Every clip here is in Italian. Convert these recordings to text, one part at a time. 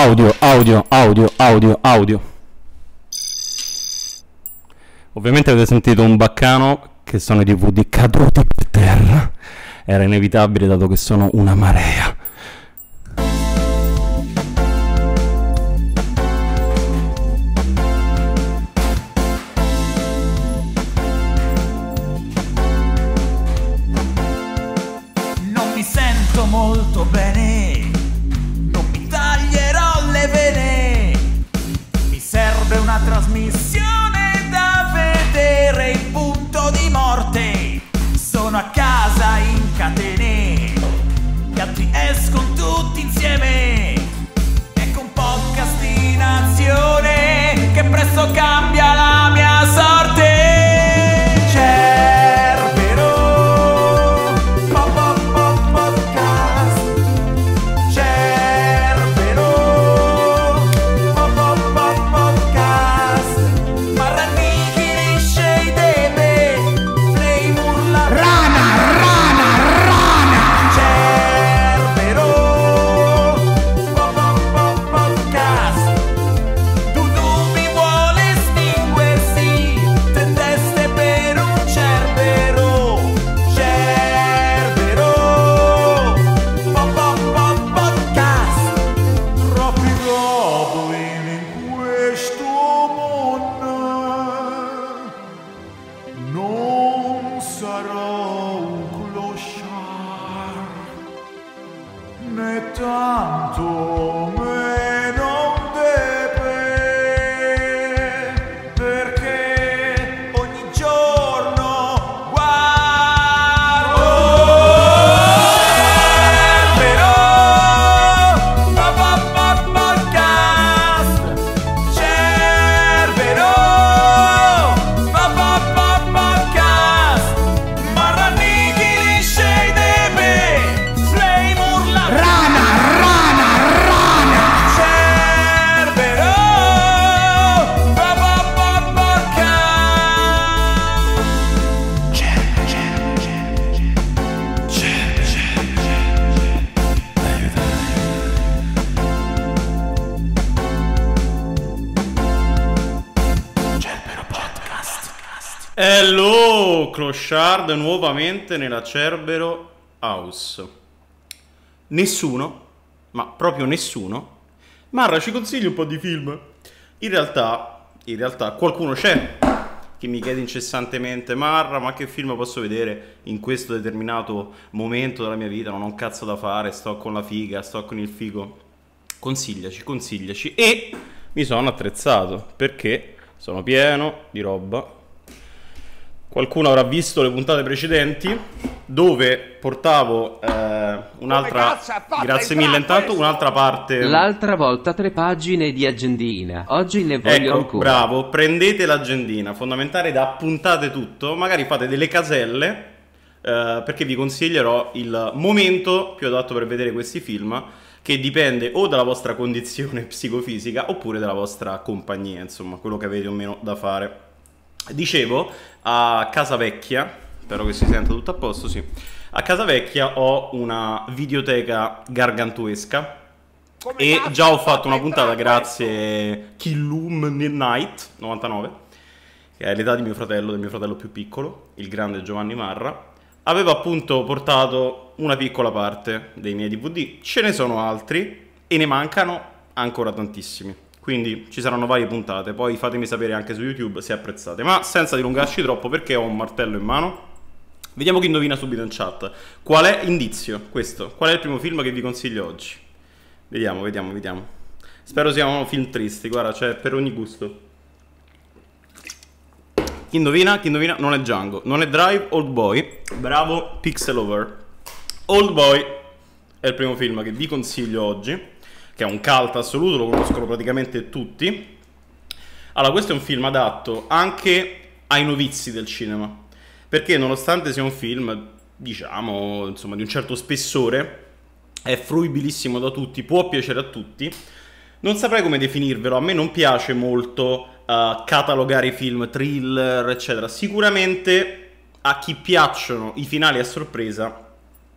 audio, audio, audio, audio, audio. Ovviamente avete sentito un baccano che sono i DVD caduti per terra. Era inevitabile dato che sono una marea. Bouchard nuovamente nella Cerbero House. Nessuno, ma proprio nessuno, Marra ci consigli un po' di film. In realtà, in realtà qualcuno c'è che mi chiede incessantemente Marra, ma che film posso vedere in questo determinato momento della mia vita? Non ho un cazzo da fare, sto con la figa, sto con il figo. Consigliaci, consigliaci. E mi sono attrezzato perché sono pieno di roba qualcuno avrà visto le puntate precedenti dove portavo eh, un'altra grazie mille intanto un'altra parte l'altra volta tre pagine di agendina oggi ne voglio ecco, ancora bravo prendete l'agendina fondamentale da appuntate tutto magari fate delle caselle eh, perché vi consiglierò il momento più adatto per vedere questi film che dipende o dalla vostra condizione psicofisica oppure dalla vostra compagnia insomma quello che avete o meno da fare Dicevo, a casa vecchia, spero che si senta tutto a posto, sì. A casa vecchia ho una videoteca gargantuesca Come e già ho fatto una puntata grazie a Killum Midnight 99, che è l'età di mio fratello, del mio fratello più piccolo, il grande Giovanni Marra. Aveva appunto portato una piccola parte dei miei DVD, ce ne sono altri e ne mancano ancora tantissimi. Quindi ci saranno varie puntate, poi fatemi sapere anche su YouTube se apprezzate. Ma senza dilungarci troppo perché ho un martello in mano. Vediamo chi indovina subito in chat. Qual è indizio questo? Qual è il primo film che vi consiglio oggi? Vediamo, vediamo, vediamo. Spero siano film tristi, guarda, c'è cioè, per ogni gusto. Chi indovina? Chi indovina? Non è Django, non è Drive, Old Boy. Bravo, Pixel Over. Old Boy è il primo film che vi consiglio oggi che è un cult assoluto, lo conoscono praticamente tutti. Allora, questo è un film adatto anche ai novizi del cinema, perché nonostante sia un film, diciamo, insomma, di un certo spessore, è fruibilissimo da tutti, può piacere a tutti. Non saprei come definirvelo, a me non piace molto uh, catalogare i film thriller, eccetera. Sicuramente a chi piacciono i finali a sorpresa,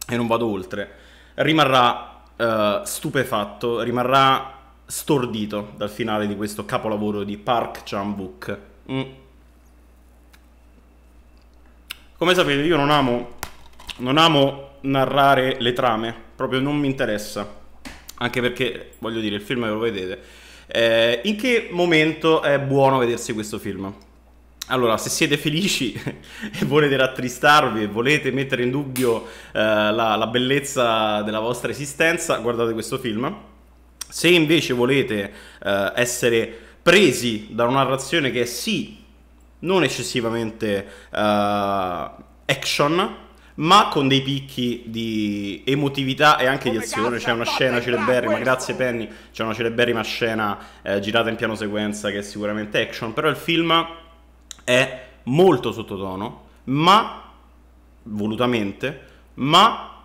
e non vado oltre, rimarrà eh, stupefatto, rimarrà stordito dal finale di questo capolavoro di Park Chan-wook. Mm. Come sapete, io non amo, non amo narrare le trame, proprio non mi interessa. Anche perché, voglio dire, il film ve lo vedete. Eh, in che momento è buono vedersi questo film? Allora, se siete felici e volete rattristarvi e volete mettere in dubbio eh, la, la bellezza della vostra esistenza, guardate questo film. Se invece volete eh, essere presi da una narrazione che è sì, non eccessivamente eh, action, ma con dei picchi di emotività e anche di azione. C'è una scena celeberrima, grazie Penny, c'è una celeberrima scena eh, girata in piano sequenza che è sicuramente action, però il film è molto sottotono, ma volutamente, ma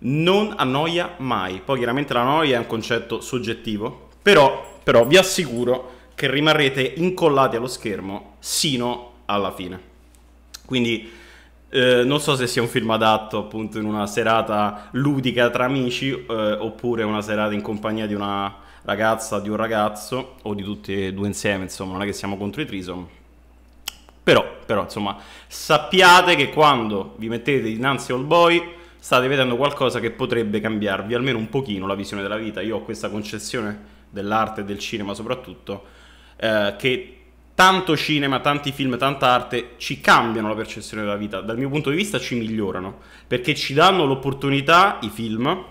non annoia mai. Poi chiaramente la noia è un concetto soggettivo, però, però vi assicuro che rimarrete incollati allo schermo sino alla fine. Quindi eh, non so se sia un film adatto appunto in una serata ludica tra amici eh, oppure una serata in compagnia di una ragazza, di un ragazzo o di tutti e due insieme, insomma, non è che siamo contro i trisom, però, però, insomma, sappiate che quando vi mettete dinanzi a All Boy state vedendo qualcosa che potrebbe cambiarvi almeno un pochino la visione della vita. Io ho questa concezione dell'arte e del cinema soprattutto, eh, che tanto cinema, tanti film, tanta arte ci cambiano la percezione della vita, dal mio punto di vista ci migliorano, perché ci danno l'opportunità, i film,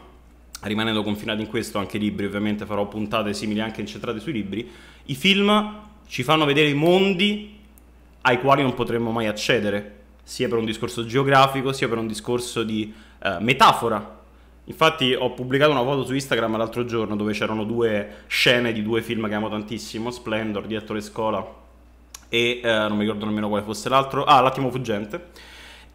rimanendo confinati in questo, anche i libri, ovviamente farò puntate simili anche incentrate sui libri, i film ci fanno vedere i mondi ai quali non potremmo mai accedere, sia per un discorso geografico, sia per un discorso di eh, metafora. Infatti ho pubblicato una foto su Instagram l'altro giorno dove c'erano due scene di due film che amo tantissimo, Splendor di Ettore Scola e eh, non mi ricordo nemmeno quale fosse l'altro, ah, L'attimo fuggente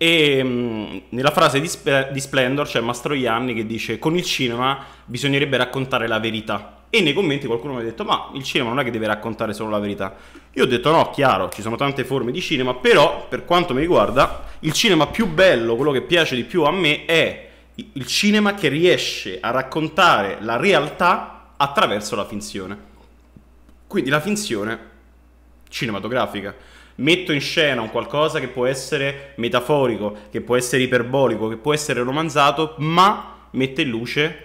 e mm, nella frase di, sp- di Splendor c'è Mastroianni che dice: Con il cinema bisognerebbe raccontare la verità. E nei commenti qualcuno mi ha detto: Ma il cinema non è che deve raccontare solo la verità. Io ho detto: No, chiaro, ci sono tante forme di cinema. Però, per quanto mi riguarda, il cinema più bello, quello che piace di più a me, è il cinema che riesce a raccontare la realtà attraverso la finzione. Quindi la finzione cinematografica metto in scena un qualcosa che può essere metaforico, che può essere iperbolico, che può essere romanzato, ma mette in luce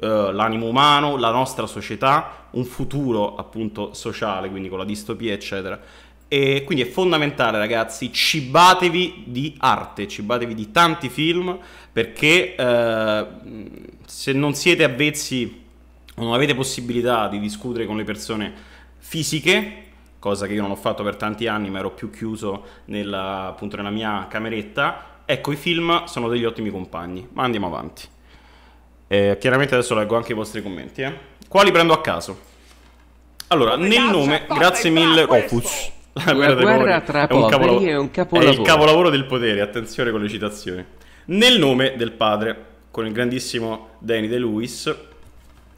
eh, l'animo umano, la nostra società, un futuro appunto sociale, quindi con la distopia, eccetera. E quindi è fondamentale, ragazzi, cibatevi di arte, cibatevi di tanti film, perché uh, se non siete avvezzi o non avete possibilità di discutere con le persone fisiche, cosa che io non ho fatto per tanti anni, ma ero più chiuso nella, appunto nella mia cameretta. Ecco, i film sono degli ottimi compagni, ma andiamo avanti. Eh, chiaramente adesso leggo anche i vostri commenti. Eh. Quali prendo a caso? Allora, oh, nel nome, grazie mille, Opus. La guerra, guerra tra è un, capolavoro, è un capolavoro. È il capolavoro del potere, attenzione con le citazioni. Nel nome del padre, con il grandissimo Danny De Lewis.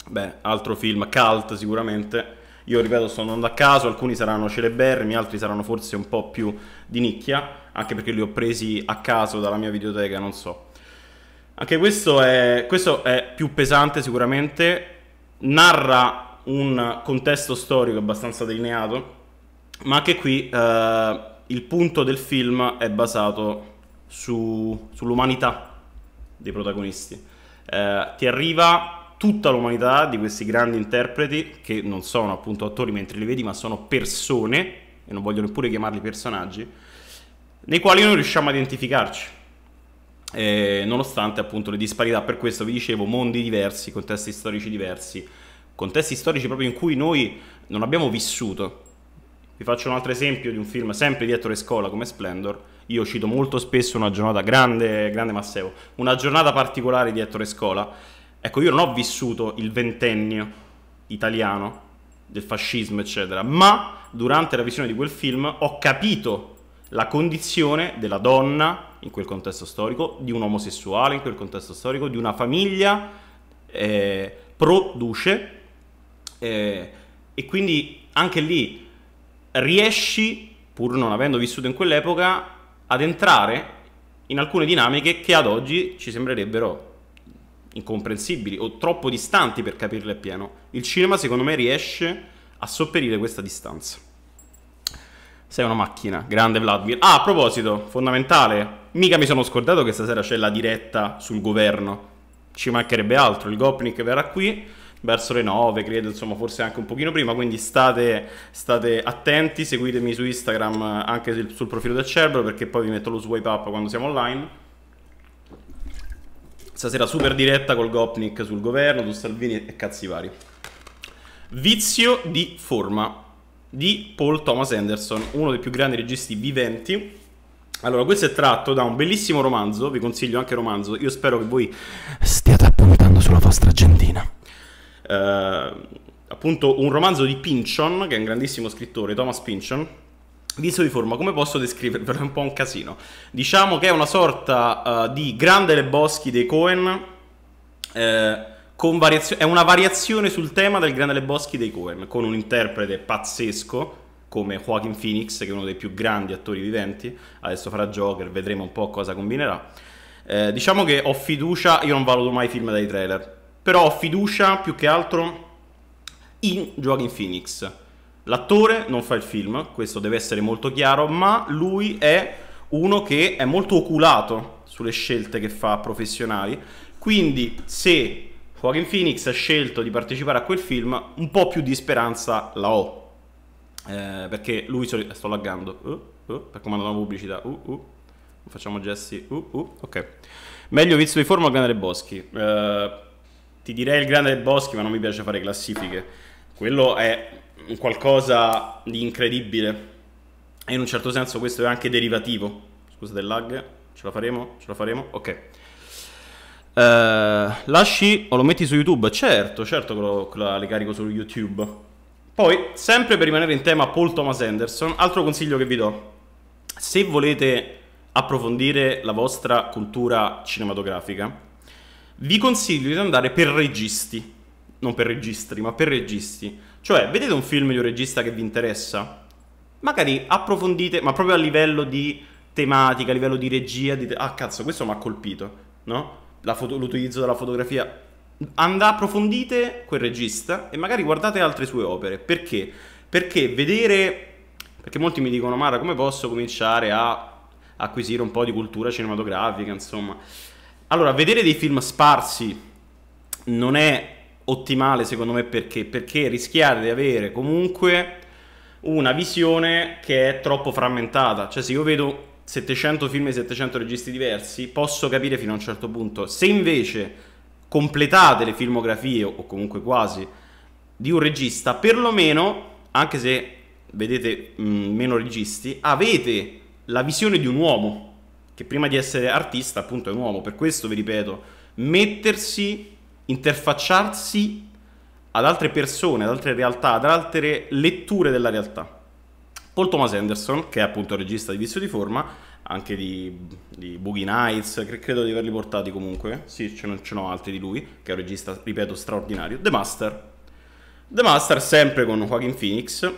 Beh, altro film, cult sicuramente io ripeto, sto andando a caso, alcuni saranno celeberrimi, altri saranno forse un po' più di nicchia, anche perché li ho presi a caso dalla mia videoteca, non so. Anche questo è, questo è più pesante sicuramente, narra un contesto storico abbastanza delineato, ma anche qui eh, il punto del film è basato su, sull'umanità dei protagonisti. Eh, ti arriva tutta l'umanità di questi grandi interpreti che non sono appunto attori mentre li vedi, ma sono persone, e non voglio neppure chiamarli personaggi, nei quali noi riusciamo a identificarci. Eh, nonostante appunto le disparità, per questo vi dicevo, mondi diversi, contesti storici diversi, contesti storici proprio in cui noi non abbiamo vissuto. Vi faccio un altro esempio di un film sempre di Ettore Scola come Splendor. Io cito molto spesso una giornata grande, grande Masseo, una giornata particolare di Ettore Scola Ecco, io non ho vissuto il ventennio italiano del fascismo, eccetera, ma durante la visione di quel film ho capito la condizione della donna in quel contesto storico, di un omosessuale in quel contesto storico, di una famiglia eh, produce eh, e quindi anche lì riesci, pur non avendo vissuto in quell'epoca, ad entrare in alcune dinamiche che ad oggi ci sembrerebbero incomprensibili o troppo distanti per capirle appieno. Il cinema, secondo me, riesce a sopperire questa distanza. Sei una macchina, grande Vladimir. Ah, a proposito, fondamentale, mica mi sono scordato che stasera c'è la diretta sul governo. Ci mancherebbe altro, il Gopnik verrà qui verso le 9, credo, insomma, forse anche un pochino prima, quindi state, state attenti, seguitemi su Instagram anche sul profilo del Cerbero perché poi vi metto lo swipe up quando siamo online. Stasera super diretta col Gopnik sul governo, su Salvini e cazzi vari. Vizio di forma di Paul Thomas Anderson, uno dei più grandi registi viventi. Allora, questo è tratto da un bellissimo romanzo, vi consiglio anche il romanzo, io spero che voi stiate appuntando sulla vostra argentina. Uh, eh, appunto, un romanzo di Pinchon, che è un grandissimo scrittore, Thomas Pinchon, Viso di forma, come posso descrivervelo? È un po' un casino. Diciamo che è una sorta uh, di grande Le Boschi dei Cohen. Eh, variazio- è una variazione sul tema del grande Le Boschi dei Coen con un interprete pazzesco come Joaquin Phoenix, che è uno dei più grandi attori viventi. Adesso farà Joker, vedremo un po' cosa combinerà. Eh, diciamo che ho fiducia, io non valuto mai i film dai trailer, però ho fiducia più che altro in Joaquin Phoenix L'attore non fa il film, questo deve essere molto chiaro, ma lui è uno che è molto oculato sulle scelte che fa professionali. Quindi se Joaquin Phoenix ha scelto di partecipare a quel film, un po' più di speranza la ho. Eh, perché lui soli- sto laggando uh, uh, per comando la pubblicità uh, uh. facciamo gesti uh, uh. ok meglio vizio di forma o grande del boschi eh, ti direi il grande boschi ma non mi piace fare classifiche quello è qualcosa di incredibile. E in un certo senso questo è anche derivativo. Scusa del lag, ce la faremo? Ce la faremo? Ok. Uh, lasci o lo metti su YouTube? Certo, certo che, lo, che la, le carico su YouTube. Poi, sempre per rimanere in tema Paul Thomas Anderson, altro consiglio che vi do. Se volete approfondire la vostra cultura cinematografica, vi consiglio di andare per registi. Non per registri, ma per registi. Cioè, vedete un film di un regista che vi interessa? Magari approfondite, ma proprio a livello di tematica, a livello di regia, di... ah cazzo, questo mi ha colpito, no? Foto- l'utilizzo della fotografia. Andate, approfondite quel regista e magari guardate altre sue opere. Perché? Perché vedere... Perché molti mi dicono, Mara, come posso cominciare a acquisire un po' di cultura cinematografica, insomma. Allora, vedere dei film sparsi non è ottimale secondo me perché? Perché rischiate di avere comunque una visione che è troppo frammentata. Cioè se io vedo 700 film e 700 registi diversi, posso capire fino a un certo punto. Se invece completate le filmografie o comunque quasi di un regista, perlomeno, anche se vedete mh, mm, meno registi, avete la visione di un uomo che prima di essere artista appunto è un uomo. Per questo vi ripeto, mettersi interfacciarsi ad altre persone, ad altre realtà, ad altre letture della realtà. Paul Thomas Anderson, che è appunto il regista di Vizio di Forma, anche di, di Boogie Nights, credo di averli portati comunque, sì, ce ne sono altri di lui, che è un regista, ripeto, straordinario, The Master. The Master, sempre con Joaquin Phoenix,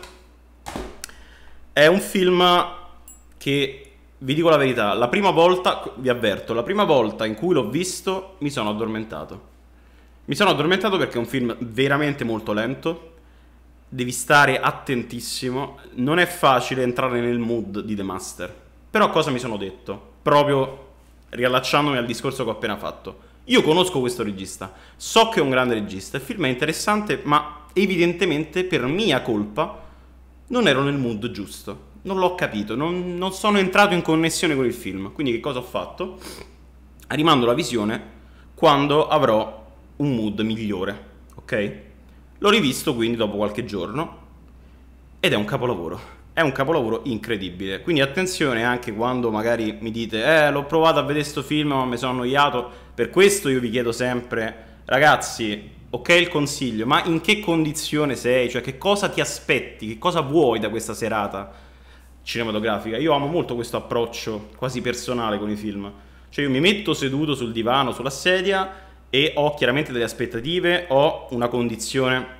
è un film che vi dico la verità, la prima volta, vi avverto, la prima volta in cui l'ho visto mi sono addormentato. Mi sono addormentato perché è un film veramente molto lento. Devi stare attentissimo. Non è facile entrare nel mood di The Master. Però cosa mi sono detto? Proprio riallacciandomi al discorso che ho appena fatto. Io conosco questo regista, so che è un grande regista, il film è interessante, ma evidentemente per mia colpa non ero nel mood giusto. Non l'ho capito, non, non sono entrato in connessione con il film. Quindi che cosa ho fatto? Rimando la visione quando avrò un mood migliore, ok? L'ho rivisto quindi dopo qualche giorno ed è un capolavoro. È un capolavoro incredibile. Quindi attenzione anche quando magari mi dite "Eh, l'ho provato a vedere sto film, ma mi sono annoiato". Per questo io vi chiedo sempre ragazzi, ok il consiglio, ma in che condizione sei? Cioè che cosa ti aspetti? Che cosa vuoi da questa serata cinematografica? Io amo molto questo approccio quasi personale con i film. Cioè io mi metto seduto sul divano, sulla sedia e ho chiaramente delle aspettative, ho una condizione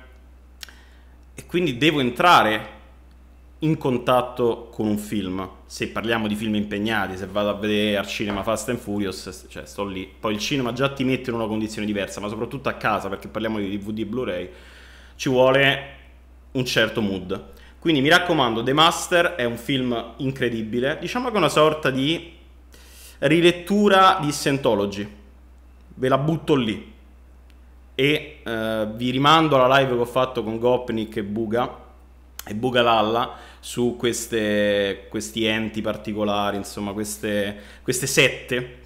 e quindi devo entrare in contatto con un film. Se parliamo di film impegnati, se vado a vedere al cinema Fast and Furious, cioè sto lì. Poi il cinema già ti mette in una condizione diversa, ma soprattutto a casa, perché parliamo di DVD e Blu-ray, ci vuole un certo mood. Quindi mi raccomando, The Master è un film incredibile, diciamo che è una sorta di rilettura di Scientology ve la butto lì. E eh, vi rimando alla live che ho fatto con Gopnik e Buga e Bugalalla su queste, questi enti particolari, insomma, queste, queste sette.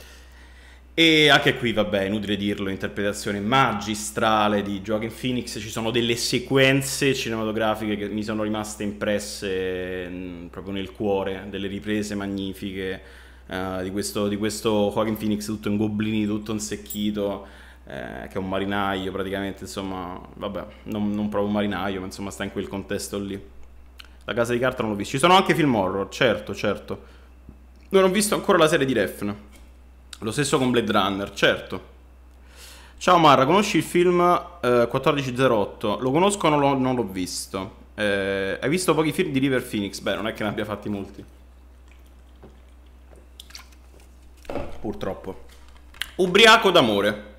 E anche qui, vabbè, inutile dirlo, interpretazione magistrale di Joaquin Phoenix, ci sono delle sequenze cinematografiche che mi sono rimaste impresse mm, proprio nel cuore, delle riprese magnifiche, eh, di, questo, di questo Joaquin Phoenix tutto ingoblinito, tutto insecchito, eh, che è un marinaio praticamente, insomma, vabbè, non, non, proprio un marinaio, ma insomma sta in quel contesto lì. La casa di carta non l'ho visto. Ci sono anche film horror, certo, certo. Non ho visto ancora la serie di Refn. Lo stesso con Blade Runner, certo. Ciao Marra, conosci il film eh, 1408? Lo conosco, o non l'ho visto. Eh, hai visto pochi film di River Phoenix? Beh, non è che ne abbia fatti molti. purtroppo. Ubriaco d'amore.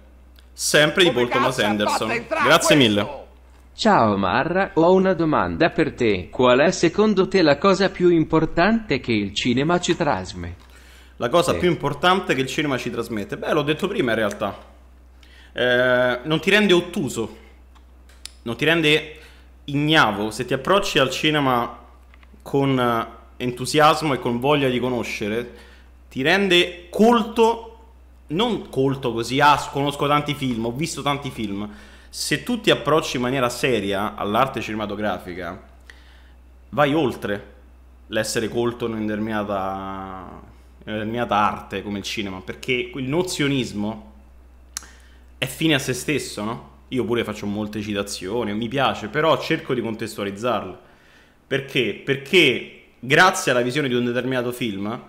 Sempre di Paul Thomas Anderson. Grazie questo. mille. Ciao Marra, ho una domanda per te. Qual è secondo te la cosa più importante che il cinema ci trasme? La cosa eh. più importante che il cinema ci trasmette? Beh, l'ho detto prima in realtà. Eh, non ti rende ottuso, non ti rende ignavo. Se ti approcci al cinema con entusiasmo e con voglia di conoscere, ti rende colto, non colto così, ah, conosco tanti film, ho visto tanti film. Se tu ti approcci in maniera seria all'arte cinematografica, vai oltre l'essere colto in una determinata, in determinata arte come il cinema, perché il nozionismo è fine a se stesso, no? Io pure faccio molte citazioni, mi piace, però cerco di contestualizzarle. Perché? Perché grazie alla visione di un determinato film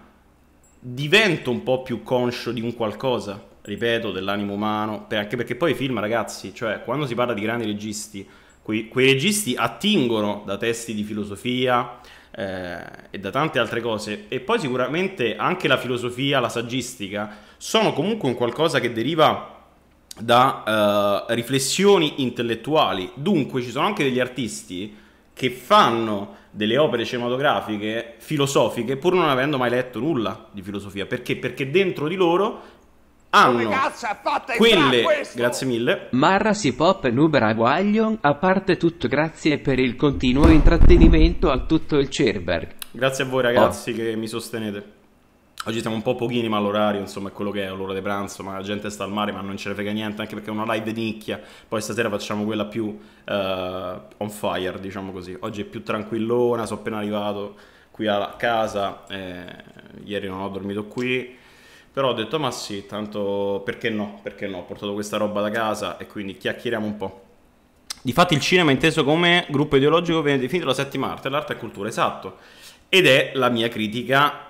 divento un po' più conscio di un qualcosa, ripeto, dell'animo umano, anche perché poi i film, ragazzi, cioè quando si parla di grandi registi, quei, quei registi attingono da testi di filosofia eh, e da tante altre cose, e poi sicuramente anche la filosofia, la saggistica, sono comunque un qualcosa che deriva da eh, riflessioni intellettuali, dunque ci sono anche degli artisti che fanno delle opere cinematografiche filosofiche pur non avendo mai letto nulla di filosofia. Perché? Perché dentro di loro hanno quelle... Grazie mille. Marra si pop nubera guaglion, a parte tutto grazie per il continuo intrattenimento a tutto il Cerberg. Grazie a voi ragazzi oh. che mi sostenete. Oggi siamo un po' pochini, ma l'orario, insomma, è quello che è, l'ora di pranzo, ma la gente sta al mare, ma non ce ne frega niente, anche perché è una live di nicchia. Poi stasera facciamo quella più uh, on fire, diciamo così. Oggi è più tranquillona, sono appena arrivato qui a casa, eh, ieri non ho dormito qui. Però ho detto, ma sì, tanto perché no? Perché no? Ho portato questa roba da casa e quindi chiacchieriamo un po'. Difatti il cinema inteso come gruppo ideologico viene definito la settima arte, l'arte e cultura, esatto. Ed è la mia critica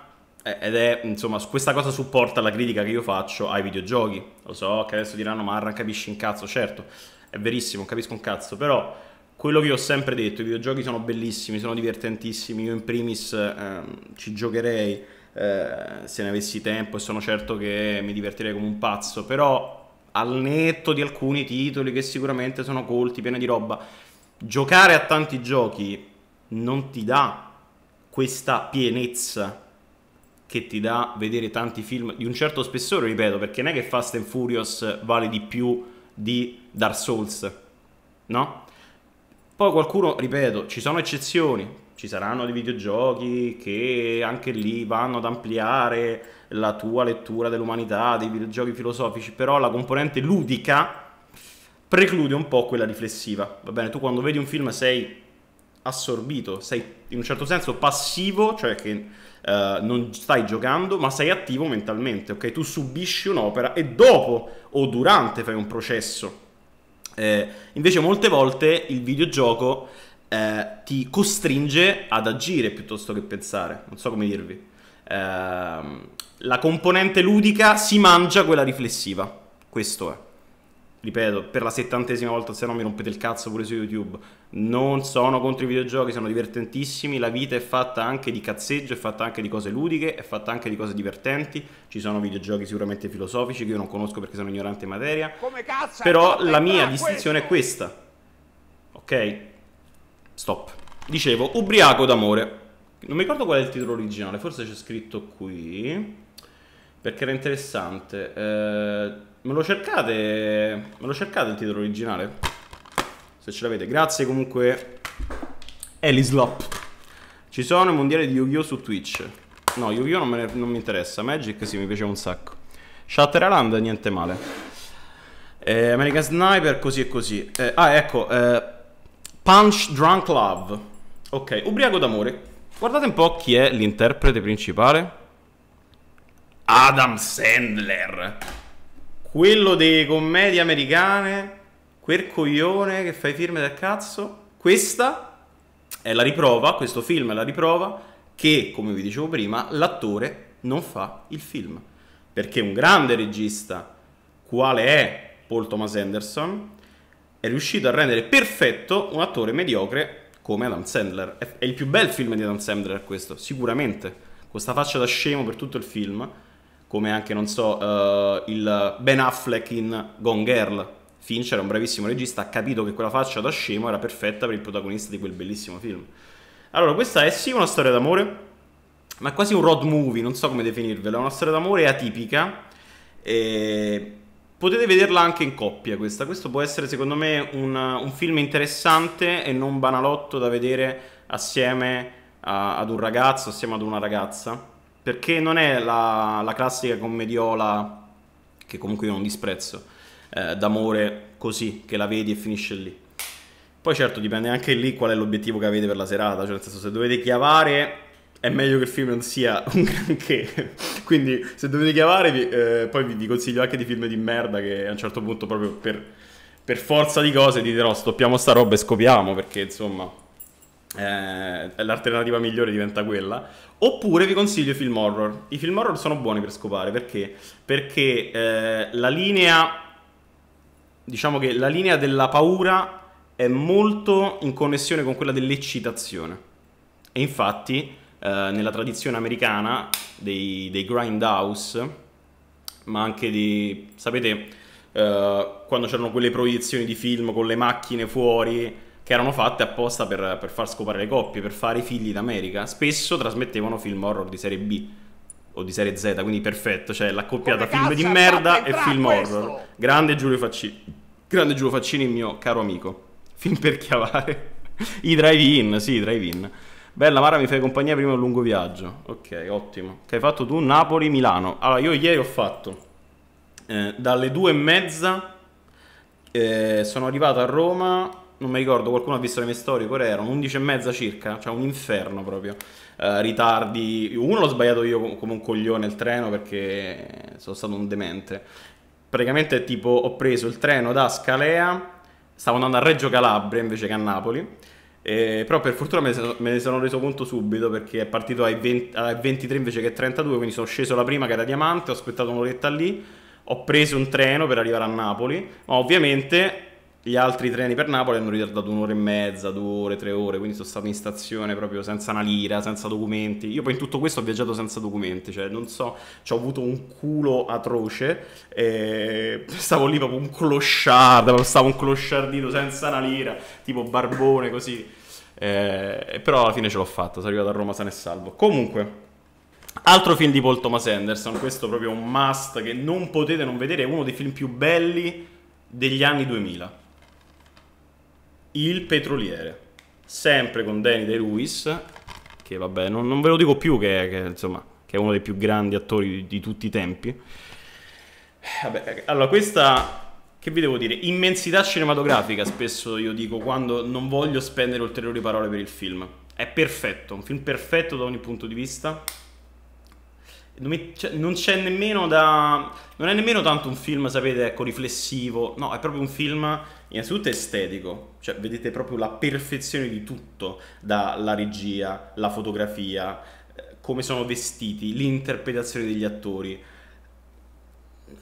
eh, ed è, insomma, questa cosa supporta la critica che io faccio ai videogiochi. Lo so che adesso diranno, ma non capisci un cazzo, certo, è verissimo, capisco un cazzo, però quello che io ho sempre detto, i videogiochi sono bellissimi, sono divertentissimi, io in primis ehm, ci giocherei eh, se ne avessi tempo e sono certo che mi divertirei come un pazzo, però al netto di alcuni titoli che sicuramente sono colti, pieni di roba, giocare a tanti giochi non ti dà questa pienezza che ti dà vedere tanti film di un certo spessore, ripeto, perché non è che Fast and Furious vale di più di Dark Souls, no? Poi qualcuno, ripeto, ci sono eccezioni, ci saranno dei videogiochi che anche lì vanno ad ampliare la tua lettura dell'umanità, dei videogiochi filosofici, però la componente ludica preclude un po' quella riflessiva, va bene? Tu quando vedi un film sei assorbito, sei in un certo senso passivo, cioè che eh, non stai giocando, ma sei attivo mentalmente, ok? Tu subisci un'opera e dopo o durante fai un processo. Eh, invece molte volte il videogioco eh, ti costringe ad agire piuttosto che pensare, non so come dirvi. Eh, la componente ludica si mangia quella riflessiva, questo è. Ripeto, per la settantesima volta, se no mi rompete il cazzo pure su YouTube non sono contro i videogiochi, sono divertentissimi, la vita è fatta anche di cazzeggio, è fatta anche di cose ludiche, è fatta anche di cose divertenti, ci sono videogiochi sicuramente filosofici che io non conosco perché sono ignorante in materia, però la mia distinzione questo? è questa, ok? Stop. Dicevo, ubriaco d'amore. Non mi ricordo qual è il titolo originale, forse c'è scritto qui, perché era interessante. Eh, me, lo cercate, me lo cercate il titolo originale? se ce l'avete. Grazie comunque Elislop. Ci sono i mondiali di Yu-Gi-Oh! su Twitch. No, Yu-Gi-Oh! Non, ne, non mi interessa. Magic sì, mi piaceva un sacco. Shutter Island, niente male. Eh, American Sniper, così e così. Eh, ah, ecco. Eh, Punch Drunk Love. Ok, ubriaco d'amore. Guardate un po' chi è l'interprete principale. Adam Sandler. Quello delle commedie americane Quel coglione che fai film del cazzo. Questa è la riprova, questo film è la riprova che, come vi dicevo prima, l'attore non fa il film. Perché un grande regista, quale è Paul Thomas Anderson, è riuscito a rendere perfetto un attore mediocre come Adam Sandler. È, il più bel film di Adam Sandler questo, sicuramente. Con questa faccia da scemo per tutto il film, come anche, non so, uh, il Ben Affleck in Gone Girl. Finch era un bravissimo regista, ha capito che quella faccia da scemo era perfetta per il protagonista di quel bellissimo film. Allora, questa è sì una storia d'amore, ma quasi un road movie, non so come definirvela, è una storia d'amore atipica. E... Potete vederla anche in coppia questa, questo può essere secondo me un, un film interessante e non banalotto da vedere assieme a, ad un ragazzo, assieme ad una ragazza, perché non è la, la classica commediola che comunque io non disprezzo eh, d'amore così, che la vedi e finisce lì. Poi certo dipende anche lì qual è l'obiettivo che avete per la serata, cioè nel senso se dovete chiavare è meglio che il film non sia un granché. Quindi se dovete chiavarevi, eh, poi vi, vi, consiglio anche dei film di merda che a un certo punto proprio per, per forza di cose dite no, stoppiamo sta roba e scopiamo perché insomma eh, l'alternativa migliore diventa quella. Oppure vi consiglio i film horror. I film horror sono buoni per scopare perché? Perché eh, la linea diciamo che la linea della paura è molto in connessione con quella dell'eccitazione. E infatti, eh, nella tradizione americana dei, dei grindhouse, ma anche di... sapete, eh, quando c'erano quelle proiezioni di film con le macchine fuori, che erano fatte apposta per, per far scopare le coppie, per fare i figli d'America, spesso trasmettevano film horror di serie B o di serie Z, quindi perfetto, cioè l'accoppiata film di merda e film questo. horror. Grande Giulio Faccini. Grande Giulio Faccini, il mio caro amico. Film per chiavare. I drive-in, sì, i drive-in. Bella Mara, mi fai compagnia prima di un lungo viaggio. Ok, ottimo. Che hai fatto tu? Napoli-Milano. Allora, io ieri ho fatto eh, dalle due e mezza eh, sono arrivato a Roma, non mi ricordo, qualcuno ha visto le mie storie, pure erano 11 e mezza circa, cioè un inferno proprio. Eh, ritardi. Uno l'ho sbagliato io come un coglione il treno perché sono stato un demente. Praticamente tipo ho preso il treno da Scalea, stavo andando a Reggio Calabria invece che a Napoli. Eh, però per fortuna me ne, sono, reso conto subito perché è partito ai, 20, ai 23 invece che ai 32, quindi sono sceso la prima che era Diamante, ho aspettato un'oretta lì, ho preso un treno per arrivare a Napoli, ma ovviamente gli altri treni per Napoli hanno ritardato un'ora e mezza, due ore, tre ore, quindi sono stato in stazione proprio senza una lira, senza documenti. Io poi in tutto questo ho viaggiato senza documenti, cioè non so, cioè, ho avuto un culo atroce, eh, stavo lì proprio un clochard, stavo un clochardino senza una lira, tipo barbone così. Eh, però alla fine ce l'ho fatta, sono arrivato a Roma sano e salvo. Comunque... Altro film di Paul Thomas Anderson, questo proprio un must che non potete non vedere, è uno dei film più belli degli anni 2000 il petroliere. Sempre con Danny De Ruiz, che vabbè, non, non ve lo dico più che, che, insomma, che è uno dei più grandi attori di, di tutti i tempi. vabbè, eh, allora questa che vi devo dire, immensità cinematografica spesso io dico quando non voglio spendere ulteriori parole per il film. È perfetto, un film perfetto da ogni punto di vista, cioè, non c'è nemmeno da. Non è nemmeno tanto un film, sapete, ecco, riflessivo. No, è proprio un film innanzitutto estetico. Cioè, vedete proprio la perfezione di tutto: dalla regia, la fotografia, eh, come sono vestiti, l'interpretazione degli attori.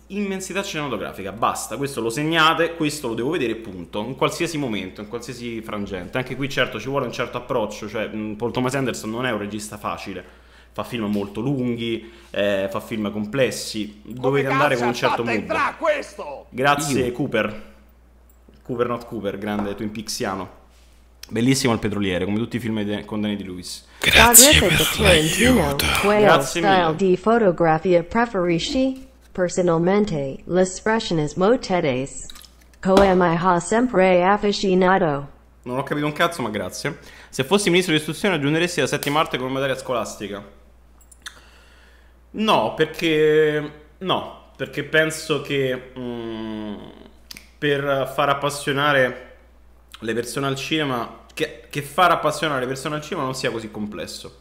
Immensità cinematografica, basta, questo lo segnate, questo lo devo vedere, punto. In qualsiasi momento, in qualsiasi frangente. Anche qui, certo, ci vuole un certo approccio. Cioè, Paul Thomas Anderson non è un regista facile fa film molto lunghi, eh, fa film complessi, Come dovete andare con un certo mood. Grazie Io. Cooper. Cooper not Cooper, grande Twin Peaksiano. Bellissimo il petroliere, come tutti i film de- con Danny di Lewis. Grazie per l'aiuto. Grazie style di fotografia preferisci? Personalmente, l'espressionismo tedese. Come ha sempre affascinato. Non ho capito un cazzo, ma grazie. Se fossi ministro di istruzione aggiungeresti la settima arte come materia scolastica. No, perché no, perché penso che mh, mm, per far appassionare le persone al cinema, che, che, far appassionare le persone al cinema non sia così complesso.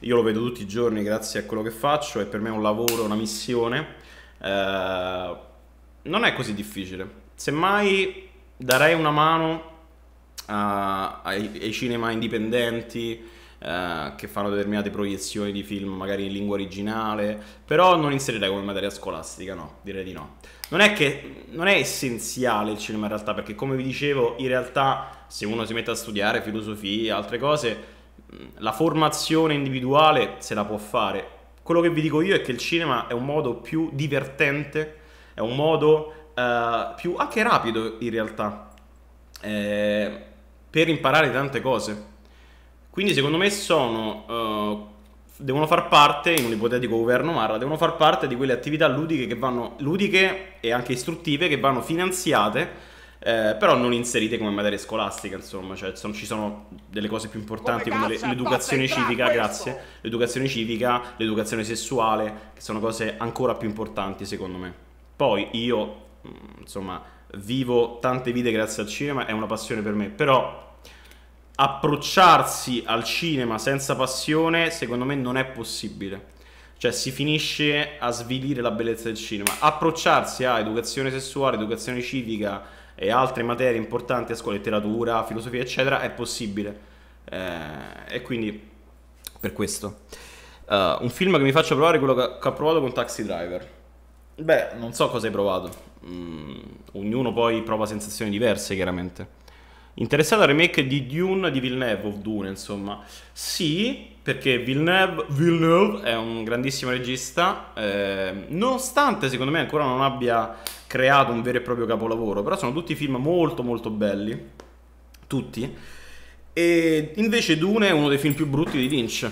Io lo vedo tutti i giorni grazie a quello che faccio, è per me un lavoro, una missione. Eh, non è così difficile. Semmai darei una mano a, ai, ai cinema indipendenti, eh, che fanno determinate proiezioni di film magari in lingua originale, però non inserirei come materia scolastica, no, direi di no. Non è che non è essenziale il cinema in realtà, perché come vi dicevo, in realtà se uno si mette a studiare filosofia, altre cose, la formazione individuale se la può fare. Quello che vi dico io è che il cinema è un modo più divertente, è un modo eh, più anche rapido in realtà. Eh, per imparare tante cose. Quindi secondo me sono, uh, devono far parte, in un ipotetico governo Marra, devono far parte di quelle attività ludiche, che vanno, ludiche e anche istruttive che vanno finanziate eh, però non inserite come materia scolastica, insomma, cioè, sono, ci sono delle cose più importanti come, come l'educazione civica, grazie, l'educazione civica, l'educazione sessuale, che sono cose ancora più importanti secondo me. Poi io, mm, insomma, vivo tante vite grazie al cinema, è una passione per me, però approcciarsi al cinema senza passione, secondo me non è possibile. Cioè si finisce a svilire la bellezza del cinema. Approcciarsi a educazione sessuale, educazione civica e altre materie importanti a scuola, letteratura, filosofia, eccetera, è possibile. Eh, e quindi per questo. Uh, un film che mi faccia provare è quello che, che ho provato con Taxi Driver. Beh, non so cosa hai provato. Mm, ognuno poi prova sensazioni diverse, chiaramente. Interessato al remake di Dune di Villeneuve, o Dune insomma. Sì, perché Villeneuve, Villeneuve è un grandissimo regista, eh, nonostante secondo me ancora non abbia creato un vero e proprio capolavoro, però sono tutti film molto molto belli, tutti. E invece Dune è uno dei film più brutti di Lynch.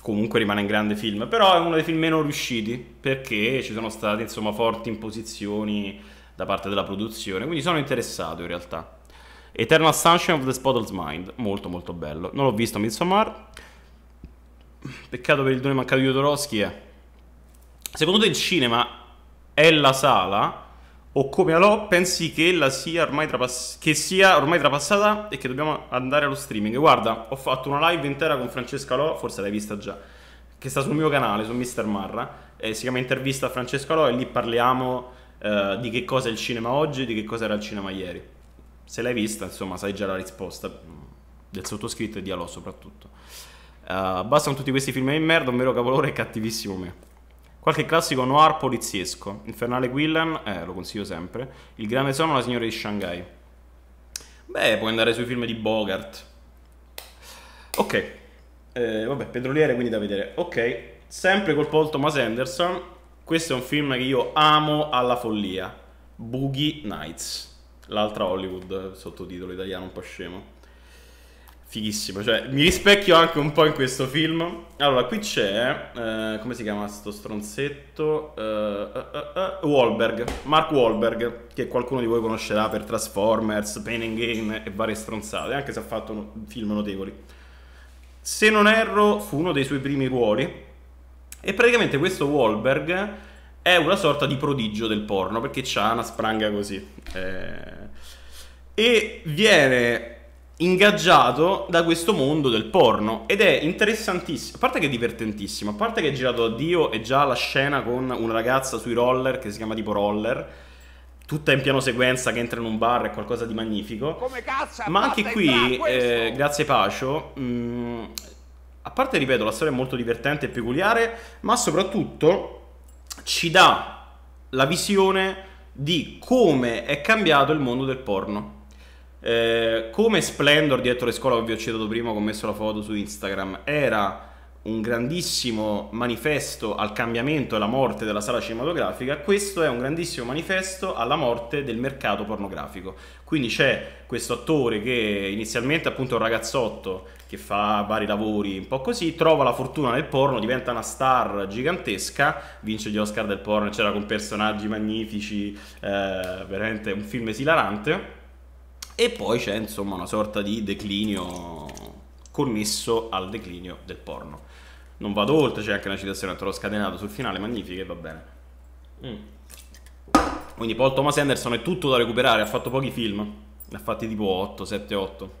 Comunque rimane un grande film, però è uno dei film meno riusciti perché ci sono state insomma forti imposizioni da parte della produzione, quindi sono interessato in realtà. Eternal Sunshine of the Spotless Mind, molto molto bello. Non l'ho visto Midsommar. Peccato per il dono mancato di Jodorowsky eh. Secondo te il cinema è la sala o come alò pensi che la sia ormai, trapass- che sia ormai trapassata e che dobbiamo andare allo streaming? Guarda, ho fatto una live intera con Francesca Lò, forse l'hai vista già, che sta sul mio canale, su Mr. Marra, si chiama Intervista a Francesca Lò e lì parliamo eh, di che cosa è il cinema oggi e di che cosa era il cinema ieri se l'hai vista, insomma, sai già la risposta del sottoscritto e di Alò soprattutto. Uh, bastano tutti questi film di merda, un vero capolore e cattivissimo me. Qualche classico noir poliziesco, Infernale Quillan, eh, lo consiglio sempre, Il grande sonno la signora di Shanghai. Beh, puoi andare sui film di Bogart. Ok, eh, vabbè, Petroliere quindi da vedere. Ok, sempre col Paul Thomas Anderson, questo è un film che io amo alla follia, Boogie Nights l'altra Hollywood, sottotitolo italiano un po' scemo. Fighissimo, cioè mi rispecchio anche un po' in questo film. Allora, qui c'è, eh, come si chiama sto stronzetto? Eh, eh, eh, eh Wahlberg, Mark Wahlberg, che qualcuno di voi conoscerà per Transformers, Pain and Gain e varie stronzate, anche se ha fatto film notevoli. Se non erro, fu uno dei suoi primi ruoli. E praticamente questo Wahlberg è una sorta di prodigio del porno, perché c'ha una spranga così. Eh e viene ingaggiato da questo mondo del porno ed è interessantissimo, a parte che è divertentissimo, a parte che è girato da Dio e già la scena con una ragazza sui roller che si chiama tipo Roller, tutta in piano sequenza che entra in un bar è qualcosa di magnifico. Ma anche qui, eh, grazie Pacio, mh, mm, a parte ripeto la storia è molto divertente e peculiare, ma soprattutto ci dà la visione di come è cambiato il mondo del porno eh, come Splendor dietro le scuole che vi ho citato prima, ho messo la foto su Instagram, era un grandissimo manifesto al cambiamento e alla morte della sala cinematografica, questo è un grandissimo manifesto alla morte del mercato pornografico. Quindi c'è questo attore che inizialmente appunto è un ragazzotto che fa vari lavori, un po' così, trova la fortuna nel porno, diventa una star gigantesca, vince gli Oscar del porno, c'era con personaggi magnifici, eh, veramente un film esilarante e poi c'è insomma una sorta di declinio connesso al declinio del porno. Non vado oltre, c'è anche una citazione a toro scatenato sul finale, magnifica e va bene. Mm. Quindi Paul Thomas Anderson è tutto da recuperare, ha fatto pochi film, ne ha fatti tipo 8, 7, 8,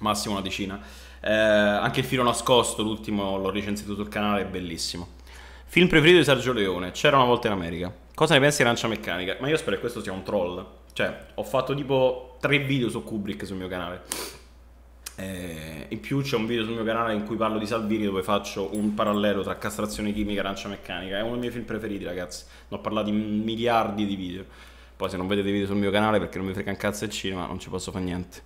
massimo una decina. Eh, anche il filo nascosto, l'ultimo l'ho recensito sul canale, è bellissimo. Film preferito di Sergio Leone, c'era una volta in America. Cosa ne pensi di Arancia Meccanica? Ma io spero che questo sia un troll. Cioè, ho fatto tipo tre video su Kubrick sul mio canale. Eh, in più c'è un video sul mio canale in cui parlo di Salvini dove faccio un parallelo tra castrazione chimica e arancia meccanica. È uno dei miei film preferiti, ragazzi. Ne ho parlato in miliardi di video. Poi se non vedete video sul mio canale perché non mi frega un cazzo il cinema, non ci posso fare niente.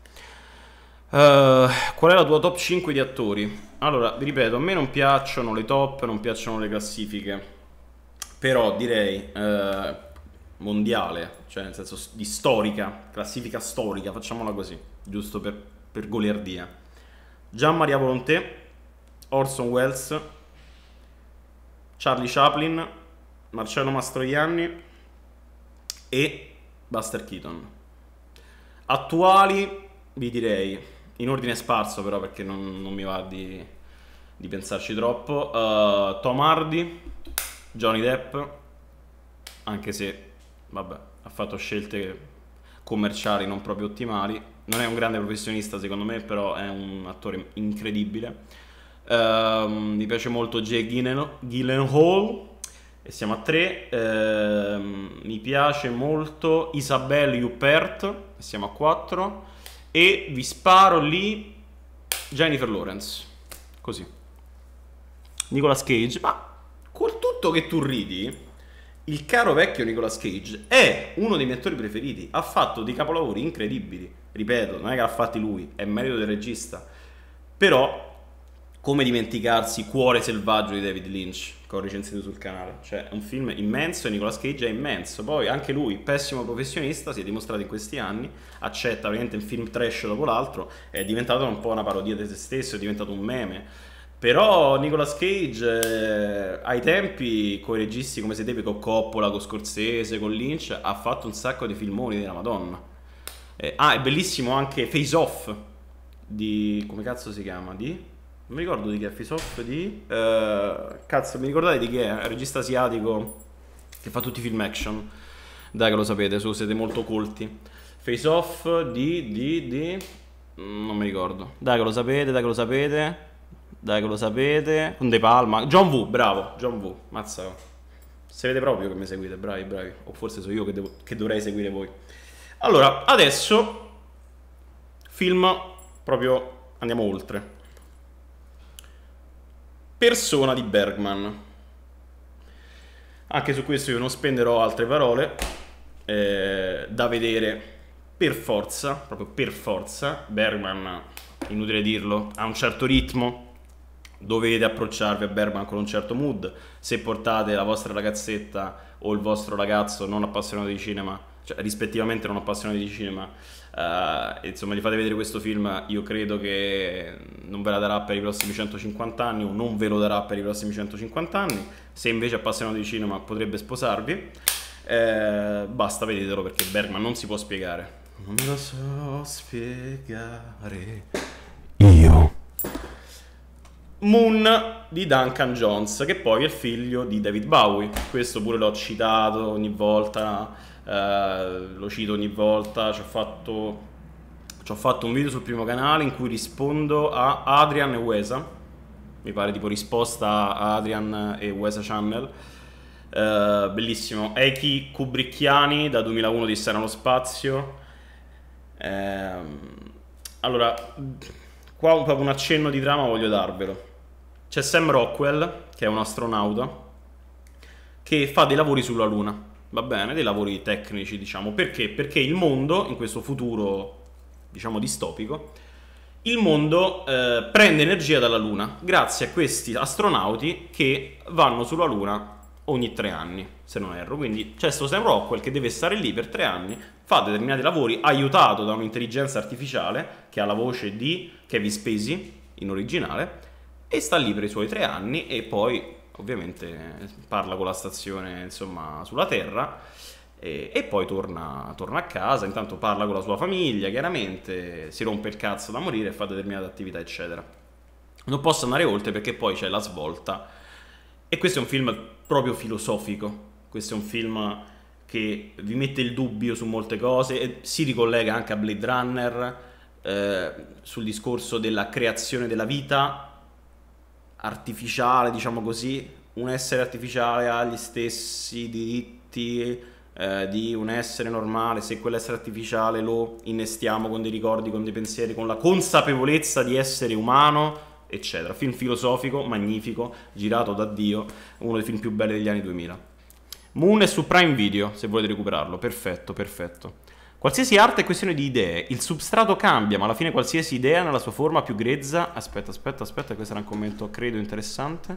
Uh, qual è la tua top 5 di attori? Allora, vi ripeto, a me non piacciono le top, non piacciono le classifiche. Però direi, uh, mondiale, cioè nel senso di storica, classifica storica, facciamola così, giusto per, per goliardia. Gian Maria Volonté, Orson Welles, Charlie Chaplin, Marcello Mastroianni e Buster Keaton. Attuali vi direi, in ordine sparso però perché non, non mi va di, di pensarci troppo, uh, Tom Hardy, Johnny Depp, anche se vabbè, ha fatto scelte commerciali non proprio ottimali. Non è un grande professionista, secondo me, però è un attore incredibile. Um, mi piace molto Jay Gyllenhaal e siamo a tre. Um, mi piace molto Isabelle Huppert e siamo a quattro. E vi sparo lì Jennifer Lawrence. Così. Nicolas Cage. Ma col tutto che tu ridi, il caro vecchio Nicolas Cage è uno dei miei attori preferiti. Ha fatto dei capolavori incredibili. Ripeto, non è che l'ha fatti lui, è merito del regista. Però, come dimenticarsi Cuore selvaggio di David Lynch, che ho recensito sul canale. Cioè, è un film immenso e Nicolas Cage è immenso. Poi anche lui, pessimo professionista, si è dimostrato in questi anni, accetta veramente un film trash dopo l'altro, è diventato un po' una parodia di se stesso, è diventato un meme però Nicolas Cage eh, ai tempi, con i registi come si deve, con Coppola, con Scorsese, con Lynch, ha fatto un sacco di filmoni della Madonna. Eh, ah, è bellissimo anche Face Off di... come cazzo si chiama? Di... Non mi ricordo di chi è Face Off di... Uh, cazzo, mi ricordate di chi è? Il regista asiatico che fa tutti i film action. Dai che lo sapete, su, siete molto colti. Face Off di... di... di... Mm, non mi ricordo. Dai che lo sapete, dai che lo sapete. Dai che lo sapete. Con De Palma. John V, bravo. John V, mazza. Sapete proprio che mi seguite, bravi, bravi. O forse so io che, devo, che dovrei seguire voi. Allora, adesso film proprio andiamo oltre. Persona di Bergman. Anche su questo io non spenderò altre parole. Eh, da vedere per forza, proprio per forza. Bergman, inutile dirlo, ha un certo ritmo, dovete approcciarvi a Bergman con un certo mood. Se portate la vostra ragazzetta o il vostro ragazzo non appassionato di cinema, cioè rispettivamente non appassionato di cinema, uh, insomma, gli fate vedere questo film, io credo che non ve la darà per i prossimi 150 anni o non ve lo darà per i prossimi 150 anni. Se invece è appassionato di cinema potrebbe sposarvi. Eh, basta, vedetelo perché Bergman non si può spiegare. Non me lo so spiegare. Io Moon di Duncan Jones, che poi è figlio di David Bowie. Questo pure l'ho citato ogni volta, eh, lo cito ogni volta, ci ho fatto ho fatto un video sul primo canale in cui rispondo a Adrian e Wesa, mi pare tipo risposta a Adrian e Wesa Channel, uh, bellissimo, Eki Kubrickiani da 2001 di Sera nello Spazio, uh, allora qua un, proprio un accenno di trama voglio darvelo, c'è Sam Rockwell, che è un astronauta, che fa dei lavori sulla Luna, va bene, dei lavori tecnici, diciamo. Perché? Perché il mondo, in questo futuro, diciamo, distopico, il mondo eh, prende energia dalla Luna, grazie a questi astronauti che vanno sulla Luna ogni tre anni, se non erro. Quindi c'è questo Sam Rockwell che deve stare lì per tre anni, fa determinati lavori, aiutato da un'intelligenza artificiale, che ha la voce di Kevin Spacey, in originale, e sta lì per i suoi tre anni e poi ovviamente parla con la stazione insomma sulla terra e, e poi torna, torna, a casa, intanto parla con la sua famiglia chiaramente, si rompe il cazzo da morire, fa determinate attività eccetera. Non posso andare oltre perché poi c'è la svolta e questo è un film proprio filosofico, questo è un film che vi mette il dubbio su molte cose e si ricollega anche a Blade Runner eh, sul discorso della creazione della vita artificiale, diciamo così, un essere artificiale ha gli stessi diritti eh, di un essere normale, se quell'essere artificiale lo innestiamo con dei ricordi, con dei pensieri, con la consapevolezza di essere umano, eccetera. Film filosofico, magnifico, girato da Dio, uno dei film più belli degli anni 2000. Moon è su Prime Video, se volete recuperarlo, perfetto, perfetto. Qualsiasi arte è questione di idee, il substrato cambia, ma alla fine qualsiasi idea nella sua forma più grezza... Aspetta, aspetta, aspetta, questo era un commento, credo, interessante.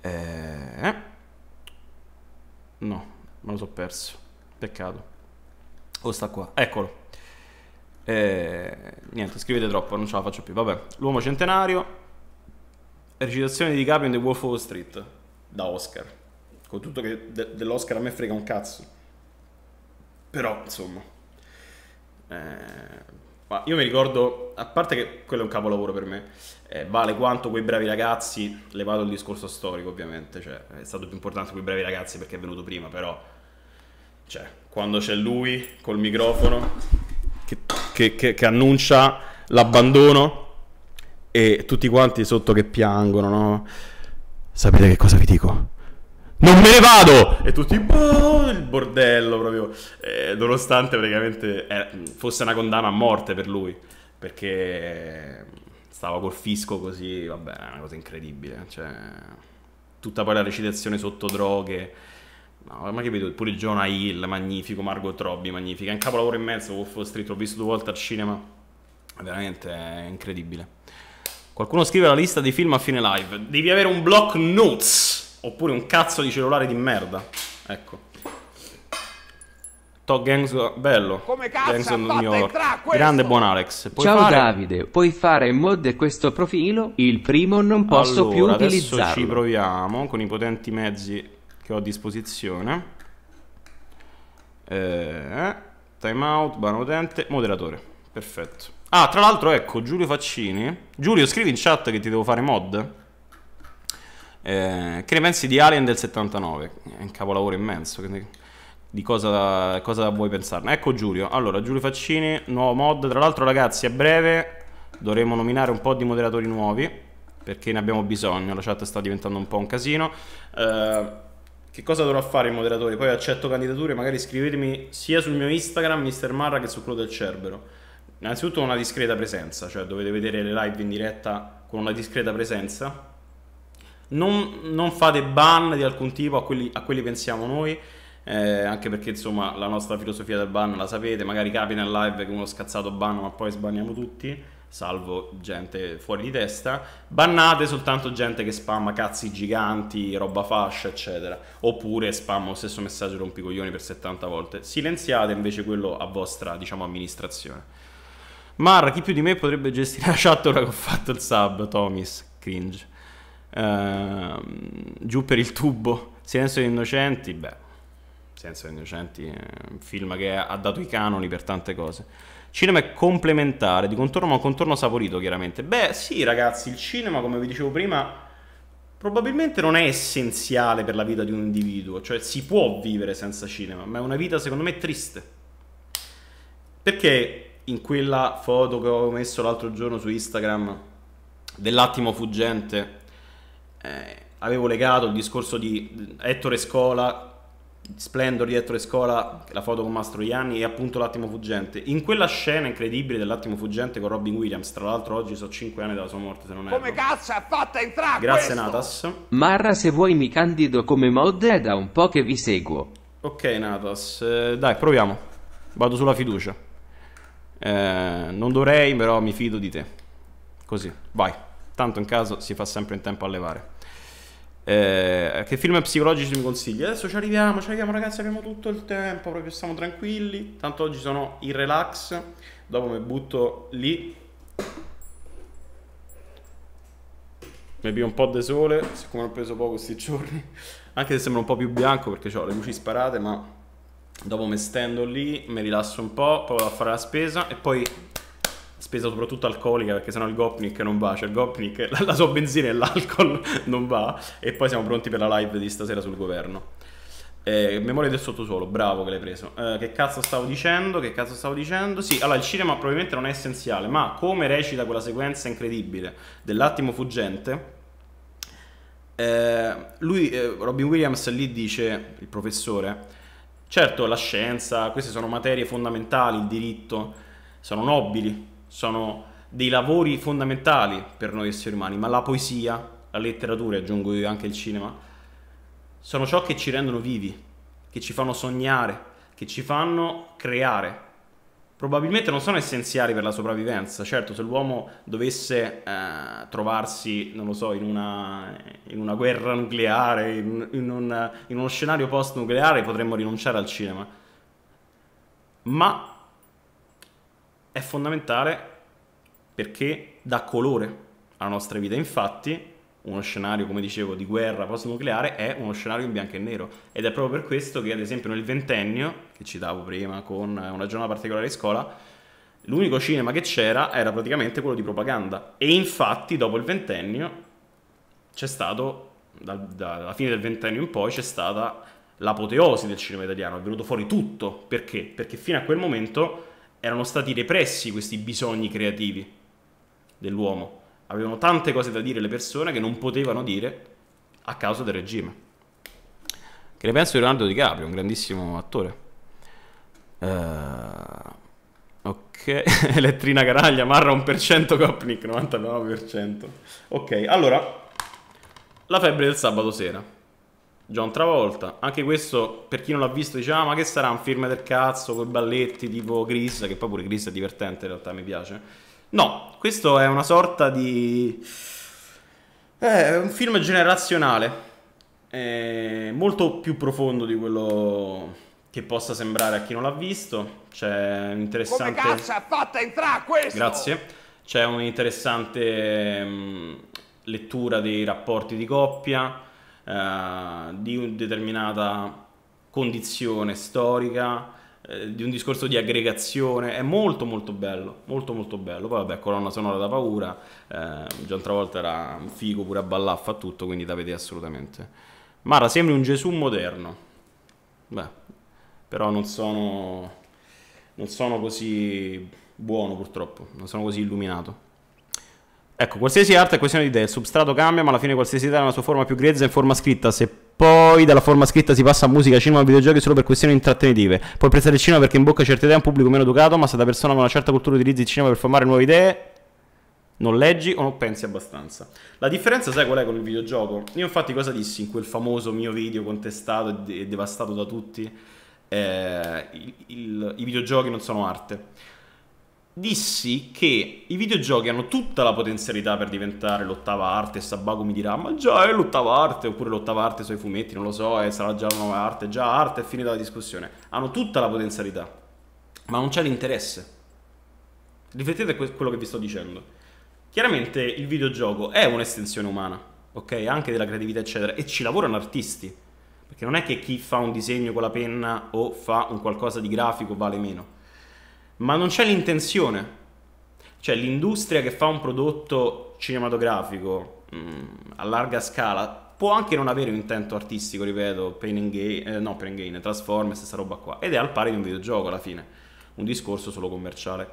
Eh... No, me lo so perso. Peccato. O oh, sta qua, eccolo. Eh... Niente, scrivete troppo, non ce la faccio più. Vabbè, l'uomo centenario, recitazione di Gabriel in The Wolf of Wall Street, da Oscar. Con tutto che de- dell'Oscar a me frega un cazzo. Però, insomma... Eh, io mi ricordo, a parte che quello è un capolavoro per me, eh, vale quanto quei bravi ragazzi, levato il discorso storico ovviamente, cioè è stato più importante quei bravi ragazzi perché è venuto prima, però... Cioè, quando c'è lui col microfono che, che, che, che annuncia l'abbandono e tutti quanti sotto che piangono, no? Sapete che cosa vi dico? Non me ne vado! E tutti, boh, il bordello proprio. Eh, nonostante praticamente eh, fosse una condanna a morte per lui. Perché stava col fisco così, vabbè, è una cosa incredibile. Cioè, tutta poi la recitazione sotto droghe. No, ma che vedo, pure Jonah Hill, magnifico, Margot Robbie, magnifica. È un capolavoro immenso, Wolf Street, l'ho visto due volte al cinema. Veramente è incredibile. Qualcuno scrive la lista dei film a fine live. Devi avere un block notes Oppure un cazzo di cellulare di merda. Ecco. Top Gangs, bello. Come cazzo Gangs New York. Grande buon Alex. Puoi Ciao fare... Davide, puoi fare mod questo profilo? Il primo non posso allora, più utilizzarlo. Allora, Adesso ci proviamo con i potenti mezzi che ho a disposizione. Eh, time ban utente, moderatore. Perfetto. Ah, tra l'altro ecco, Giulio Faccini. Giulio, scrivi in chat che ti devo fare mod. Eh, che ne pensi di Alien del 79? È un capolavoro immenso. Di cosa, cosa vuoi pensarne? Ecco Giulio. Allora, Giulio Faccini, nuovo mod. Tra l'altro, ragazzi, a breve dovremo nominare un po' di moderatori nuovi perché ne abbiamo bisogno. La chat sta diventando un po' un casino. Eh, che cosa dovrò fare i moderatori? Poi accetto candidature, magari scrivetemi sia sul mio Instagram, Mr. Marra, che su quello del Cerbero. Innanzitutto una discreta presenza, cioè dovete vedere le live in diretta con una discreta presenza non, non, fate ban di alcun tipo a quelli, a quelli pensiamo noi. Eh, anche perché insomma la nostra filosofia del ban la sapete, magari capita in live che uno scazzato ban, ma poi sbanniamo tutti, salvo gente fuori di testa. Bannate soltanto gente che spamma cazzi giganti, roba fascia, eccetera. Oppure spamma lo stesso messaggio rompicoglioni per 70 volte. Silenziate invece quello a vostra, diciamo, amministrazione. Marra, chi più di me potrebbe gestire la chat ora che ho fatto il sub? Tomis, cringe. Ehm, giù per il tubo, Silenzio degli Innocenti, beh, Silenzio degli Innocenti è un film che ha dato i canoni per tante cose. Cinema è complementare, di contorno ma un contorno saporito chiaramente. Beh sì ragazzi, il cinema come vi dicevo prima probabilmente non è essenziale per la vita di un individuo, cioè si può vivere senza cinema, ma è una vita secondo me triste. Perché in quella foto che avevo messo l'altro giorno su Instagram dell'attimo fuggente eh, avevo legato il discorso di Ettore Scola, splendor di Ettore Scola, la foto con Mastro Ianni e appunto L'attimo fuggente. In quella scena incredibile dell'attimo fuggente con Robin Williams, tra l'altro oggi sono 5 anni dalla sua morte se non erro. Come cazzo ha fatta entrare Grazie questo? Natas. Marra se vuoi mi candido come mod è da un po' che vi seguo. Ok Natas, eh, dai proviamo, vado sulla fiducia. Eh, non dovrei però mi fido di te. Così, vai. Tanto in caso si fa sempre in tempo a levare. Eh, che film psicologici mi consigli? Adesso ci arriviamo, ci arriviamo ragazzi, abbiamo tutto il tempo, proprio stiamo tranquilli. Tanto oggi sono in relax, dopo mi butto lì. Mi piglio un po' di sole, siccome ho preso poco questi giorni. Anche se sembra un po' più bianco perché ho le luci sparate, ma dopo mi stendo lì, mi rilasso un po', poi vado a fare la spesa e poi spesa soprattutto alcolica perché sennò il Gopnik non va, cioè il Gopnik, la, la sua benzina e l'alcol non va e poi siamo pronti per la live di stasera sul governo. Eh, memoria del sottosuolo, bravo che l'hai preso. Eh, che cazzo stavo dicendo? Che cazzo stavo dicendo? Sì, allora il cinema probabilmente non è essenziale, ma come recita quella sequenza incredibile dell'attimo fuggente? Eh, lui, eh, Robin Williams, lì dice, il professore, certo la scienza, queste sono materie fondamentali, il diritto, sono nobili, sono dei lavori fondamentali per noi esseri umani, ma la poesia, la letteratura, aggiungo io anche il cinema, sono ciò che ci rendono vivi, che ci fanno sognare, che ci fanno creare. Probabilmente non sono essenziali per la sopravvivenza, certo se l'uomo dovesse eh, trovarsi, non lo so, in una, in una guerra nucleare, in, in, un, in uno scenario post-nucleare potremmo rinunciare al cinema. Ma è fondamentale perché dà colore alla nostra vita. Infatti, uno scenario, come dicevo, di guerra post-nucleare è uno scenario in bianco e nero. Ed è proprio per questo che, ad esempio, nel ventennio, che citavo prima con una giornata particolare di scuola, l'unico cinema che c'era era praticamente quello di propaganda. E infatti, dopo il ventennio, c'è stato, da, da, dalla fine del ventennio in poi, c'è stata l'apoteosi del cinema italiano. È venuto fuori tutto. Perché? Perché fino a quel momento erano stati repressi questi bisogni creativi dell'uomo. Avevano tante cose da dire le persone che non potevano dire a causa del regime. Che ne penso di Leonardo DiCaprio, un grandissimo attore. Uh... Ok, Elettrina Caraglia, Marra 1%, Kopnik 99%. Ok, allora, la febbre del sabato sera. John Travolta. Anche questo, per chi non l'ha visto, diceva ah, ma che sarà un film del cazzo con i balletti tipo Gris, che poi pure Gris è divertente in realtà, mi piace. No, questo è una sorta di... Eh, è un film generazionale, è molto più profondo di quello che possa sembrare a chi non l'ha visto. C'è un interessante... Come cazzo ha fatto entrare questo? Grazie. C'è un'interessante mm, lettura dei rapporti di coppia, eh, di una determinata condizione storica, eh, di un discorso di aggregazione, è molto molto bello, molto molto bello. Poi vabbè, colonna sonora da paura, eh, già un'altra volta era un figo pure a ballare, fa tutto, quindi da vedere assolutamente. Mara, sembri un Gesù moderno. Beh, però non sono, non sono così buono purtroppo, non sono così illuminato. Ecco, qualsiasi arte è questione di idee, il substrato cambia, ma alla fine qualsiasi idea ha una sua forma più grezza in forma scritta. Se poi dalla forma scritta si passa a musica, cinema o videogiochi solo per questioni intrattenitive. Puoi apprezzare il cinema perché in bocca a certe idee è un pubblico meno educato, ma se da persona con una certa cultura utilizzi il cinema per formare nuove idee, non leggi o non pensi abbastanza. La differenza sai qual è con il videogioco? Io infatti cosa dissi in quel famoso mio video contestato e devastato da tutti? Eh, il, il, I videogiochi non sono arte dissi che i videogiochi hanno tutta la potenzialità per diventare l'ottava arte e Sabago mi dirà ma già è l'ottava arte oppure l'ottava arte sui fumetti non lo so è, eh, sarà già la nuova arte già arte è finita la discussione hanno tutta la potenzialità ma non c'è l'interesse riflettete quello che vi sto dicendo chiaramente il videogioco è un'estensione umana ok anche della creatività eccetera e ci lavorano artisti perché non è che chi fa un disegno con la penna o fa un qualcosa di grafico vale meno ma non c'è l'intenzione. Cioè l'industria che fa un prodotto cinematografico mh, mm, a larga scala può anche non avere un intento artistico, ripeto, Pain and Gain, eh, no, Pain and Gain, Transformers, questa roba qua, ed è al pari di un videogioco alla fine, un discorso solo commerciale.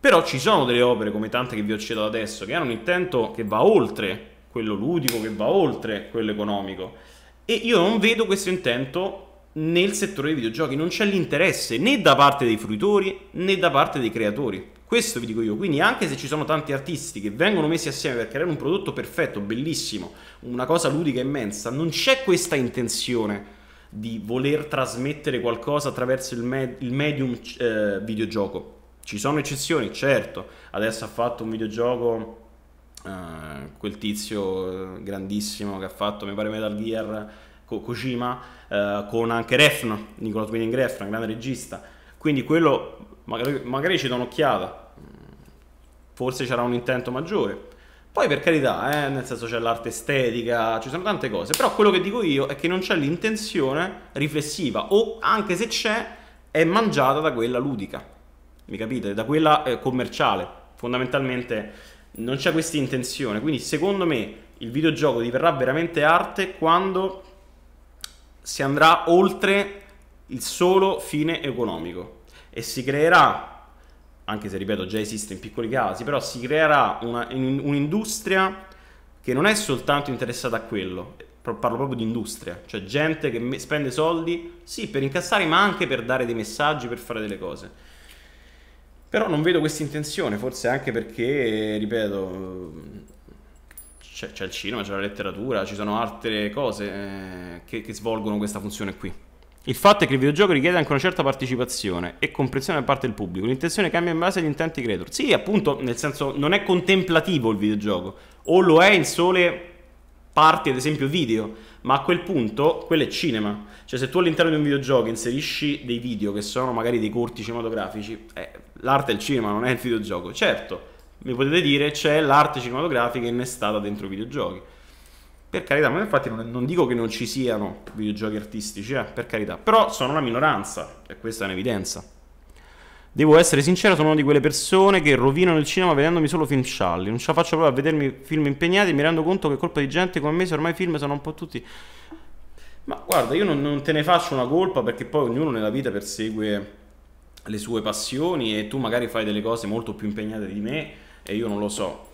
Però ci sono delle opere come tante che vi ho citato adesso che hanno un intento che va oltre quello ludico, che va oltre quello economico. E io non vedo questo intento nel settore dei videogiochi, non c'è l'interesse né da parte dei fruitori né da parte dei creatori. Questo vi dico io, quindi anche se ci sono tanti artisti che vengono messi assieme per creare un prodotto perfetto, bellissimo, una cosa ludica immensa, non c'è questa intenzione di voler trasmettere qualcosa attraverso il, med- il medium eh, videogioco. Ci sono eccezioni, certo, adesso ha fatto un videogioco eh, quel tizio eh, grandissimo che ha fatto, mi pare Metal Gear Kojima, eh, con anche Refn, Nicolas Winning Refn, grande regista. Quindi quello magari, magari ci do un'occhiata, forse c'era un intento maggiore. Poi per carità, eh, nel senso c'è l'arte estetica, ci sono tante cose, però quello che dico io è che non c'è l'intenzione riflessiva o anche se c'è è mangiata da quella ludica, mi capite? Da quella eh, commerciale, fondamentalmente non c'è questa intenzione, quindi secondo me il videogioco diverrà veramente arte quando si andrà oltre il solo fine economico e si creerà, anche se ripeto già esiste in piccoli casi, però si creerà una, un'industria che non è soltanto interessata a quello, parlo proprio di industria, cioè gente che spende soldi, sì, per incassare, ma anche per dare dei messaggi, per fare delle cose. Però non vedo questa intenzione, forse anche perché, ripeto, c'è, c'è il cinema, c'è la letteratura, ci sono altre cose eh, che, che svolgono questa funzione qui. Il fatto è che il videogioco richiede anche una certa partecipazione e comprensione da parte del pubblico. L'intenzione cambia in base agli intenti creator. Sì, appunto, nel senso non è contemplativo il videogioco, o lo è in sole parti, ad esempio, video, ma a quel punto quello è cinema. Cioè, se tu all'interno di un videogioco inserisci dei video che sono magari dei corti cinematografici, eh, l'arte è il cinema, non è il videogioco. Certo, mi potete dire, c'è l'arte cinematografica innestata dentro i videogiochi. Per carità, ma infatti non, non, dico che non ci siano videogiochi artistici, eh, per carità, però sono una minoranza, e questa è un'evidenza. Devo essere sincero, sono una di quelle persone che rovinano il cinema vedendomi solo film scialli. Non ce la faccio proprio a vedermi film impegnati e mi rendo conto che colpa di gente come me se ormai i film sono un po' tutti... Ma guarda, io non, non te ne faccio una colpa perché poi ognuno nella vita persegue le sue passioni e tu magari fai delle cose molto più impegnate di me e io non lo so.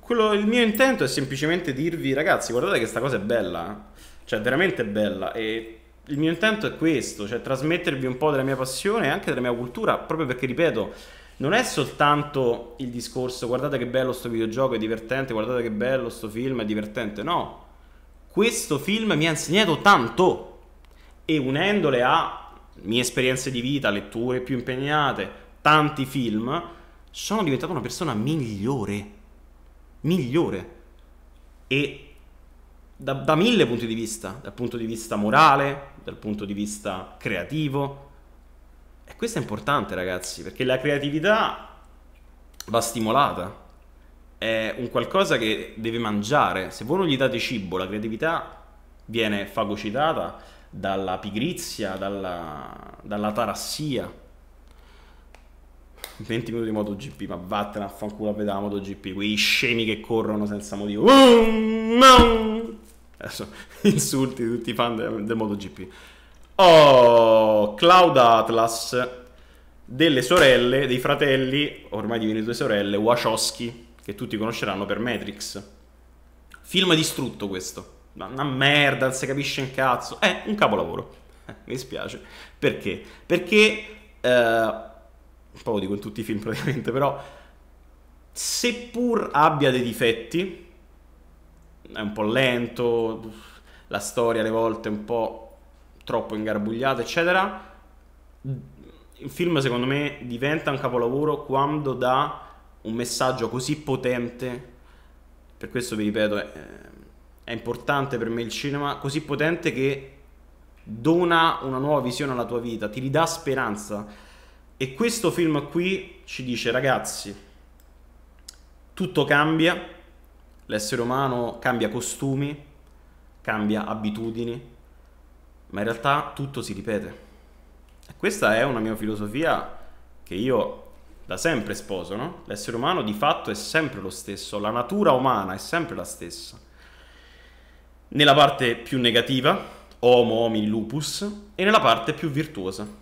Quello, il mio intento è semplicemente dirvi, ragazzi, guardate che sta cosa è bella, eh. cioè veramente bella e il mio intento è questo, cioè trasmettervi un po' della mia passione e anche della mia cultura, proprio perché ripeto, non è soltanto il discorso guardate che bello sto videogioco, è divertente, guardate che bello sto film, è divertente, no. Questo film mi ha insegnato tanto e unendole a mie esperienze di vita, letture più impegnate, tanti film, sono diventato una persona migliore. Migliore. E da, da, mille punti di vista, dal punto di vista morale, dal punto di vista creativo. E questo è importante, ragazzi, perché la creatività va stimolata. È un qualcosa che deve mangiare. Se voi non gli date cibo, la creatività viene fagocitata dalla pigrizia, dalla, dalla tarassia 20 minuti di MotoGP, ma vattene a fanculo a vedere la MotoGP, quei scemi che corrono senza motivo. Mm, Adesso insulti tutti i fan del de MotoGP. Oh, Cloud Atlas delle sorelle, dei fratelli, ormai divenute due sorelle, Wachowski, che tutti conosceranno per Matrix. Film distrutto questo. Una merda, non si capisce un cazzo. È eh, un capolavoro. Eh, mi dispiace. Perché? Perché... Eh, poi lo dico in tutti i film praticamente, però seppur abbia dei difetti, è un po' lento, la storia alle volte è un po' troppo ingarbugliata, eccetera, il film secondo me diventa un capolavoro quando dà un messaggio così potente, per questo vi ripeto, è, è importante per me il cinema, così potente che dona una nuova visione alla tua vita, ti ridà speranza e questo film qui ci dice ragazzi, tutto cambia, l'essere umano cambia costumi, cambia abitudini, ma in realtà tutto si ripete. E questa è una mia filosofia che io da sempre sposo, no? L'essere umano di fatto è sempre lo stesso, la natura umana è sempre la stessa. Nella parte più negativa, homo homini lupus, e nella parte più virtuosa,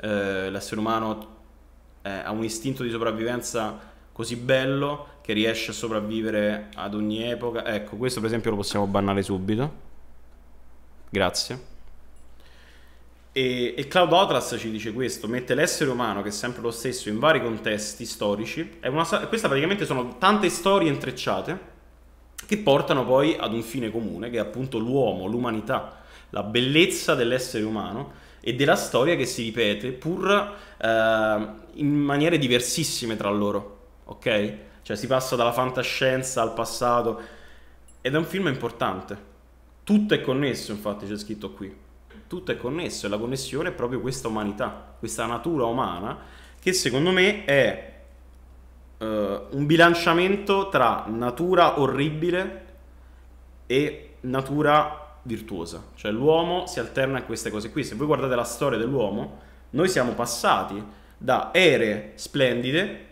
eh, l'essere umano eh, ha un istinto di sopravvivenza così bello che riesce a sopravvivere ad ogni epoca. Ecco, questo per esempio lo possiamo bannare subito. Grazie. E, e Cloud Atlas ci dice questo, mette l'essere umano, che è sempre lo stesso, in vari contesti storici. Una, questa praticamente sono tante storie intrecciate che portano poi ad un fine comune, che è appunto l'uomo, l'umanità, la bellezza dell'essere umano e della storia che si ripete pur eh, in maniere diversissime tra loro, ok? Cioè si passa dalla fantascienza al passato ed è un film importante. Tutto è connesso, infatti c'è scritto qui. Tutto è connesso e la connessione è proprio questa umanità, questa natura umana che secondo me è eh, un bilanciamento tra natura orribile e natura virtuosa, cioè l'uomo si alterna a queste cose qui. Se voi guardate la storia dell'uomo, noi siamo passati da ere splendide,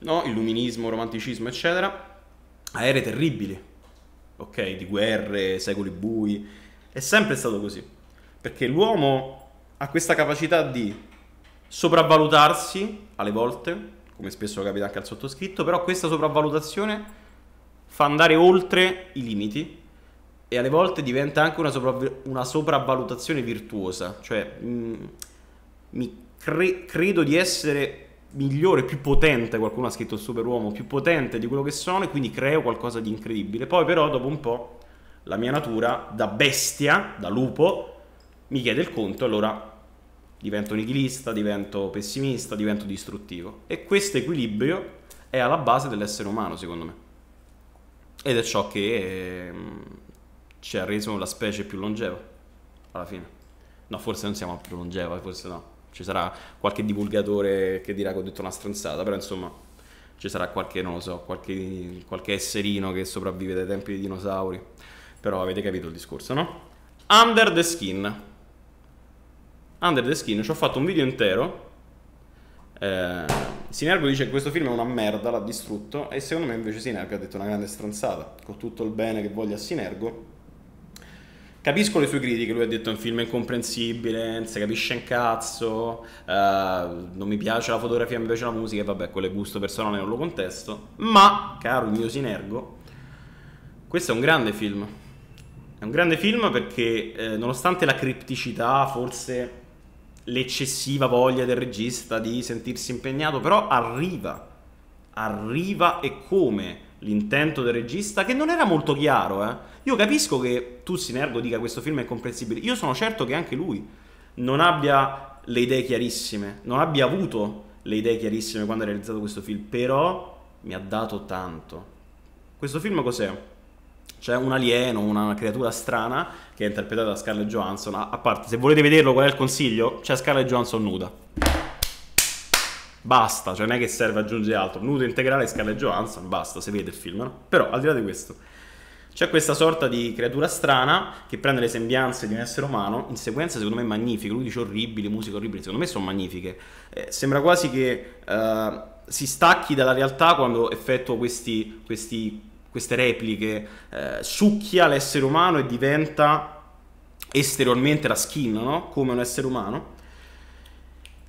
no? illuminismo, romanticismo, eccetera, a ere terribili, ok? Di guerre, secoli bui. È sempre stato così, perché l'uomo ha questa capacità di sopravvalutarsi alle volte, come spesso capita anche al sottoscritto, però questa sopravvalutazione fa andare oltre i limiti e alle volte diventa anche una, sopravv- una sopravvalutazione virtuosa, cioè mh, mm, mi cre- credo di essere migliore, più potente, qualcuno ha scritto il superuomo, più potente di quello che sono e quindi creo qualcosa di incredibile. Poi però dopo un po' la mia natura da bestia, da lupo, mi chiede il conto, e allora divento nichilista, divento pessimista, divento distruttivo. E questo equilibrio è alla base dell'essere umano, secondo me. Ed è ciò che... È mm, ci cioè, ha reso la specie più longeva, alla fine. No, forse non siamo più longeva, forse no. Ci sarà qualche divulgatore che dirà che ho detto una stronzata, però insomma ci sarà qualche, non lo so, qualche, qualche esserino che sopravvive dai tempi dei dinosauri. Però avete capito il discorso, no? Under the Skin. Under the Skin, ci ho fatto un video intero. Eh, Sinergo dice che questo film è una merda, l'ha distrutto, e secondo me invece Sinergo ha detto una grande stronzata, con tutto il bene che voglia Sinergo. Capisco le sue critiche, lui ha detto è un film incomprensibile, non si capisce un cazzo, eh, non mi piace la fotografia, mi piace la musica, e vabbè, quello è gusto personale, non lo contesto, ma, caro il mio sinergo, questo è un grande film. È un grande film perché, eh, nonostante la cripticità, forse l'eccessiva voglia del regista di sentirsi impegnato, però arriva, arriva e come l'intento del regista, che non era molto chiaro. Eh. Io capisco che tu, Sinergo, dica questo film è comprensibile. Io sono certo che anche lui non abbia le idee chiarissime, non abbia avuto le idee chiarissime quando ha realizzato questo film, però mi ha dato tanto. Questo film cos'è? C'è un alieno, una creatura strana che è interpretata da Scarlett Johansson. A parte, se volete vederlo, qual è il consiglio? C'è Scarlett Johansson nuda. Basta, cioè non è che serve aggiungere altro. Nudo integrale Scarlett Johansson, basta, se vede il film, no? Però al di là di questo, c'è questa sorta di creatura strana che prende le sembianze di un essere umano, in sequenza secondo me magnifiche, lui dice orribili, musiche orribili, secondo me sono magnifiche. Eh, sembra quasi che eh, si stacchi dalla realtà quando effettua questi, questi, queste repliche, eh, succhia l'essere umano e diventa esteriormente la skin, no? Come un essere umano.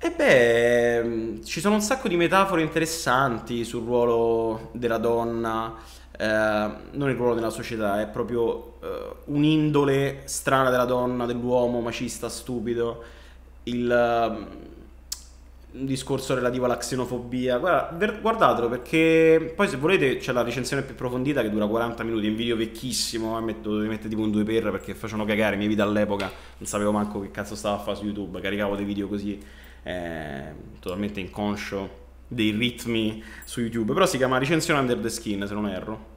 E beh, mm, ci sono un sacco di metafore interessanti sul ruolo della donna, eh, non il ruolo della società, è proprio eh, un'indole strana della donna, dell'uomo macista, stupido, il uh, discorso relativo alla xenofobia. Guarda, ver- guardatelo perché poi se volete c'è la recensione più approfondita che dura 40 minuti, è un video vecchissimo, eh, metto, dovete mettere tipo un 2 per perché facevano cagare, mia vita all'epoca, non sapevo manco che cazzo stava a fare su YouTube, caricavo dei video così eh, totalmente inconscio dei ritmi su YouTube, però si chiama recensione Under the Skin, se non erro.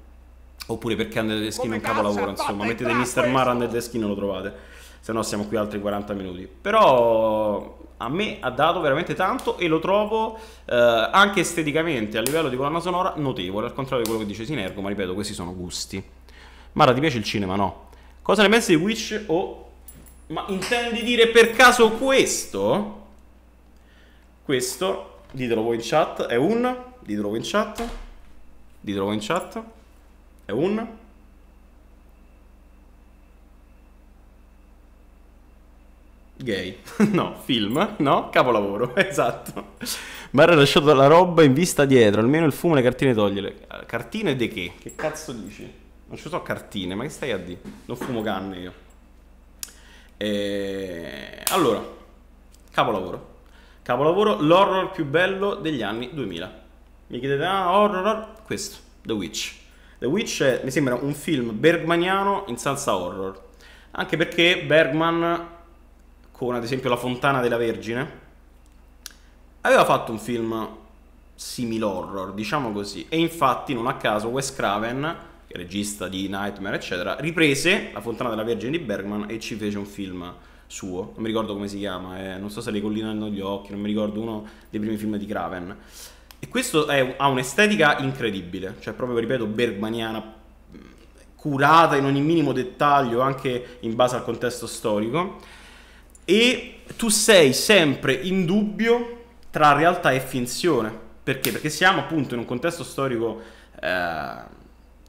Oppure perché Under the Skin è un capolavoro, insomma, mettete Mr. Mara Under the Skin e lo trovate. Se no siamo qui altri 40 minuti. Però a me ha dato veramente tanto e lo trovo eh, anche esteticamente a livello di colonna sonora notevole, al contrario di quello che dice Sinergo, ma ripeto, questi sono gusti. Mara, ti piace il cinema? No. Cosa ne pensi di Witch o... Oh, ma intendi dire per caso questo? Questo, ditelo voi in chat, è un, ditelo voi in chat, ditelo voi in chat, è un... Gay, no, film, no, capolavoro, esatto. Barra ha lasciato la roba in vista dietro, almeno il fumo le cartine togliere. Cartine di che? Che cazzo dici? Non ci sono cartine, ma che stai a dire? Non fumo canne io. E... Eh, allora, capolavoro. Capolavoro, l'horror più bello degli anni 2000. Mi chiedete, ah, horror, horror? Questo, The Witch. The Witch è, mi sembra un film bergmaniano in salsa horror. Anche perché Bergman, con ad esempio La Fontana della Vergine, aveva fatto un film simil horror, diciamo così. E infatti, non a caso, Wes Craven, regista di Nightmare, eccetera, riprese La Fontana della Vergine di Bergman e ci fece un film suo, non mi ricordo come si chiama, eh, non so se Le colline hanno gli occhi, non mi ricordo uno dei primi film di Craven. E questo è, ha un'estetica incredibile, cioè proprio, ripeto, bergmaniana, mm, curata in ogni minimo dettaglio, anche in base al contesto storico. E tu sei sempre in dubbio tra realtà e finzione. Perché? Perché siamo appunto in un contesto storico eh,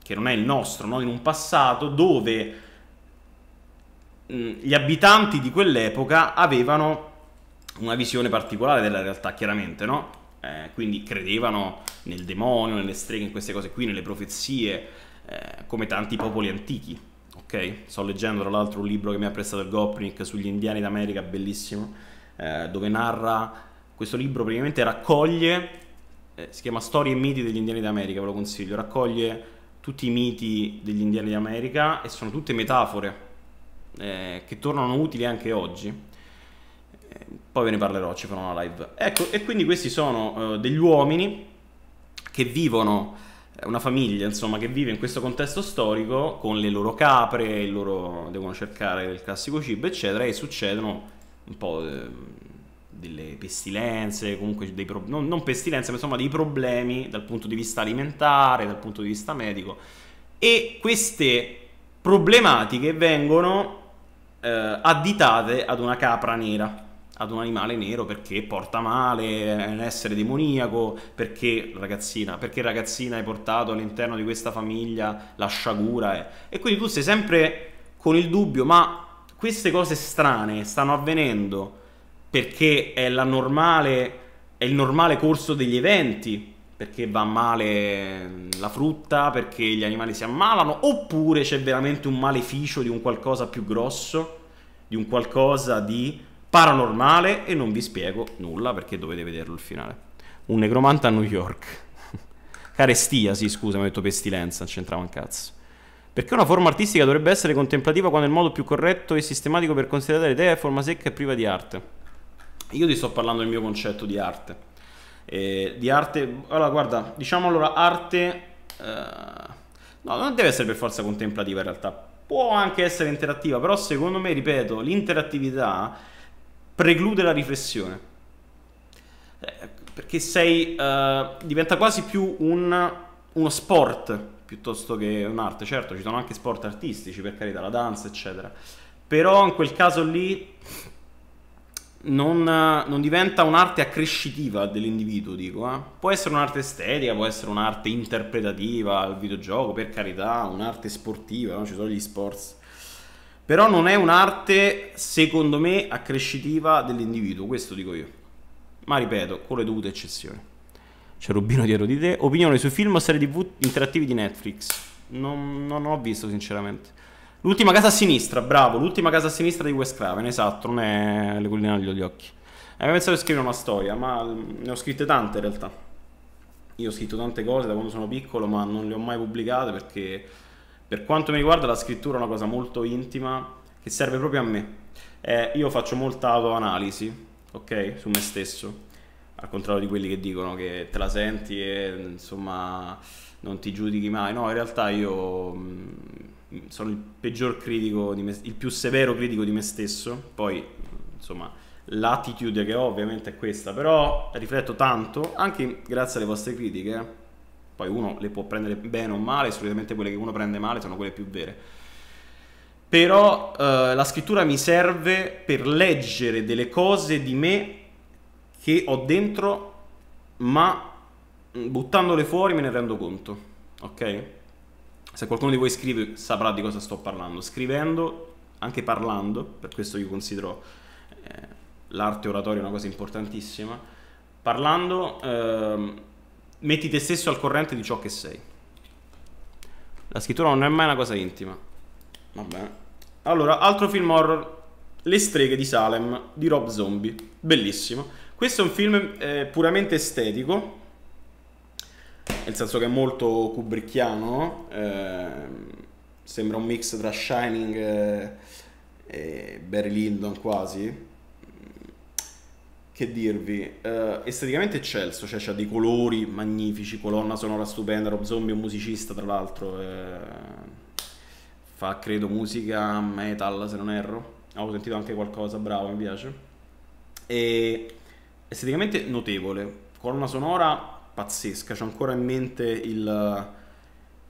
che non è il nostro, no? in un passato dove Mm, gli abitanti di quell'epoca avevano una visione particolare della realtà, chiaramente, no? Eh, quindi credevano nel demonio, nelle streghe, in queste cose qui, nelle profezie, eh, come tanti popoli antichi. Ok? Sto leggendo tra l'altro un libro che mi ha prestato il Gopnik sugli indiani d'America, bellissimo, eh, dove narra. Questo libro praticamente raccoglie, eh, si chiama Storie e miti degli indiani d'America, ve lo consiglio, raccoglie tutti i miti degli indiani d'America e sono tutte metafore eh, che tornano utili anche oggi. Eh, poi ve ne parlerò, ci farò una live. Ecco, e quindi questi sono eh, degli uomini che vivono, eh, una famiglia insomma che vive in questo contesto storico con le loro capre, loro, devono cercare il classico cibo eccetera e succedono un po' eh, delle pestilenze, comunque dei pro- non, non pestilenze ma insomma dei problemi dal punto di vista alimentare, dal punto di vista medico e queste problematiche vengono eh, additate ad una capra nera ad un animale nero perché porta male, è un essere demoniaco, perché ragazzina, perché ragazzina hai portato all'interno di questa famiglia la sciagura. Eh. E quindi tu sei sempre con il dubbio, ma queste cose strane stanno avvenendo perché è la normale, è il normale corso degli eventi, perché va male mm, la frutta, perché gli animali si ammalano, oppure c'è veramente un maleficio di un qualcosa più grosso, di un qualcosa di paranormale e non vi spiego nulla perché dovete vederlo il finale. Un necromante a New York. Carestia, sì, scusa, mi ho detto pestilenza, non c'entrava un cazzo. Perché una forma artistica dovrebbe essere contemplativa quando il modo più corretto e sistematico per considerare l'idea è forma secca e priva di arte. Io ti sto parlando del mio concetto di arte eh, di arte... Allora, guarda, diciamo allora arte... Eh, no, non deve essere per forza contemplativa in realtà. Può anche essere interattiva, però secondo me, ripeto, l'interattività preclude la riflessione. Eh, perché sei... Eh, diventa quasi più un, uno sport piuttosto che un'arte. Certo, ci sono anche sport artistici, per carità, la danza, eccetera. Però in quel caso lì non, non diventa un'arte accrescitiva dell'individuo, dico. Eh? Può essere un'arte estetica, può essere un'arte interpretativa al videogioco, per carità, un'arte sportiva, no? ci sono gli sports. Però non è un'arte, secondo me, accrescitiva dell'individuo, questo dico io. Ma ripeto, con le dovute eccezioni. C'è Rubino dietro di te. Opinione sui film o serie TV interattivi di Netflix? Non, non ho visto, sinceramente. L'ultima casa a sinistra, bravo, l'ultima casa a sinistra di West Craven, esatto, non è le colline agli occhi. Eh, avevo pensato di scrivere una storia, ma ne ho scritte tante in realtà. Io ho scritto tante cose da quando sono piccolo, ma non le ho mai pubblicate perché per quanto mi riguarda la scrittura è una cosa molto intima che serve proprio a me. Eh, io faccio molta autoanalisi, ok, su me stesso, al contrario di quelli che dicono che te la senti e insomma non ti giudichi mai. No, in realtà io mm, sono il peggior critico, di me, il più severo critico di me stesso, poi insomma l'attitudine che ho ovviamente è questa, però rifletto tanto, anche grazie alle vostre critiche, eh. poi uno le può prendere bene o male, solitamente quelle che uno prende male sono quelle più vere. Però eh, la scrittura mi serve per leggere delle cose di me che ho dentro, ma mm, buttandole fuori me ne rendo conto. Ok? Se qualcuno di voi scrive saprà di cosa sto parlando. Scrivendo, anche parlando, per questo io considero eh, l'arte oratoria una cosa importantissima, parlando eh, metti te stesso al corrente di ciò che sei. La scrittura non è mai una cosa intima. Va bene. Allora, altro film horror, Le streghe di Salem di Rob Zombie. Bellissimo. Questo è un film eh, puramente estetico, nel senso che è molto kubrickiano, ehm, sembra un mix tra Shining e, e Barry Lyndon quasi. Che dirvi, eh, esteticamente eccelso, cioè ha dei colori magnifici, colonna sonora stupenda, Rob Zombie è un musicista tra l'altro, eh, fa credo musica metal se non erro, ho sentito anche qualcosa, bravo mi piace, e esteticamente notevole, colonna sonora pazzesca. C'ho ancora in mente il,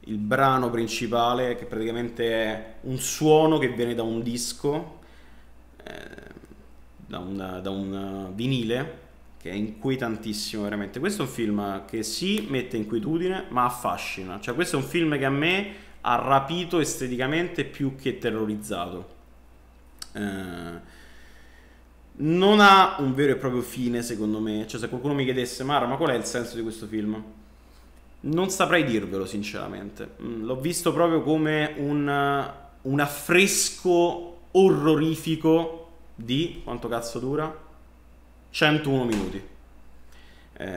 il brano principale che praticamente è un suono che viene da un disco, eh, da, un, da un vinile, che è inquietantissimo veramente. Questo è un film che si mette inquietudine ma affascina. Cioè questo è un film che a me ha rapito esteticamente più che terrorizzato. Eh, non ha un vero e proprio fine, secondo me. Cioè, se qualcuno mi chiedesse, Mara, ma qual è il senso di questo film? Non saprei dirvelo, sinceramente. Mm, l'ho visto proprio come un, uh, un affresco orrorifico di quanto cazzo dura? 101 minuti. Eh,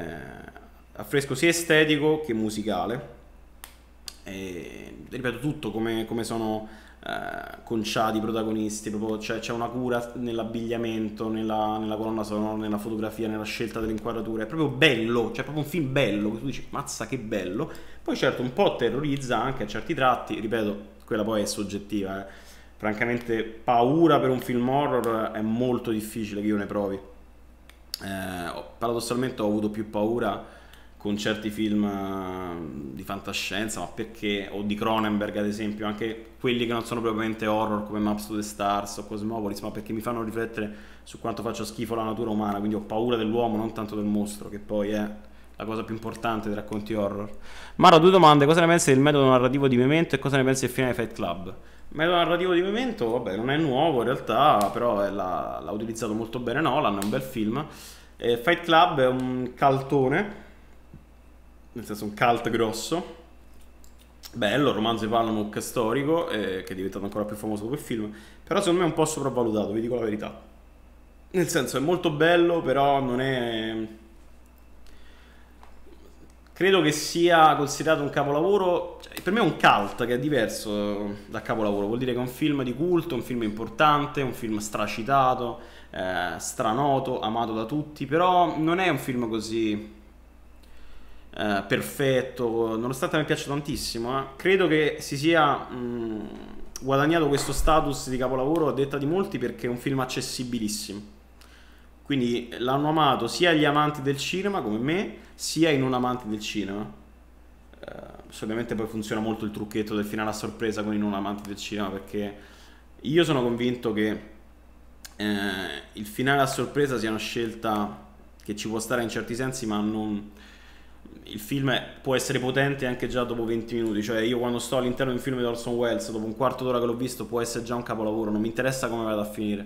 affresco sia estetico che musicale. E, ripeto tutto come, come sono eh, conciati i protagonisti, proprio, cioè, c'è una cura nell'abbigliamento, nella, nella, colonna sonora, nella fotografia, nella scelta delle inquadrature, è proprio bello, cioè è proprio un film bello, che tu dici mazza che bello, poi certo un po' terrorizza anche a certi tratti, ripeto, quella poi è soggettiva, eh. francamente paura per un film horror è molto difficile che io ne provi, eh, paradossalmente ho avuto più paura con certi film eh, di fantascienza, ma perché, o di Cronenberg ad esempio, anche quelli che non sono propriamente horror come Maps to the Stars o Cosmopolis, ma perché mi fanno riflettere su quanto faccio schifo alla natura umana, quindi ho paura dell'uomo, non tanto del mostro, che poi è la cosa più importante dei racconti horror. Mara, due domande, cosa ne pensi del metodo narrativo di Memento e cosa ne pensi del finale Fight Club? Il metodo narrativo di Memento, vabbè, non è nuovo in realtà, però l'ha, l'ha utilizzato molto bene Nolan, è un bel film. Eh, Fight Club è un caltone nel senso un cult grosso. Bello, romanzo di Palomuk storico, eh, che è diventato ancora più famoso dopo il film, però secondo me è un po' sopravvalutato, vi dico la verità. Nel senso, è molto bello, però non è... Credo che sia considerato un capolavoro, cioè, per me è un cult che è diverso da capolavoro, vuol dire che è un film di culto, un film importante, un film stracitato, eh, stranoto, amato da tutti, però non è un film così eh, perfetto, nonostante mi piaccia tantissimo, eh, credo che si sia mh, mm, guadagnato questo status di capolavoro a detta di molti perché è un film accessibilissimo. Quindi l'hanno amato sia gli amanti del cinema come me, sia i non amanti del cinema. Uh, ovviamente poi funziona molto il trucchetto del finale a sorpresa con i non amanti del cinema perché io sono convinto che eh, il finale a sorpresa sia una scelta che ci può stare in certi sensi ma non, il film può essere potente anche già dopo 20 minuti, cioè io quando sto all'interno di un film di Orson Welles, dopo un quarto d'ora che l'ho visto, può essere già un capolavoro, non mi interessa come vado a finire.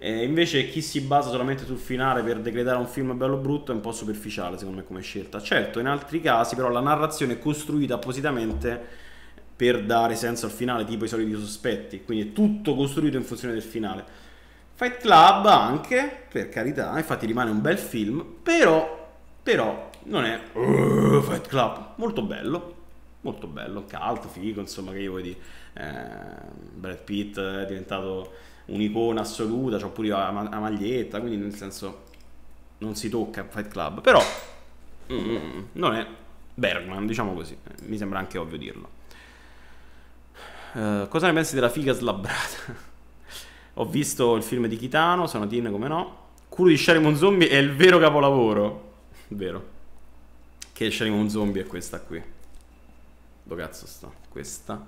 E invece chi si basa solamente sul finale per decretare un film bello o brutto è un po' superficiale secondo me come scelta. Certo, in altri casi però la narrazione è costruita appositamente per dare senso al finale, tipo i soliti sospetti, quindi è tutto costruito in funzione del finale. Fight Club anche, per carità, infatti rimane un bel film, però, però non è uh, Fight Club, molto bello, molto bello, caldo, figo, insomma che io voglio dire, eh, Brad Pitt è diventato un'icona assoluta, c'ho pure la, la, maglietta, quindi nel senso non si tocca Fight Club, però mm, non è Bergman, diciamo così, eh, mi sembra anche ovvio dirlo. Uh, cosa ne pensi della figa slabbrata? Ho visto il film di Kitano, sono Tin come no. Culo di Sherry Zombie è il vero capolavoro. Vero che Shenmue un zombie è questa qui. Dove cazzo sta? Questa.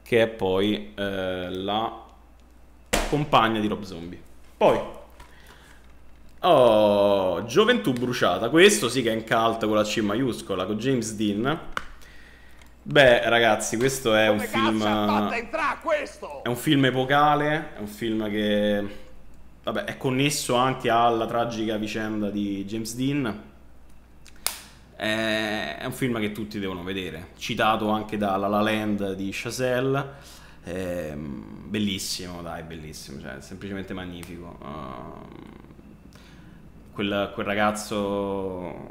Che è poi eh, la compagna di Rob Zombie. Poi. Oh, Gioventù bruciata. Questo sì che è in cult con la C maiuscola, con James Dean. Beh, ragazzi, questo è Come un film... Entra, questo? È un film epocale, è un film che... Vabbè, è connesso anche alla tragica vicenda di James Dean è un film che tutti devono vedere, citato anche da La La Land di Chazelle. È ehm, bellissimo, dai, bellissimo, cioè, semplicemente magnifico. Ehm, quel, quel, ragazzo,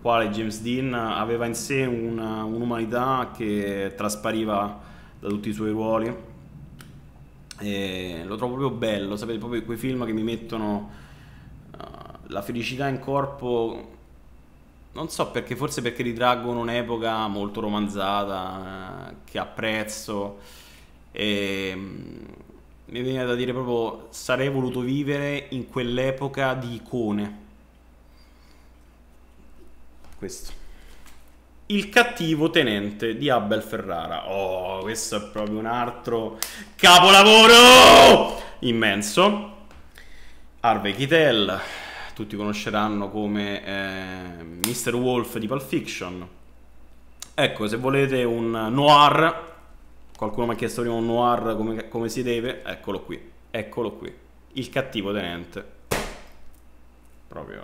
quale James Dean, aveva in sé una, un'umanità che traspariva da tutti i suoi ruoli. E lo trovo proprio bello, sapete, proprio quei film che mi mettono uh, la felicità in corpo non so perché, forse perché ritraggono un'epoca molto romanzata, eh, che apprezzo. E mm, mi viene da dire proprio, sarei voluto vivere in quell'epoca di icone. Questo. Il cattivo tenente di Abel Ferrara. Oh, questo è proprio un altro capolavoro immenso. Harvey Keitel, tutti conosceranno come eh, Mr. Wolf di Pulp Fiction. Ecco, se volete un noir, qualcuno mi ha chiesto prima un noir come, come si deve, eccolo qui, eccolo qui, il cattivo tenente. Proprio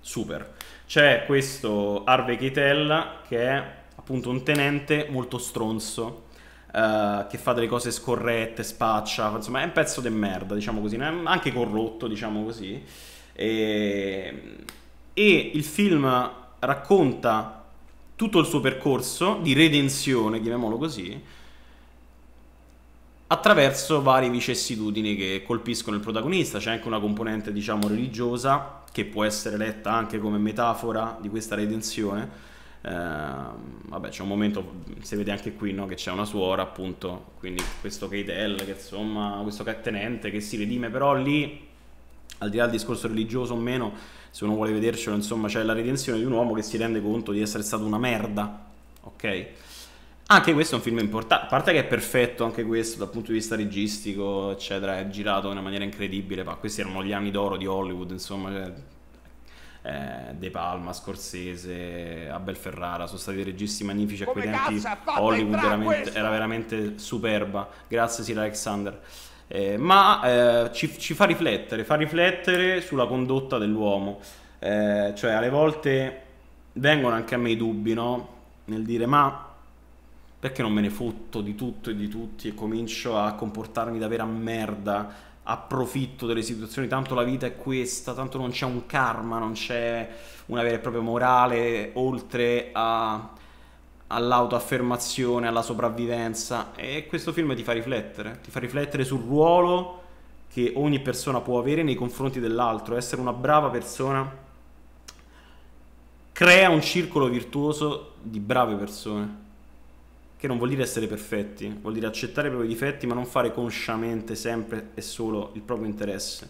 super. C'è questo Harvey Keitel che è appunto un tenente molto stronzo, Uh, che fa delle cose scorrette, spaccia, insomma è un pezzo di merda, diciamo così, anche corrotto, diciamo così. E, ehm, e il film racconta tutto il suo percorso di redenzione, chiamiamolo così, attraverso varie vicissitudini che colpiscono il protagonista. C'è anche una componente, diciamo, religiosa che può essere letta anche come metafora di questa redenzione. Eh, vabbè, c'è un momento, si vede anche qui, no, che c'è una suora, appunto, quindi questo Keitel, che insomma, questo cattenente che si redime, però lì al di là del discorso religioso o meno, se uno vuole vedercelo, insomma, c'è la redenzione di un uomo che si rende conto di essere stato una merda, ok? Anche questo è un film importante, a parte che è perfetto anche questo dal punto di vista registico, eccetera, è girato in una maniera incredibile, ma questi erano gli anni d'oro di Hollywood, insomma, cioè, eh, De Palma, Scorsese, Abel Ferrara, sono stati registi magnifici a quei tempi, Hollywood veramente, era veramente superba, grazie Sir Alexander eh, ma eh, ci, ci, fa riflettere, fa riflettere sulla condotta dell'uomo. Eh, cioè, alle volte vengono anche a me i dubbi, no? Nel dire, ma perché non me ne fotto di tutto e di tutti e comincio a comportarmi da vera merda? Approfitto delle situazioni, tanto la vita è questa, tanto non c'è un karma, non c'è una vera e propria morale oltre a all'autoaffermazione, alla sopravvivenza e questo film ti fa riflettere, ti fa riflettere sul ruolo che ogni persona può avere nei confronti dell'altro, essere una brava persona crea un circolo virtuoso di brave persone, che non vuol dire essere perfetti, vuol dire accettare i propri difetti ma non fare consciamente sempre e solo il proprio interesse,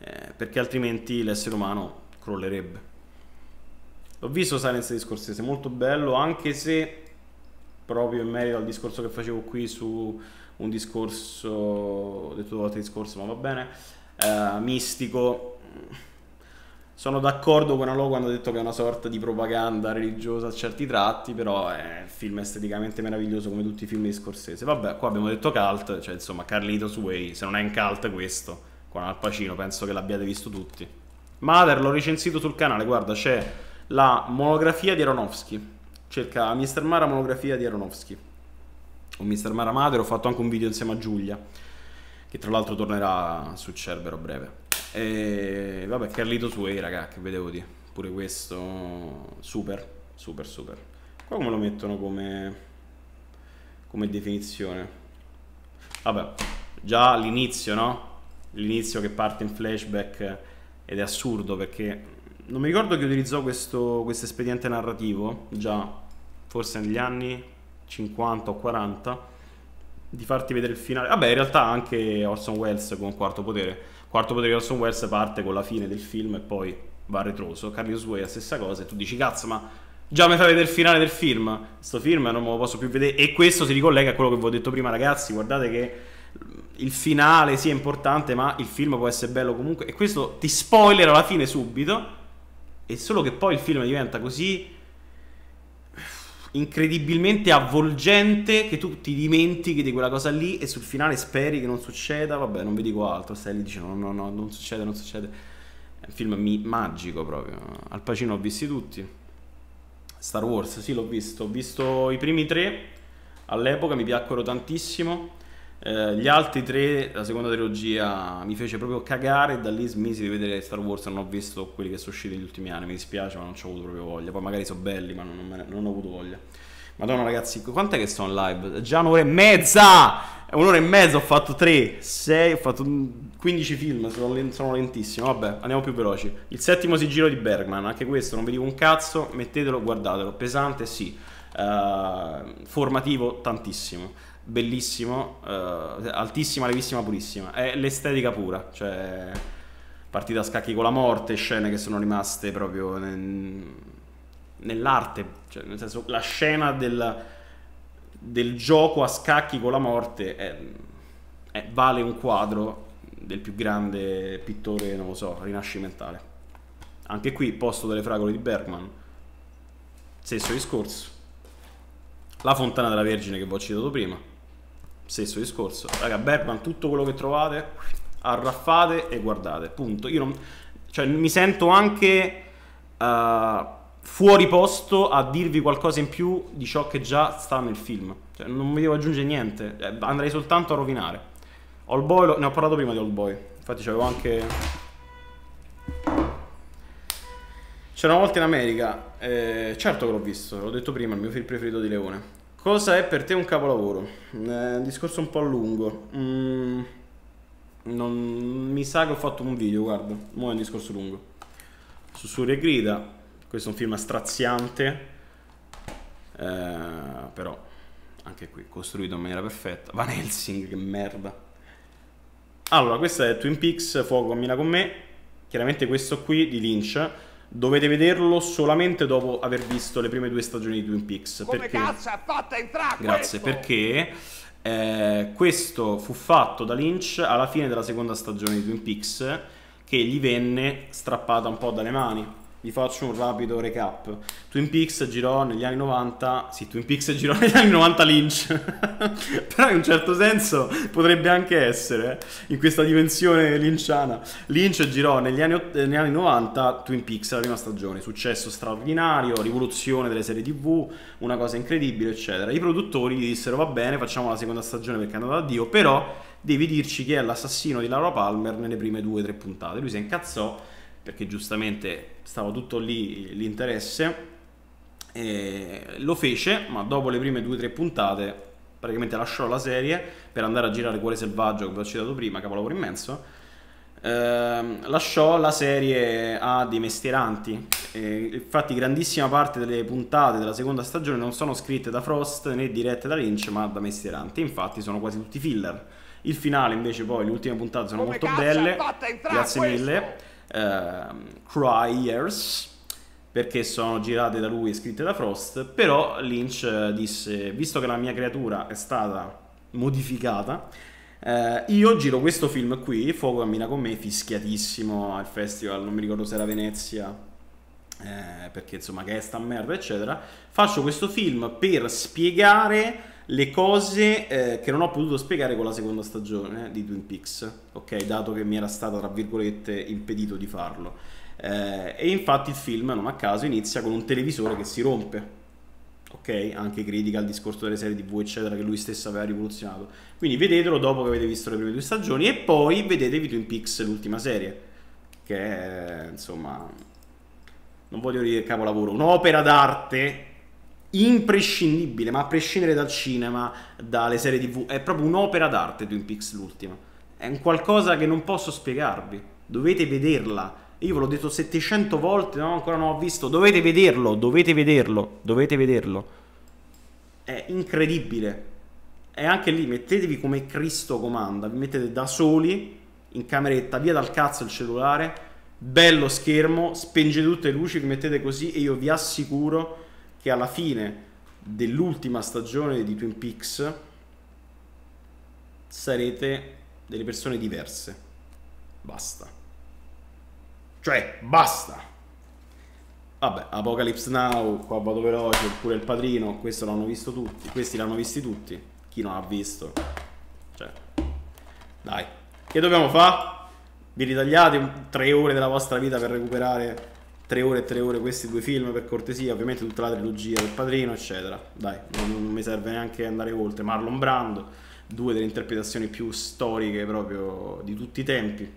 eh, perché altrimenti l'essere umano crollerebbe. L'ho visto Silence di Scorsese, molto bello, anche se proprio in merito al discorso che facevo qui su un discorso, ho detto due volte discorso, ma va bene, eh, mistico. Sono d'accordo con Alò quando ha detto che è una sorta di propaganda religiosa a certi tratti, però è un film esteticamente meraviglioso come tutti i film di Scorsese. Vabbè, qua abbiamo detto cult, cioè insomma Carlitos Way, se non è in cult questo, con Al Pacino, penso che l'abbiate visto tutti. Mother l'ho recensito sul canale, guarda, c'è la monografia di Aronofsky. Cerca Mr. Mara monografia di Aronofsky. O Mr. Mara Madre, ho fatto anche un video insieme a Giulia, che tra l'altro tornerà su Cerbero a breve. E vabbè, Carlito Sway, raga, che vedevo di. Pure questo, super, super, super. Qua come lo mettono come, come definizione? Vabbè, già l'inizio, no? L'inizio che parte in flashback ed è assurdo perché non mi ricordo chi utilizzò questo, questo espediente narrativo, già forse negli anni 50 o 40, di farti vedere il finale. Vabbè, in realtà anche Orson Welles con Quarto Potere. Quarto Potere di Orson Welles parte con la fine del film e poi va a retroso. Carlos Way è la stessa cosa e tu dici cazzo ma già mi fai vedere il finale del film. Sto film non me lo posso più vedere e questo si ricollega a quello che vi ho detto prima ragazzi, guardate che il finale sia sì, importante ma il film può essere bello comunque e questo ti spoiler alla fine subito e solo che poi il film diventa così incredibilmente avvolgente che tu ti dimentichi di quella cosa lì e sul finale speri che non succeda, vabbè non vi dico altro, stai lì dice no no no non succede, non succede. È un film mi- magico proprio. Al Pacino ho visti tutti. Star Wars, sì l'ho visto, ho visto i primi tre all'epoca, mi piacquero tantissimo. Eh, gli altri tre, la seconda trilogia mi fece proprio cagare e da lì smisi di vedere Star Wars, non ho visto quelli che sono usciti negli ultimi anni, mi dispiace ma non ci ho avuto proprio voglia, poi magari sono belli ma non, non, non ho avuto voglia. Madonna ragazzi, quant'è che sono live? Già un'ora e mezza! Un'ora e mezza, ho fatto 3, 6, ho fatto 15 film, sono, sono lentissimo, vabbè, andiamo più veloci. Il settimo sigillo di Bergman, anche questo, non vi dico un cazzo, mettetelo, guardatelo, pesante sì, uh, formativo tantissimo bellissimo, eh, altissima, levissima, purissima. È l'estetica pura, cioè partita a scacchi con la morte, scene che sono rimaste proprio nel, nell'arte, cioè nel senso la scena del, del, gioco a scacchi con la morte è, è, vale un quadro del più grande pittore, non lo so, rinascimentale. Anche qui, posto delle fragole di Bergman, stesso discorso. La fontana della Vergine che vi ho citato prima stesso discorso. Raga, Bergman, tutto quello che trovate, arraffate e guardate. Punto. Io non, cioè, mi sento anche uh, fuori posto a dirvi qualcosa in più di ciò che già sta nel film. Cioè, non mi devo aggiungere niente, eh, andrei soltanto a rovinare. All Boy, ne ho parlato prima di All Boy. Infatti, c'avevo anche. C'era una volta in America, eh, certo che l'ho visto, l'ho detto prima, il mio film preferito di Leone. Cosa è per te un capolavoro? È eh, un discorso un po' lungo. Mm, non, mi sa che ho fatto un video, guarda, mo è un discorso lungo. Sussurri e grida, questo è un film straziante, eh, però anche qui costruito in maniera perfetta. Van Helsing, che merda. Allora, questa è Twin Peaks, Fuoco cammina con me. Chiaramente questo qui di Lynch Dovete vederlo solamente dopo aver visto le prime due stagioni di Twin Peaks. Come perché... cazzo ha fatto entrare Grazie, questo? perché eh, questo fu fatto da Lynch alla fine della seconda stagione di Twin Peaks che gli venne strappata un po' dalle mani vi faccio un rapido recap. Twin Peaks girò negli anni 90, sì, Twin Peaks girò negli anni 90 Lynch, però in un certo senso potrebbe anche essere, eh, in questa dimensione lynchiana. Lynch girò negli anni, negli anni 90 Twin Peaks, la prima stagione, successo straordinario, rivoluzione delle serie tv, una cosa incredibile, eccetera. I produttori gli dissero va bene, facciamo la seconda stagione perché è andata a Dio, però devi dirci chi è l'assassino di Laura Palmer nelle prime due o tre puntate. Lui si incazzò perché giustamente stava tutto lì l'interesse, E lo fece, ma dopo le prime due o tre puntate praticamente lasciò la serie per andare a girare Cuore Selvaggio che vi ho citato prima, capolavoro immenso. Ehm, lasciò la serie A dei Mestieranti. E, infatti, grandissima parte delle puntate della seconda stagione non sono scritte da Frost né dirette da Lynch, ma da Mestieranti. Infatti, sono quasi tutti filler. Il finale, invece, poi le ultime puntate sono Come molto belle. Grazie questo? mille. Ehm, Criers perché sono girate da lui e scritte da Frost, però Lynch eh, disse, visto che la mia creatura è stata modificata, eh, io giro questo film qui, Fuoco cammina con me, fischiatissimo al festival, non mi ricordo se era Venezia, eh, perché insomma che è sta merda, eccetera. Faccio questo film per spiegare le cose eh, che non ho potuto spiegare con la seconda stagione di Twin Peaks, ok? Dato che mi era stato, tra virgolette, impedito di farlo. Eh, e infatti il film, non a caso, inizia con un televisore che si rompe, ok? Anche critica al discorso delle serie TV, eccetera, che lui stesso aveva rivoluzionato. Quindi vedetelo dopo che avete visto le prime due stagioni e poi vedetevi Twin Peaks, l'ultima serie, che è, insomma, non voglio dire capolavoro, un'opera d'arte imprescindibile, ma a prescindere dal cinema, dalle serie tv, è proprio un'opera d'arte Twin Peaks l'ultima. È un qualcosa che non posso spiegarvi. Dovete vederla. Io ve l'ho detto 700 volte, no, ancora non ho visto. Dovete vederlo, dovete vederlo, dovete vederlo. È incredibile. E anche lì mettetevi come Cristo comanda, vi mettete da soli in cameretta, via dal cazzo il cellulare, bello schermo, spengete tutte le luci, vi mettete così e io vi assicuro che alla fine dell'ultima stagione di Twin Peaks sarete delle persone diverse. Basta. Cioè, basta. Vabbè, Apocalypse Now, qua vado veloce, oppure il padrino, questo l'hanno visto tutti, questi l'hanno visti tutti. Chi non ha visto? Cioè, dai. Che dobbiamo fare? Vi ritagliate tre ore della vostra vita per recuperare tre ore e tre ore questi due film per cortesia, ovviamente tutta la trilogia del padrino, eccetera. Dai, non, non mi serve neanche andare oltre. Marlon Brando, due delle interpretazioni più storiche proprio di tutti i tempi.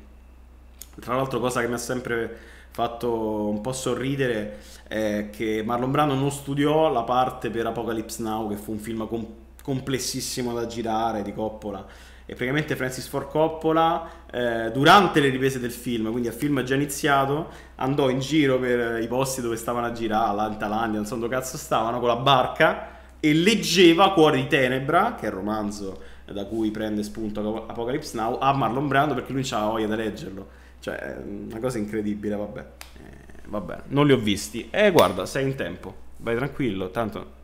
Tra l'altro, cosa che mi ha sempre fatto un po' sorridere è che Marlon Brando non studiò la parte per Apocalypse Now, che fu un film com- complessissimo da girare di Coppola e praticamente Francis Ford Coppola eh, durante le riprese del film, quindi il film è già iniziato, andò in giro per eh, i posti dove stavano a girare, là in Thailandia, non so dove cazzo stavano, con la barca e leggeva Cuore di Tenebra, che è il romanzo da cui prende spunto Apocalypse Now, a Marlon Brando perché lui c'ha la voglia di leggerlo. Cioè, una cosa incredibile, vabbè. Eh, vabbè, non li ho visti. E eh, guarda, sei in tempo. Vai tranquillo, tanto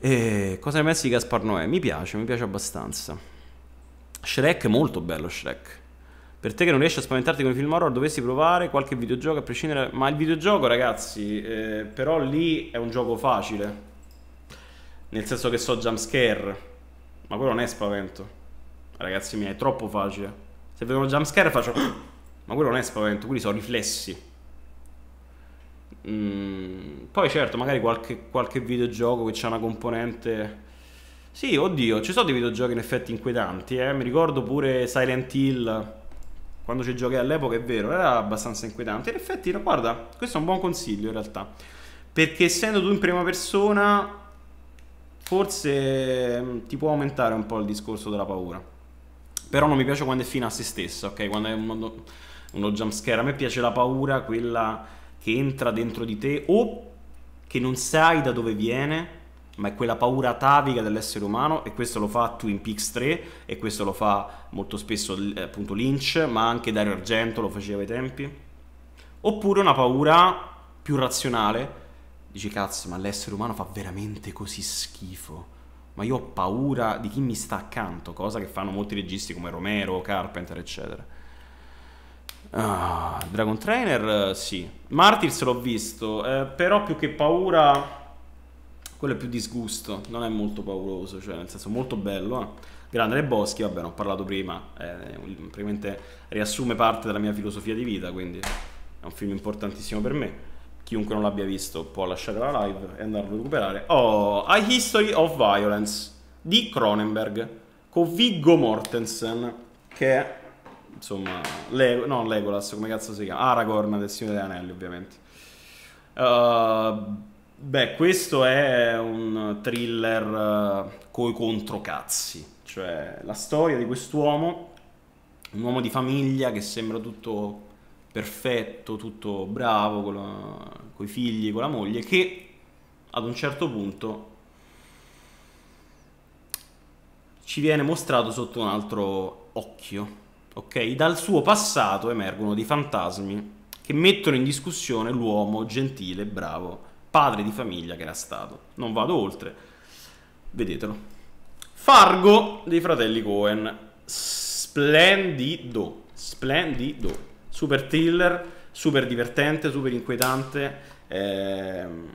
e cosa ne pensi di Gaspar Noè? Mi piace, mi piace abbastanza. Shrek, è molto bello Shrek. Per te che non riesci a spaventarti con i film horror, dovessi provare qualche videogioco a prescindere... Ma il videogioco, ragazzi, eh, però lì è un gioco facile. Nel senso che so jumpscare. Ma quello non è spavento. Ragazzi miei, è troppo facile. Se vedo un jumpscare faccio... Ma quello non è spavento, quelli sono riflessi. Mm, poi certo, magari qualche, qualche videogioco che c'ha una componente... Sì, oddio, ci sono dei videogiochi in effetti inquietanti, eh? mi ricordo pure Silent Hill, quando ci giochi all'epoca, è vero, era abbastanza inquietante. In effetti, no, guarda, questo è un buon consiglio in realtà, perché essendo tu in prima persona, forse mm, ti può aumentare un po' il discorso della paura. Però non mi piace quando è fine a se stessa, ok? Quando è uno, uno jumpscare, a me piace la paura, quella che entra dentro di te o che non sai da dove viene, ma è quella paura atavica dell'essere umano e questo lo fa Twin Peaks 3 e questo lo fa molto spesso appunto Lynch, ma anche Dario Argento lo faceva ai tempi. Oppure una paura più razionale, dici cazzo, ma l'essere umano fa veramente così schifo. Ma io ho paura di chi mi sta accanto, cosa che fanno molti registi come Romero, Carpenter, eccetera. Ah, Dragon Trainer, eh, sì. Martyrs l'ho visto, eh, però più che paura... Quello è più disgusto, non è molto pauroso, cioè nel senso molto bello. Eh. Grande nei boschi, vabbè, ne ho parlato prima, eh, praticamente riassume parte della mia filosofia di vita, quindi è un film importantissimo per me. Chiunque non l'abbia visto può lasciare la live e andarlo a recuperare. Oh, A History of Violence di Cronenberg con Viggo Mortensen, che è insomma, Leg- non Legolas, come cazzo si chiama? Aragorn del Signore degli Anelli, ovviamente. Uh, beh, questo è un thriller uh, coi controcazzi, cioè la storia di quest'uomo, un uomo di famiglia che sembra tutto perfetto, tutto bravo, con, la, con i figli, con la moglie, che ad un certo punto ci viene mostrato sotto un altro occhio ok? Dal suo passato emergono dei fantasmi che mettono in discussione l'uomo gentile, bravo, padre di famiglia che era stato. Non vado oltre, vedetelo. Fargo dei fratelli Cohen, splendido, splendido, super thriller, super divertente, super inquietante. Ehm,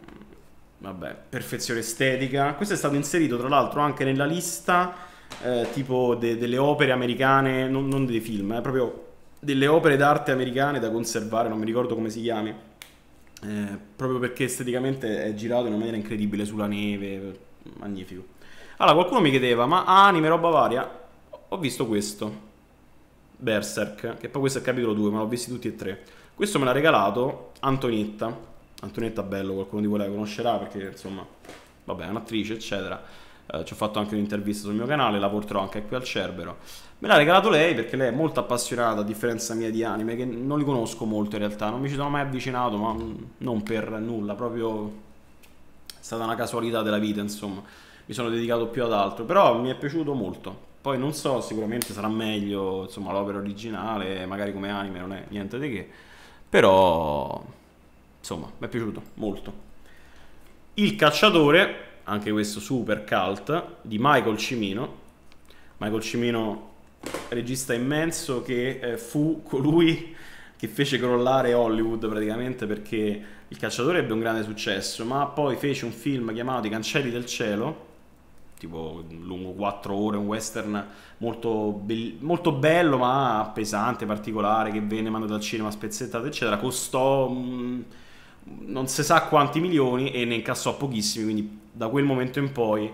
vabbè, perfezione estetica. Questo è stato inserito tra l'altro anche nella lista eh, tipo de- delle opere americane, non, non dei film, eh, proprio delle opere d'arte americane da conservare, non mi ricordo come si chiami, eh, proprio perché esteticamente è girato in una maniera incredibile sulla neve, magnifico. Allora, qualcuno mi chiedeva, ma anime, roba varia? Ho visto questo, Berserk, che poi questo è il capitolo 2, ma l'ho visti tutti e tre. Questo me l'ha regalato Antonietta, Antonietta Bello, qualcuno di voi la conoscerà perché insomma, vabbè, è un'attrice, eccetera. Eh, ci ho fatto anche un'intervista sul mio canale, la porterò anche qui al Cerbero. Me l'ha regalato lei perché lei è molto appassionata, a differenza mia di anime, che non li conosco molto in realtà, non mi ci sono mai avvicinato, ma non per nulla, proprio è stata una casualità della vita, insomma. Mi sono dedicato più ad altro, però mi è piaciuto molto. Poi non so, sicuramente sarà meglio, insomma, l'opera originale, magari come anime non è niente di che, però insomma, mi è piaciuto molto. Il cacciatore anche questo super cult, di Michael Cimino. Michael Cimino, regista immenso, che eh, fu colui che fece crollare Hollywood praticamente perché il cacciatore ebbe un grande successo, ma poi fece un film chiamato I cancelli del cielo, tipo lungo 4 ore, un western molto, be- molto, bello ma pesante, particolare, che venne mandato al cinema spezzettato, eccetera, costò mh, mm, non si sa quanti milioni e ne incassò pochissimi, quindi da quel momento in poi,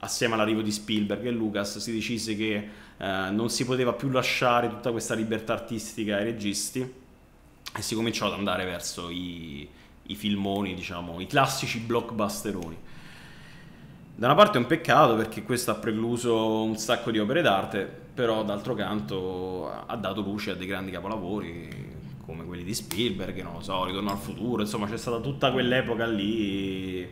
assieme all'arrivo di Spielberg e Lucas, si decise che eh, non si poteva più lasciare tutta questa libertà artistica ai registi e si cominciò ad andare verso i, i filmoni, diciamo, i classici blockbusteroni. Da una parte è un peccato perché questo ha precluso un sacco di opere d'arte, però d'altro canto ha dato luce a dei grandi capolavori come quelli di Spielberg, non lo so, Ritorno al futuro, insomma c'è stata tutta quell'epoca lì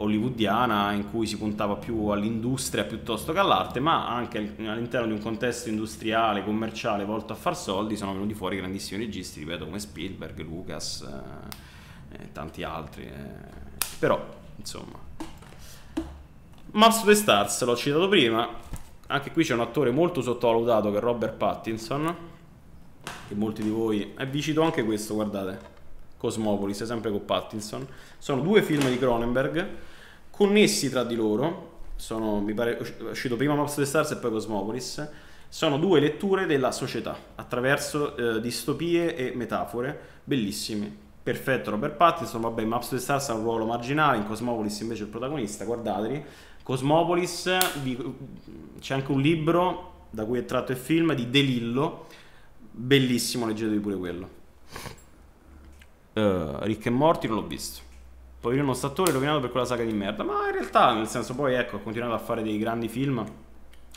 hollywoodiana in cui si puntava più all'industria piuttosto che all'arte, ma anche all'interno di un contesto industriale, commerciale volto a far soldi, sono venuti fuori grandissimi registi, ripeto, come Spielberg, Lucas eh, e tanti altri. Eh. Però, insomma. Maps of the Stars, l'ho citato prima, anche qui c'è un attore molto sottovalutato che è Robert Pattinson, che molti di voi... E eh, vi cito anche questo, guardate. Cosmopolis, sempre con Pattinson. Sono due film di Cronenberg connessi tra di loro, sono, mi pare uscito prima Maps of the Stars e poi Cosmopolis, sono due letture della società attraverso eh, distopie e metafore bellissime. Perfetto Robert Pattinson, vabbè, Maps of the Stars ha un ruolo marginale, in Cosmopolis invece è il protagonista, guardateli. Cosmopolis, vi, c'è anche un libro da cui è tratto il film di De Lillo, bellissimo, leggetevi pure quello. Uh, eh, Ricche e Morti non l'ho visto poverino Statore rovinato per quella saga di merda. Ma in realtà, nel senso, poi ecco, ha continuato a fare dei grandi film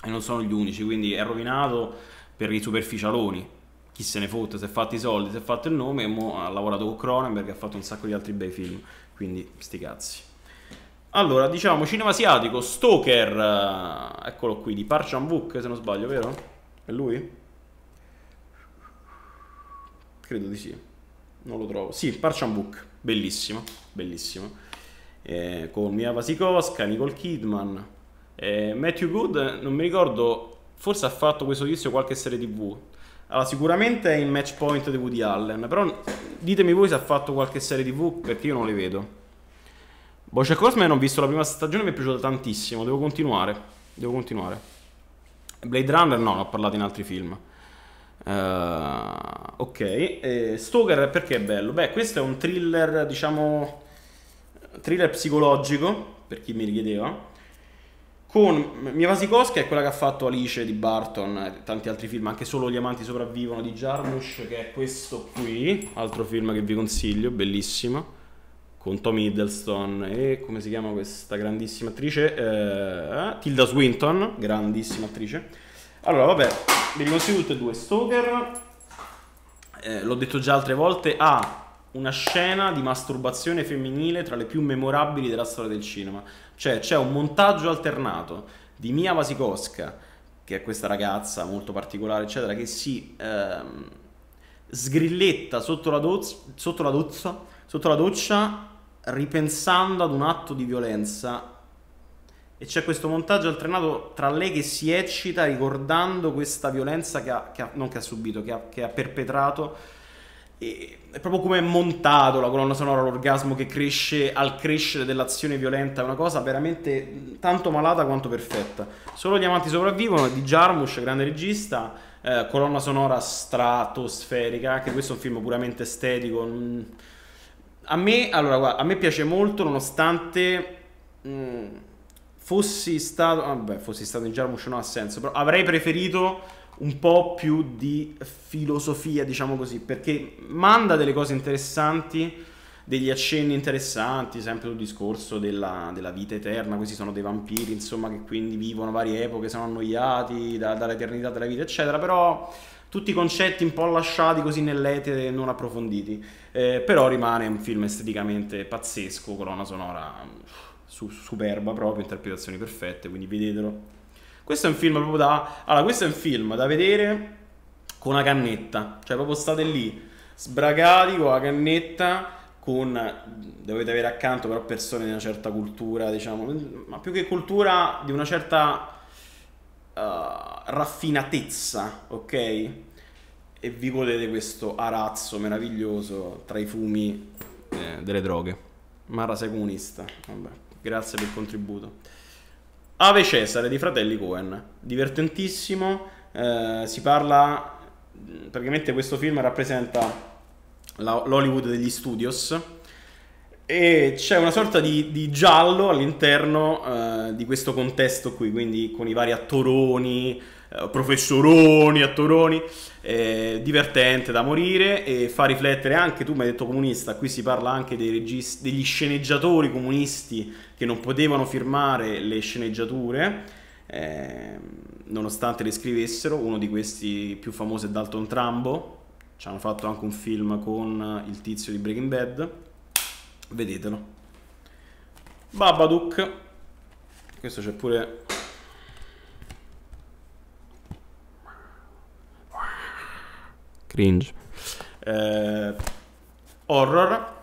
e non sono gli unici, quindi è rovinato per i superficialoni. Chi se ne fotte, si è fatto i soldi, si è fatto il nome e mo ha lavorato con Cronenberg ha fatto un sacco di altri bei film. Quindi, sti cazzi. Allora, diciamo, cinema asiatico, Stoker, eh, eccolo qui, di Park Chan-wook, se non sbaglio, vero? È lui? Credo di sì. Non lo trovo. Sì, Park Chan-wook, bellissimo bellissimo, eh, con Mia Vasikowska, Nicole Kidman, eh, Matthew Good, non mi ricordo, forse ha fatto questo tizio qualche serie tv, allora, sicuramente è in match point di Woody Allen, però ditemi voi se ha fatto qualche serie tv perché io non le vedo. Cosme, non ho visto la prima stagione, mi è piaciuta tantissimo, devo continuare, devo continuare. Blade Runner no, ho parlato in altri film. Uh, ok, eh, Stoker perché è bello? Beh, questo è un thriller, diciamo, thriller psicologico, per chi mi richiedeva, con Mia Vasikowska è quella che ha fatto Alice di Barton e tanti altri film, anche solo Gli amanti sopravvivono di Jarmusch, che è questo qui, altro film che vi consiglio, bellissimo, con Tom Hiddleston e come si chiama questa grandissima attrice? Eh, Tilda Swinton, grandissima attrice. Allora, vabbè, vi consiglio tutte e due, Stoker, eh, l'ho detto già altre volte, ha una scena di masturbazione femminile tra le più memorabili della storia del cinema. Cioè c'è un montaggio alternato di Mia Vasikowska, che è questa ragazza molto particolare, eccetera, che si ehm, sgrilletta sotto la, doz- sotto la, dozza, sotto la doccia ripensando ad un atto di violenza. E c'è questo montaggio alternato tra lei che si eccita ricordando questa violenza che ha, che ha non che ha subito, che ha, che ha perpetrato è proprio come è montato la colonna sonora, l'orgasmo che cresce al crescere dell'azione violenta, è una cosa veramente tanto malata quanto perfetta. Solo gli amanti sopravvivono di Jarmusch, grande regista, eh, colonna sonora stratosferica, anche questo è un film puramente estetico. A me, allora, guarda, a me piace molto nonostante mh, fossi stato, ah, vabbè, fossi stato in Jarmusch non ha senso, però avrei preferito un po' più di filosofia, diciamo così, perché manda delle cose interessanti, degli accenni interessanti, sempre sul discorso della, della, vita eterna, questi sono dei vampiri, insomma, che quindi vivono varie epoche, sono annoiati da, dall'eternità della vita, eccetera, però tutti i concetti un po' lasciati così nell'etere, non approfonditi, eh, però rimane un film esteticamente pazzesco, colonna sonora superba proprio, interpretazioni perfette, quindi vedetelo questo è un film proprio da... Allora, questo è un film da vedere con una cannetta. Cioè, proprio state lì, sbracati con la cannetta con dovete avere accanto però persone di una certa cultura, diciamo, ma più che cultura di una certa uh, raffinatezza, ok? E vi godete questo arazzo meraviglioso tra i fumi eh, delle droghe. Mara sei comunista. Vabbè. Grazie per il contributo. Ave Cesare dei fratelli Cohen, divertentissimo, eh, si parla, mm, praticamente questo film rappresenta la, l'Hollywood degli studios e c'è una sorta di, di giallo all'interno eh, di questo contesto qui, quindi con i vari attoroni, eh, professoroni, attoroni, eh, divertente da morire e fa riflettere anche, tu mi hai detto comunista, qui si parla anche regist- degli sceneggiatori comunisti che non potevano firmare le sceneggiature, eh, nonostante le scrivessero, uno di questi più famosi è Dalton Trambo, ci hanno fatto anche un film con il tizio di Breaking Bad, vedetelo. Babadook, questo c'è pure cringe. Eh, horror,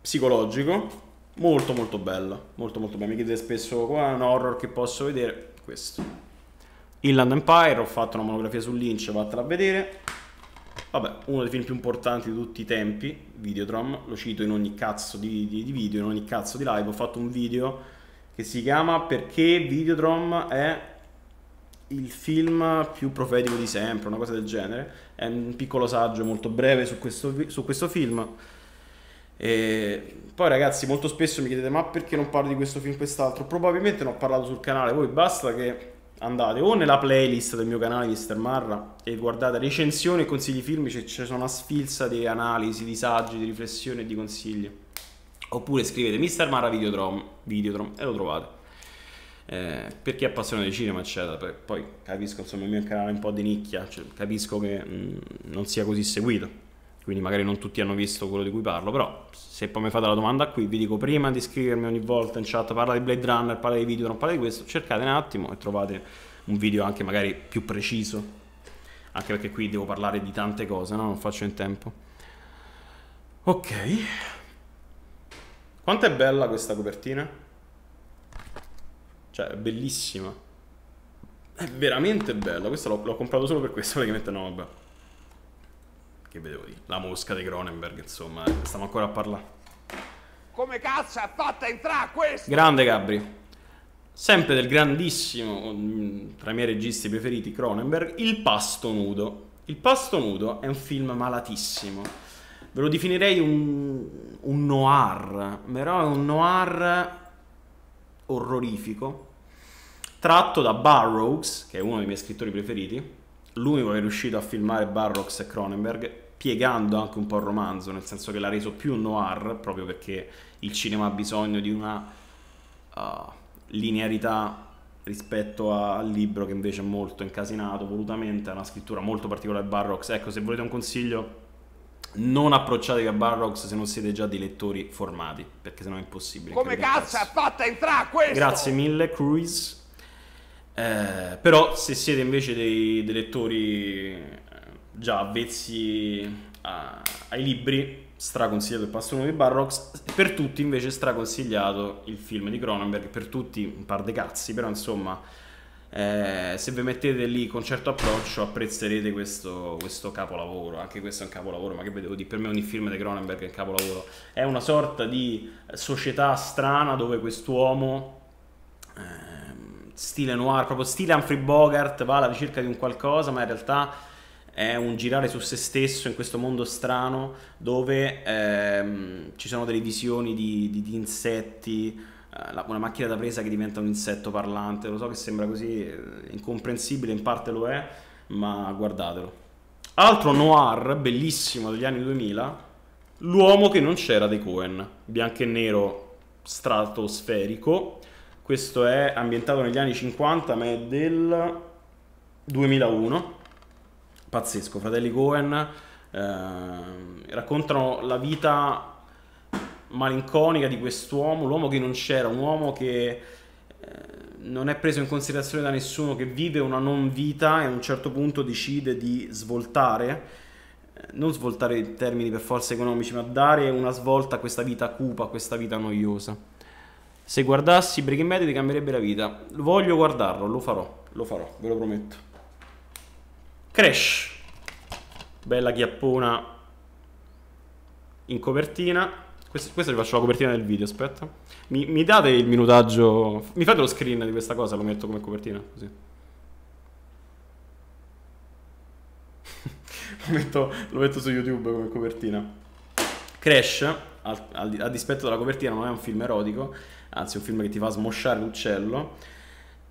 psicologico, molto molto bella, molto molto bella. Mi chiedete spesso qua un horror che posso vedere, questo. Inland Empire, ho fatto una monografia su Lynch, a vedere. Vabbè, uno dei film più importanti di tutti i tempi, Videodrom, lo cito in ogni cazzo di, di, di video, in ogni cazzo di live, ho fatto un video che si chiama Perché Videodrom è il film più profetico di sempre, una cosa del genere. È un piccolo saggio molto breve su questo, su questo film. E poi ragazzi molto spesso mi chiedete ma perché non parlo di questo film quest'altro? Probabilmente non ho parlato sul canale, voi basta che andate o nella playlist del mio canale di Marra e guardate recensioni e consigli film, ci sono una sfilza di analisi, di saggi, di riflessioni e di consigli. Oppure scrivete Mr. Marra Videodrom, Videodrom e lo trovate. Eh, per chi è appassionato di cinema, eccetera. Poi capisco, insomma, il mio canale è un po' di nicchia, cioè, capisco che mh, mm, non sia così seguito quindi magari non tutti hanno visto quello di cui parlo, però se poi mi fate la domanda qui vi dico prima di scrivermi ogni volta in chat parla di Blade Runner, parla di video, non parla di questo, cercate un attimo e trovate un video anche magari più preciso, anche perché qui devo parlare di tante cose, no? non faccio in tempo. Ok, quanto è bella questa copertina? Cioè, è bellissima. È veramente bella, questa l'ho, comprato solo per questo, praticamente no, vabbè che vedevo dire, la mosca di Cronenberg, insomma, stiamo ancora a parlare. Come cazzo ha fatta entrare questo? Grande Gabri. Sempre del grandissimo, mm, tra i miei registi preferiti, Cronenberg, Il pasto nudo. Il pasto nudo è un film malatissimo. Ve lo definirei un, un noir, però è un noir orrorifico, tratto da Burroughs, che è uno dei miei scrittori preferiti, l'unico che è riuscito a filmare Burroughs e Cronenberg, piegando anche un po' il romanzo, nel senso che l'ha reso più noir, proprio perché il cinema ha bisogno di una uh, linearità rispetto al libro che invece è molto incasinato volutamente, ha una scrittura molto particolare Barrocks. Ecco, se volete un consiglio, non approcciatevi a Barrocks se non siete già dei lettori formati, perché sennò è impossibile. Come cazzo è fatta entrare questo? Grazie mille, Cruise. Eh, però se siete invece dei, dei lettori già avvezzi a, ai libri, straconsigliato il pastrone di Barrocks, per tutti invece straconsigliato il film di Cronenberg, per tutti un par de cazzi, però insomma eh, se vi mettete lì con certo approccio apprezzerete questo, questo, capolavoro, anche questo è un capolavoro, ma che vedevo di per me ogni film di Cronenberg è un capolavoro, è una sorta di società strana dove quest'uomo... Eh, stile noir, proprio stile Humphrey Bogart, va alla ricerca di un qualcosa, ma in realtà è un girare su se stesso in questo mondo strano dove ehm, ci sono delle visioni di, di, di insetti, eh, la, una macchina da presa che diventa un insetto parlante, lo so che sembra così eh, incomprensibile, in parte lo è, ma guardatelo. Altro noir bellissimo degli anni 2000, L'uomo che non c'era dei Coen, bianco e nero stratosferico, questo è ambientato negli anni 50 ma è del 2001 pazzesco, fratelli Cohen, eh, raccontano la vita malinconica di quest'uomo, l'uomo che non c'era, un uomo che eh, non è preso in considerazione da nessuno, che vive una non vita e a un certo punto decide di svoltare, eh, non svoltare in termini per forza economici, ma dare una svolta a questa vita cupa, a questa vita noiosa. Se guardassi Breaking Bad ti cambierebbe la vita. Voglio guardarlo, lo farò, lo farò, ve lo prometto. Crash. Bella ghiappona in copertina. questo, questa vi faccio la copertina del video, aspetta. Mi, mi, date il minutaggio... Mi fate lo screen di questa cosa, lo metto come copertina, così. lo, metto, lo, metto, su YouTube come copertina. Crash, al, al, a dispetto della copertina, non è un film erotico, anzi è un film che ti fa smosciare l'uccello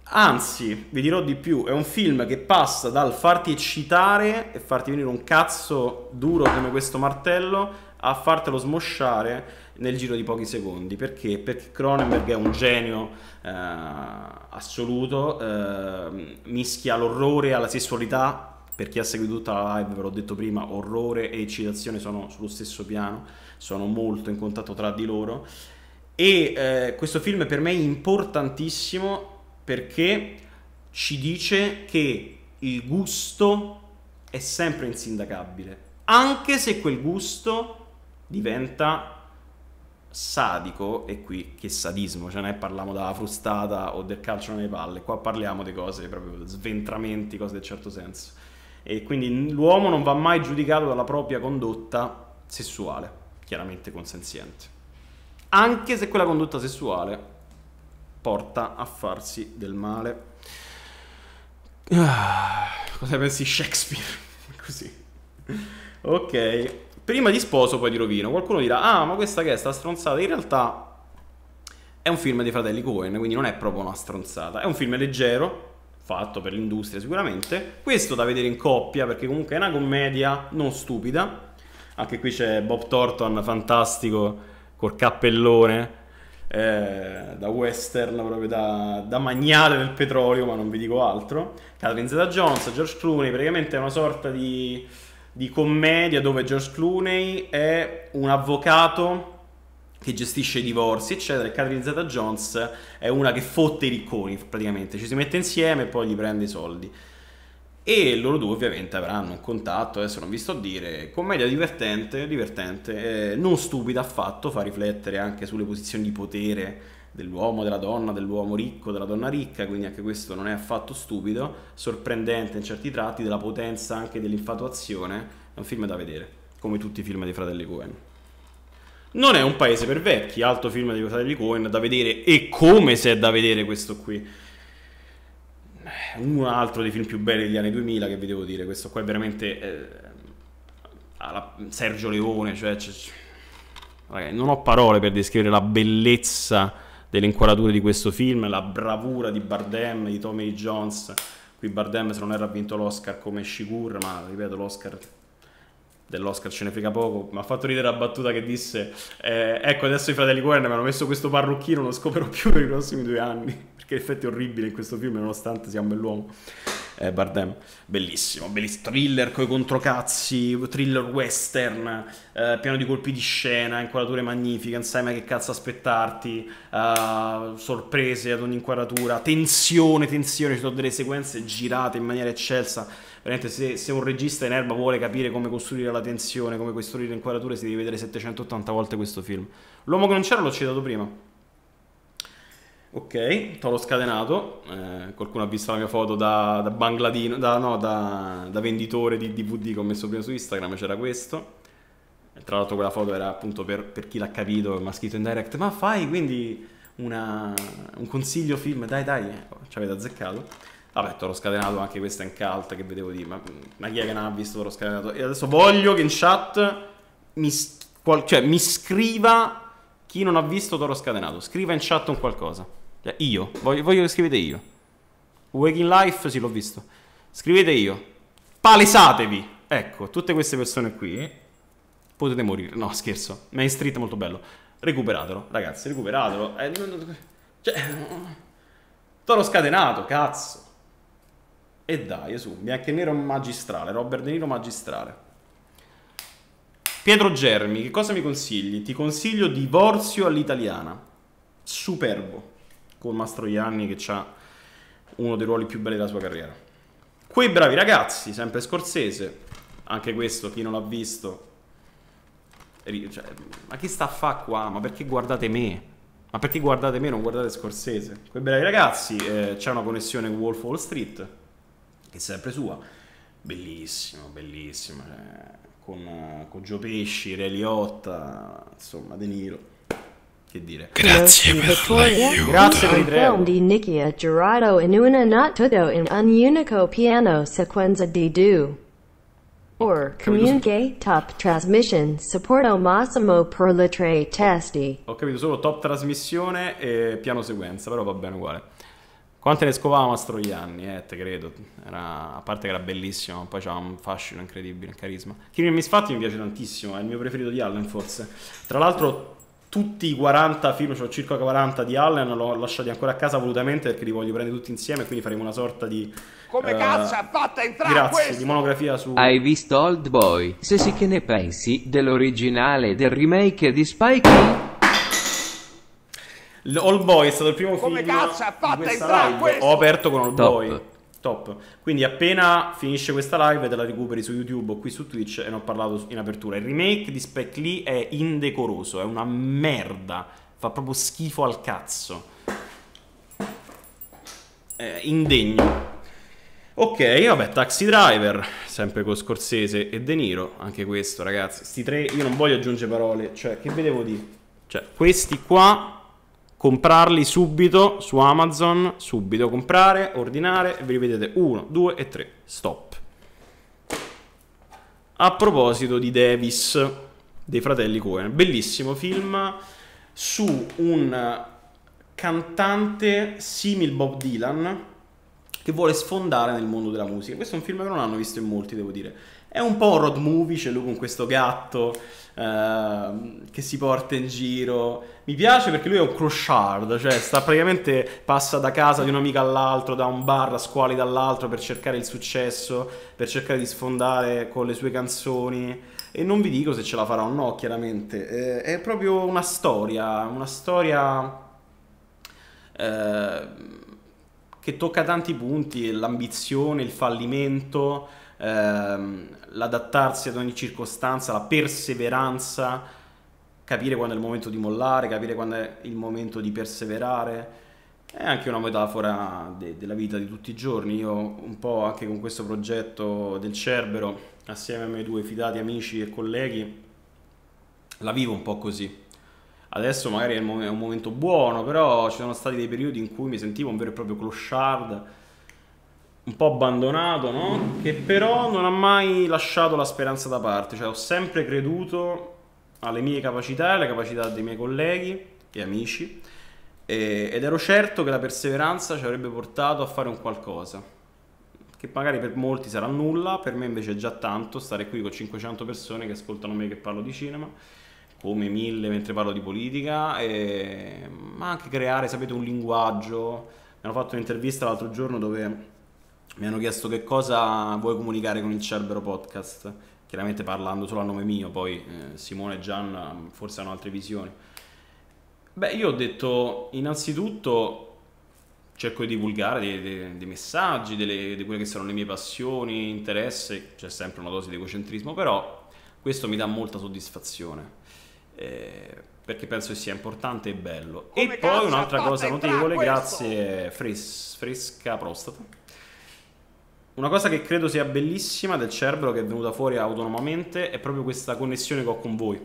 Anzi, vi dirò di più, è un film che passa dal farti eccitare e farti venire un cazzo duro come questo martello a fartelo smosciare nel giro di pochi secondi. Perché? Perché Cronenberg è un genio eh, assoluto, eh, mischia l'orrore alla sessualità. Per chi ha seguito tutta la live, ve l'ho detto prima, orrore e eccitazione sono sullo stesso piano, sono molto in contatto tra di loro. E eh, questo film per me è importantissimo perché ci dice che il gusto è sempre insindacabile, anche se quel gusto diventa sadico e qui che sadismo, cioè non parliamo della frustata o del calcio nelle palle, qua parliamo di cose proprio sventramenti, cose del certo senso. E quindi l'uomo non va mai giudicato dalla propria condotta sessuale, chiaramente consenziente. Anche se quella condotta sessuale porta a farsi del male. Ah, cosa pensi Shakespeare? Così. Ok. Prima di sposo, poi di rovino. Qualcuno dirà, ah, ma questa che è sta stronzata? In realtà è un film dei fratelli Cohen, quindi non è proprio una stronzata. È un film leggero, fatto per l'industria sicuramente. Questo da vedere in coppia, perché comunque è una commedia non stupida. Anche qui c'è Bob Thornton, fantastico, col cappellone eh, da western, proprio da, da, magnale del petrolio, ma non vi dico altro. Catherine Zeta Jones, George Clooney, praticamente è una sorta di, di commedia dove George Clooney è un avvocato che gestisce i divorzi, eccetera. E Catherine Zeta Jones è una che fotte i ricconi, praticamente. Ci si mette insieme e poi gli prende i soldi e loro due ovviamente avranno un contatto, adesso non vi sto a dire, commedia divertente, divertente, eh, non stupida affatto, fa riflettere anche sulle posizioni di potere dell'uomo, della donna, dell'uomo ricco, della donna ricca, quindi anche questo non è affatto stupido, sorprendente in certi tratti, della potenza anche dell'infatuazione, è un film da vedere, come tutti i film dei fratelli Cohen. Non è un paese per vecchi, altro film dei fratelli Cohen da vedere e come se è da vedere questo qui un altro dei film più belli degli anni 2000 che vi devo dire, questo qua è veramente eh, alla Sergio Leone, cioè, cioè, ragazzi, non ho parole per descrivere la bellezza delle inquadrature di questo film, la bravura di Bardem, di Tommy Jones, qui Bardem se non era vinto l'Oscar come Shigur, ma ripeto l'Oscar dell'Oscar ce ne frega poco, mi ha fatto ridere la battuta che disse eh, ecco adesso i fratelli Coen mi hanno messo questo parrucchino, non scoprirò più per i prossimi due anni, perché in effetti è orribile in questo film nonostante sia un bell'uomo. Eh, Bardem, bellissimo, bellissimo, thriller con i controcazzi, thriller western, eh, pieno di colpi di scena, inquadrature magnifiche, non sai mai che cazzo aspettarti, eh, sorprese ad ogni inquadratura, tensione, tensione, ci sono delle sequenze girate in maniera eccelsa, veramente se, se, un regista in erba vuole capire come costruire la tensione, come costruire le inquadrature, si deve vedere 780 volte questo film. L'uomo che non c'era l'ho citato prima. Ok, toro scatenato, eh, qualcuno ha visto la mia foto da, da bangladino, da, no, da, da venditore di DVD che ho messo prima su Instagram, c'era questo. Tra l'altro quella foto era appunto per, per chi l'ha capito, mi ha scritto in direct, ma fai quindi una, un consiglio film, dai dai, eh, ci avete azzeccato. Vabbè, Toro Scatenato, anche questa è in cult che vedevo dire, Ma, ma chi è che non ha visto Toro Scatenato? E adesso voglio che in chat mi, qual, cioè, mi scriva chi non ha visto Toro Scatenato. Scriva in chat un qualcosa. Cioè, io. Voglio, voglio che scrivete io. Waking Life, sì, l'ho visto. Scrivete io. Palesatevi. Ecco, tutte queste persone qui potete morire. No, scherzo. Main Street è molto bello. Recuperatelo, ragazzi, recuperatelo. Eh, cioè... Toro scatenato, cazzo. E dai, su, bianco e nero magistrale, Robert De Niro magistrale. Pietro Germi, che cosa mi consigli? Ti consiglio Divorzio all'italiana. Superbo. Con Mastroianni che ha uno dei ruoli più belli della sua carriera. Quei bravi ragazzi, sempre Scorsese. Anche questo, chi non l'ha visto. Cioè, ma chi sta a fa qua? Ma perché guardate me? Ma perché guardate me, non guardate Scorsese? Quei bravi ragazzi, eh, c'è una connessione con Wolf Wall Street è sempre sua, bellissimo, bellissimo, cioè, con, con Gio Pesci, Reliotta, insomma, De Niro. Che dire. Grazie, Grazie per Grazie per i tre euro. di Nikia Gerardo in una notte in un unico piano sequenza di due. Or communicate top transmission supporto massimo per le tre testi. Ho capito solo top trasmissione e piano sequenza, però va bene uguale. Quante ne scovava Mastroianni, eh, te credo. Era, a parte che era bellissimo, poi c'era un fascino incredibile, un carisma. Kirby Misfatti mi piace tantissimo, è il mio preferito di Allen forse. Tra l'altro tutti i 40 film, cioè circa 40 di Allen, l'ho lasciati ancora a casa volutamente perché li voglio prendere tutti insieme, quindi faremo una sorta di... Come uh, cazzo ha fatto entrare Grazie, questo? di monografia su... Hai visto Old Boy? Se sì che ne pensi dell'originale del remake di Spike Lee? All Boy è stato il primo Come film. Come cazzo ha fatto entrare live. questo? Ho aperto con All Top. Boy. Top. Quindi appena finisce questa live te la recuperi su YouTube o qui su Twitch e ne ho parlato in apertura. Il remake di Spec Lee è indecoroso, è una merda, fa proprio schifo al cazzo. È indegno. Ok, vabbè, Taxi Driver, sempre con Scorsese e De Niro, anche questo ragazzi. Sti tre, io non voglio aggiungere parole, cioè che devo dire? Cioè, questi qua comprarli subito su Amazon, subito comprare, ordinare e vi rivedete 1, 2 e 3, stop. A proposito di Davis, dei fratelli Cohen, bellissimo film su un cantante simil Bob Dylan che vuole sfondare nel mondo della musica. Questo è un film che non hanno visto in molti, devo dire è un po' un road movie, c'è lui con questo gatto uh, che si porta in giro. Mi piace perché lui è un clochard, cioè sta praticamente passa da casa di un amico all'altro, da un bar a squali dall'altro per cercare il successo, per cercare di sfondare con le sue canzoni. E non vi dico se ce la farà o no, chiaramente. Eh, è proprio una storia, una storia... Uh, che tocca tanti punti, l'ambizione, il fallimento, ehm, l'adattarsi ad ogni circostanza, la perseveranza, capire quando è il momento di mollare, capire quando è il momento di perseverare. È anche una metafora de della vita di tutti i giorni. Io un po' anche con questo progetto del Cerbero, assieme ai miei due fidati amici e colleghi, la vivo un po' così. Adesso magari è un momento buono, però ci sono stati dei periodi in cui mi sentivo un vero e proprio clochard un po' abbandonato, no? Che però non ha mai lasciato la speranza da parte, cioè ho sempre creduto alle mie capacità, alle capacità dei miei colleghi e amici e, ed ero certo che la perseveranza ci avrebbe portato a fare un qualcosa che magari per molti sarà nulla, per me invece è già tanto stare qui con 500 persone che ascoltano me che parlo di cinema come mille mentre parlo di politica, e, ma anche creare, sapete, un linguaggio. Mi hanno fatto un'intervista l'altro giorno dove mi hanno chiesto che cosa vuoi comunicare con il Cerbero Podcast, chiaramente parlando solo a nome mio, poi eh, Simone e Gian mm, forse hanno altre visioni. Beh, io ho detto innanzitutto cerco di divulgare dei, dei, dei messaggi, delle, di quelle che saranno le mie passioni, interessi, c'è sempre una dose di egocentrismo, però questo mi dà molta soddisfazione. Eh, perché penso che sia importante e bello. Come e poi un'altra cosa notevole, grazie Fres, Fresca Prostata una cosa che credo sia bellissima del cervello che è venuta fuori autonomamente è proprio questa connessione che ho con voi.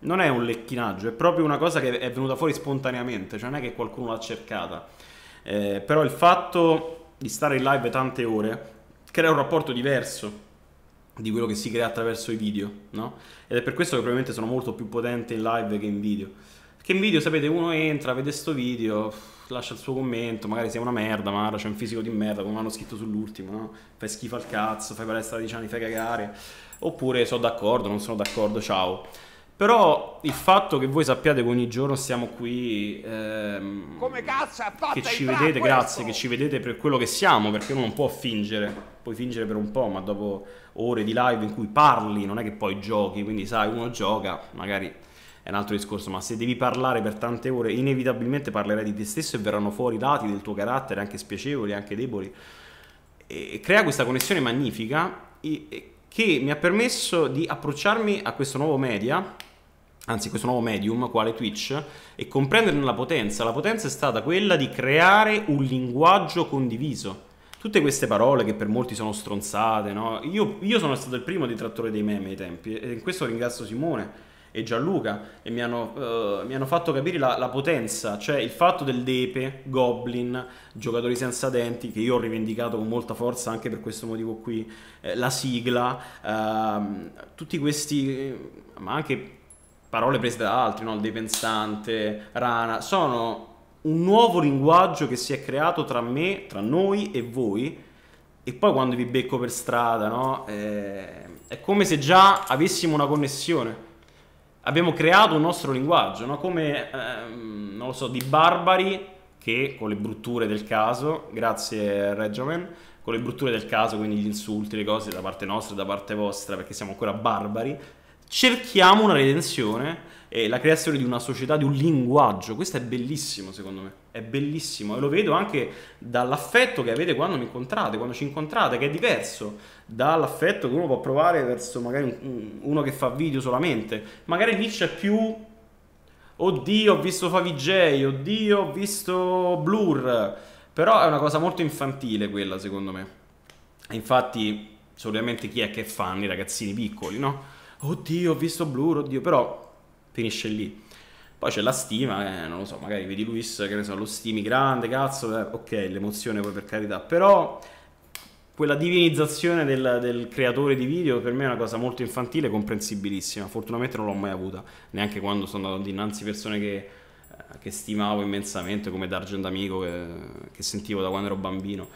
Non è un lecchinaggio, è proprio una cosa che è venuta fuori spontaneamente, cioè non è che qualcuno l'ha cercata. Eh, però il fatto di stare in live tante ore crea un rapporto diverso di quello che si crea attraverso i video, no? Ed è per questo che probabilmente sono molto più potente in live che in video. Perché in video, sapete, uno entra, vede sto video lascia il suo commento, magari sei una merda, Mara, c'è un fisico di merda, come hanno scritto sull'ultimo, no? Fai schifo al cazzo, fai palestra da 10 anni, fai cagare. Oppure sono d'accordo, non sono d'accordo, ciao. Però il fatto che voi sappiate che ogni giorno siamo qui, ehm, come cazzo che ci vedete, grazie, che ci vedete per quello che siamo, perché uno non può fingere, puoi fingere per un po', ma dopo ore di live in cui parli, non è che poi giochi, quindi sai, uno gioca, magari è un altro discorso, ma se devi parlare per tante ore, inevitabilmente parlerai di te stesso e verranno fuori dati del tuo carattere, anche spiacevoli, anche deboli. E crea questa connessione magnifica che mi ha permesso di approcciarmi a questo nuovo media, anzi questo nuovo medium, quale Twitch, e comprenderne la potenza. La potenza è stata quella di creare un linguaggio condiviso tutte queste parole che per molti sono stronzate, no? io, io, sono stato il primo detrattore dei meme ai tempi e in questo ringrazio Simone e Gianluca e mi hanno, uh, mi hanno fatto capire la, la, potenza, cioè il fatto del Depe, Goblin, giocatori senza denti, che io ho rivendicato con molta forza anche per questo motivo qui, eh, la sigla, uh, tutti questi, eh, ma anche parole prese da altri, no? il Pensante, Rana, sono un nuovo linguaggio che si è creato tra me, tra noi e voi. E poi quando vi becco per strada, no? eh, è come se già avessimo una connessione abbiamo creato un nostro linguaggio, no? come, ehm, non lo so, di barbari che con le brutture del caso, grazie Reggioman, con le brutture del caso, quindi gli insulti, le cose da parte nostra e da parte vostra, perché siamo ancora barbari, cerchiamo una redenzione e la creazione di una società, di un linguaggio. Questo è bellissimo secondo me, è bellissimo e lo vedo anche dall'affetto che avete quando mi incontrate, quando ci incontrate, che è diverso dall'affetto che uno può provare verso magari un, uno che fa video solamente. Magari lì c'è più... Oddio, ho visto Favij, oddio, ho visto Blur. Però è una cosa molto infantile quella, secondo me. infatti, solitamente chi è che fanno i ragazzini piccoli, no? Oddio, ho visto Blur, oddio, però finisce lì. Poi c'è la stima, eh, non lo so, magari vedi Luis, che ne so, lo stimi grande, cazzo, eh, ok, l'emozione poi per carità, però quella divinizzazione del, del, creatore di video per me è una cosa molto infantile, comprensibilissima, fortunatamente non l'ho mai avuta, neanche quando sono andato dinanzi persone che, eh, che, stimavo immensamente, come D'Argent Amico, che, che sentivo da quando ero bambino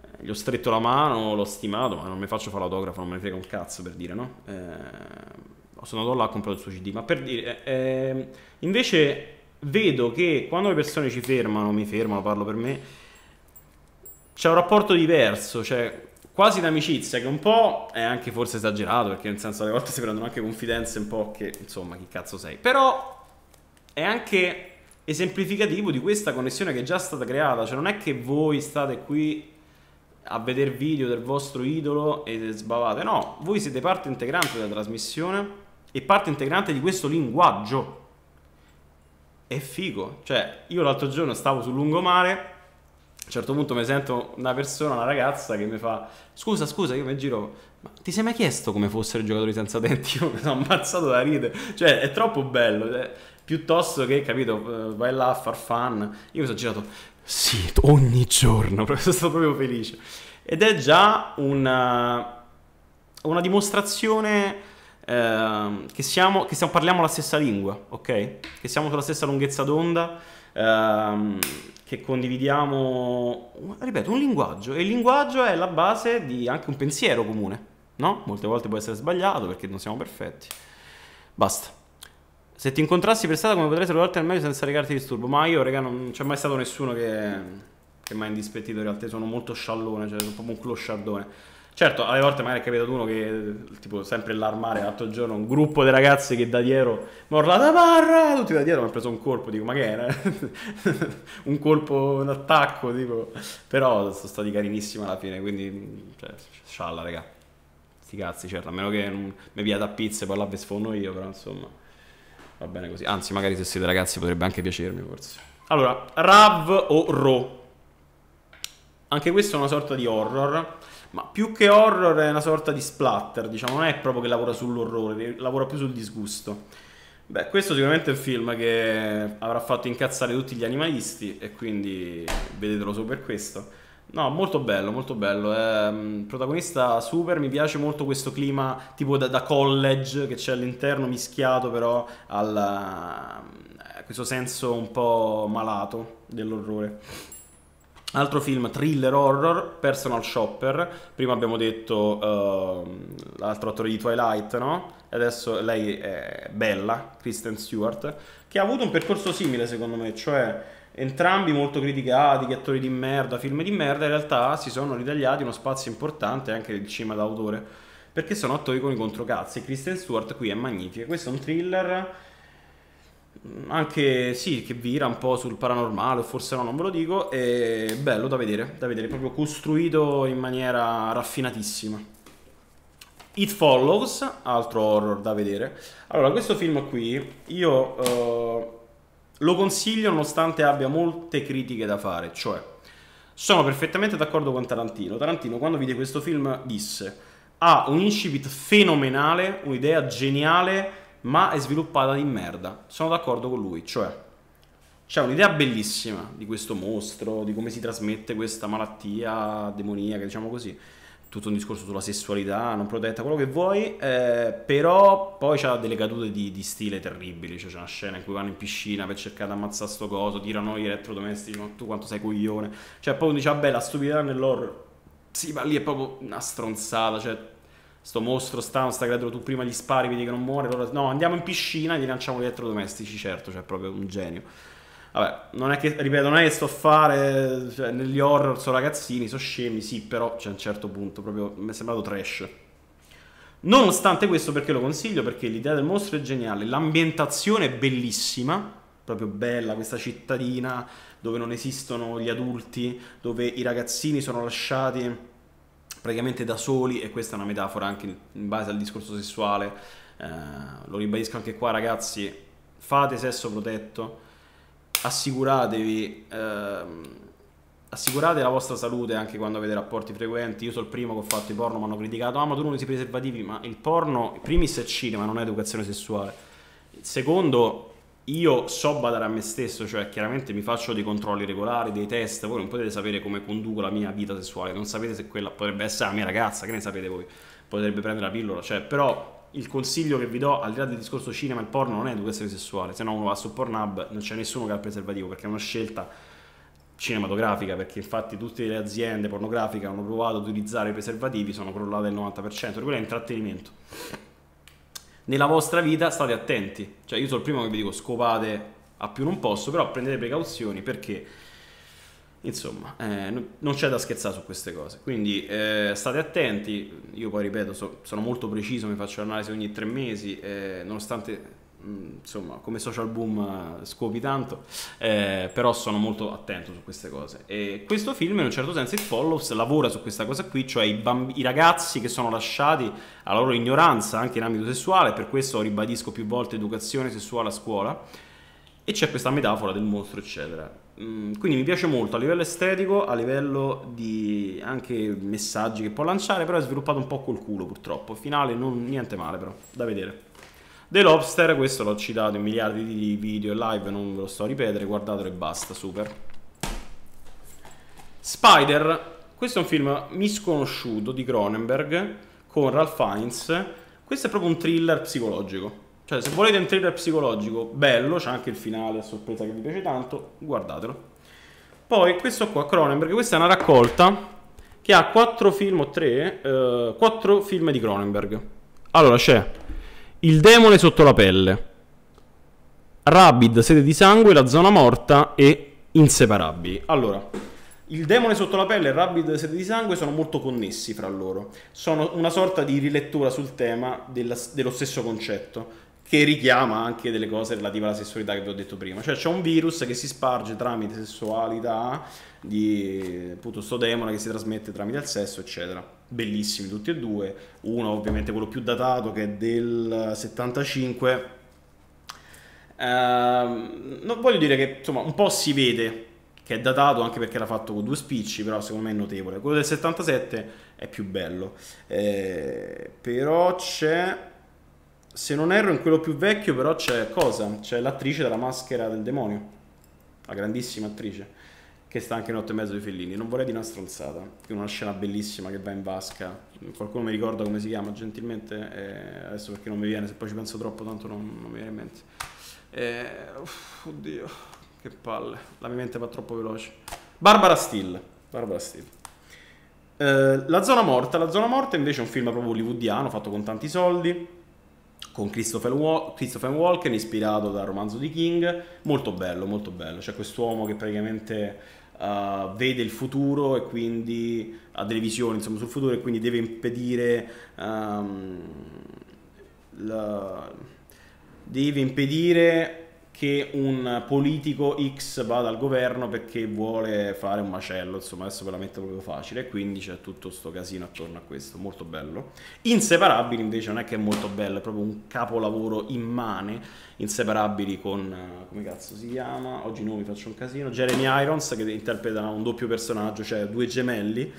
eh, gli ho stretto la mano, l'ho stimato, ma non mi faccio fare l'autografo, non me ne frega un cazzo per dire, no? Eh, sono andato là a comprare il suo CD, ma per dire, eh, ehm, invece vedo che quando le persone ci fermano, mi fermano, parlo per me, c'è un rapporto diverso, cioè quasi d'amicizia, che un po' è anche forse esagerato, perché nel senso alle volte si prendono anche confidenze un po' che, insomma, chi cazzo sei, però è anche esemplificativo di questa connessione che è già stata creata, cioè non è che voi state qui a vedere video del vostro idolo e sbavate, no, voi siete parte integrante della trasmissione e parte integrante di questo linguaggio. È figo. Cioè, io l'altro giorno stavo sul lungomare, a un certo punto mi sento una persona, una ragazza che mi fa scusa, scusa, io mi giro, ma ti sei mai chiesto come fossero i giocatori senza denti? Io mi sono ammazzato da ridere, cioè è troppo bello, cioè, piuttosto che, capito, eh, vai là a far fan, io mi sono girato, sì, ogni giorno, sono stato proprio felice. Ed è già una, una dimostrazione Ehm, che, siamo, che siamo, parliamo la stessa lingua, ok? Che siamo sulla stessa lunghezza d'onda, ehm, che condividiamo, ripeto, un linguaggio. E il linguaggio è la base di anche un pensiero comune, no? Molte volte può essere sbagliato perché non siamo perfetti. Basta. Se ti incontrassi per strada come potresti trovarti al meglio senza recarti disturbo? Ma io, raga, non c'è mai stato nessuno che, che mi ha indispettito in realtà, sono molto sciallone, cioè sono proprio un closciardone. Certo, alle volte magari è capitato uno che, tipo, sempre l'armare, l'altro giorno, un gruppo di ragazzi che da dietro mi ha urlato barra, tutti da dietro mi hanno preso un colpo, dico, ma che era? un colpo, un attacco, tipo. Però sono stati carinissimi alla fine, quindi, cioè, scialla, raga. Sti cazzi, certo, a meno che non mi via da pizza e poi la sfondo io, però, insomma, va bene così. Anzi, magari se siete ragazzi potrebbe anche piacermi, forse. Allora, Rav o Ro? Anche questo è una sorta di horror ma più che horror è una sorta di splatter, diciamo, non è proprio che lavora sull'orrore, lavora più sul disgusto. Beh, questo sicuramente è un film che avrà fatto incazzare tutti gli animalisti e quindi vedetelo solo per questo. No, molto bello, molto bello. Eh, protagonista super, mi piace molto questo clima tipo da, da college che c'è all'interno, mischiato però a eh, questo senso un po' malato dell'orrore. Altro film thriller horror, Personal Shopper. Prima abbiamo detto uh, l'altro attore di Twilight, no? E adesso lei è Bella, Kristen Stewart, che ha avuto un percorso simile secondo me, cioè entrambi molto criticati, attori di merda, film di merda, in realtà si sono ritagliati uno spazio importante anche del cinema d'autore, perché sono attori con i controcazzi. Kristen Stewart qui è magnifica. Questo è un thriller anche sì, che vira un po' sul paranormale, forse no, non ve lo dico. È bello da vedere, da vedere, proprio costruito in maniera raffinatissima. It Follows, altro horror da vedere. Allora, questo film qui io eh, lo consiglio nonostante abbia molte critiche da fare, cioè sono perfettamente d'accordo con Tarantino. Tarantino quando vide questo film disse: "Ha ah, un incipit fenomenale, un'idea geniale, ma è sviluppata di merda. Sono d'accordo con lui, cioè c'è un'idea bellissima di questo mostro, di come si trasmette questa malattia demoniaca, diciamo così. Tutto un discorso sulla sessualità non protetta, quello che vuoi, eh, però poi c'ha delle cadute di, di stile terribili. Cioè, c'è una scena in cui vanno in piscina per cercare di ammazzare sto coso, tirano gli elettrodomestici, ma tu quanto sei coglione. Cioè, poi uno dice, vabbè, la stupidità nell'horror. Sì, ma lì è proprio una stronzata, cioè sto mostro sta, sta dietro, tu prima gli spari, vedi che non muore, allora no, andiamo in piscina e gli lanciamo gli elettrodomestici, certo, cioè proprio un genio. Vabbè, non è che, ripeto, non è che sto a fare, cioè, negli horror sono ragazzini, sono scemi, sì, però c'è cioè, un certo punto, proprio, mi è sembrato trash. Nonostante questo, perché lo consiglio? Perché l'idea del mostro è geniale, l'ambientazione è bellissima, proprio bella, questa cittadina dove non esistono gli adulti, dove i ragazzini sono lasciati praticamente da soli e questa è una metafora anche in base al discorso sessuale. Eh, lo ribadisco anche qua ragazzi, fate sesso protetto, assicuratevi... Ehm, assicurate la vostra salute anche quando avete rapporti frequenti. Io sono il primo che ho fatto i porno, mi hanno criticato. Ah, ma tu non usi preservativi, ma il porno, primis è cinema, non è educazione sessuale. Il secondo, io so badare a me stesso, cioè chiaramente mi faccio dei controlli regolari, dei test, voi non potete sapere come conduco la mia vita sessuale, non sapete se quella potrebbe essere la mia ragazza, che ne sapete voi, potrebbe prendere la pillola, cioè però il consiglio che vi do, al di là del discorso cinema, il porno non è educazione sessuale, se no uno va su Pornhub, non c'è nessuno che ha il preservativo, perché è una scelta cinematografica, perché infatti tutte le aziende pornografiche hanno provato ad utilizzare i preservativi, sono crollate il 90%, quello è intrattenimento nella vostra vita state attenti. Cioè, io sono il primo che vi dico scopate a più non posso, però prendete precauzioni perché insomma, eh, non c'è da scherzare su queste cose. Quindi eh, state attenti, io poi ripeto, so, sono molto preciso, mi faccio l'analisi ogni tre mesi, eh, nonostante Mm, insomma, come social boom eh, scopi tanto, eh, però sono molto attento su queste cose. E questo film, in un certo senso, il Follows lavora su questa cosa qui, cioè i, bamb- i ragazzi che sono lasciati alla loro ignoranza anche in ambito sessuale, per questo ribadisco più volte educazione sessuale a scuola, e c'è questa metafora del mostro, eccetera. Mm, quindi mi piace molto a livello estetico, a livello di anche messaggi che può lanciare, però è sviluppato un po' col culo purtroppo. finale non niente male però, da vedere. The Lobster, questo l'ho citato in miliardi di video e live, non ve lo sto a ripetere, guardatelo e basta, super. Spider, questo è un film misconosciuto di Cronenberg con Ralph Fiennes. Questo è proprio un thriller psicologico. Cioè, se volete un thriller psicologico bello, c'è anche il finale a sorpresa che vi piace tanto, guardatelo. Poi questo qua, Cronenberg, questa è una raccolta che ha 4 film o 3, eh, 4 film di Cronenberg. Allora c'è il demone sotto la pelle. Rabid, sede di sangue, la zona morta e inseparabili. Allora, il demone sotto la pelle e Rabid sede di sangue sono molto connessi fra loro. Sono una sorta di rilettura sul tema della, dello stesso concetto che richiama anche delle cose relative alla sessualità che vi ho detto prima. Cioè c'è un virus che si sparge tramite sessualità di appunto sto demone che si trasmette tramite il sesso, eccetera bellissimi tutti e due, uno ovviamente quello più datato che è del 75. Eh, non voglio dire che insomma un po' si vede che è datato anche perché era fatto con due spicci, però secondo me è notevole. Quello del 77 è più bello. Eh, però c'è, se non erro in quello più vecchio, però c'è cosa? C'è l'attrice della maschera del demonio, la grandissima attrice che sta anche in 8 e mezzo di Fellini. Non vorrei di una stronzata, una scena bellissima che va in vasca. Qualcuno mi ricorda come si chiama gentilmente, eh, adesso perché non mi viene, se poi ci penso troppo tanto non, non mi viene in mente. Eh, oddio, che palle, la mia mente va troppo veloce. Barbara Steel, Barbara Steel. Eh, la zona morta, la zona morta invece è un film proprio hollywoodiano fatto con tanti soldi con Christopher, Wa- Christopher Walken ispirato dal romanzo di King, molto bello, molto bello, c'è quest'uomo che praticamente uh, vede il futuro e quindi ha delle visioni insomma, sul futuro e quindi deve impedire um, la... deve impedire che un politico X vada al governo perché vuole fare un macello, insomma adesso ve la metto proprio facile, quindi c'è tutto questo casino attorno a questo, molto bello. Inseparabili invece non è che è molto bello, è proprio un capolavoro immane, inseparabili con, eh, come cazzo si chiama, oggi non vi faccio un casino, Jeremy Irons che interpreta un doppio personaggio, cioè due gemelli,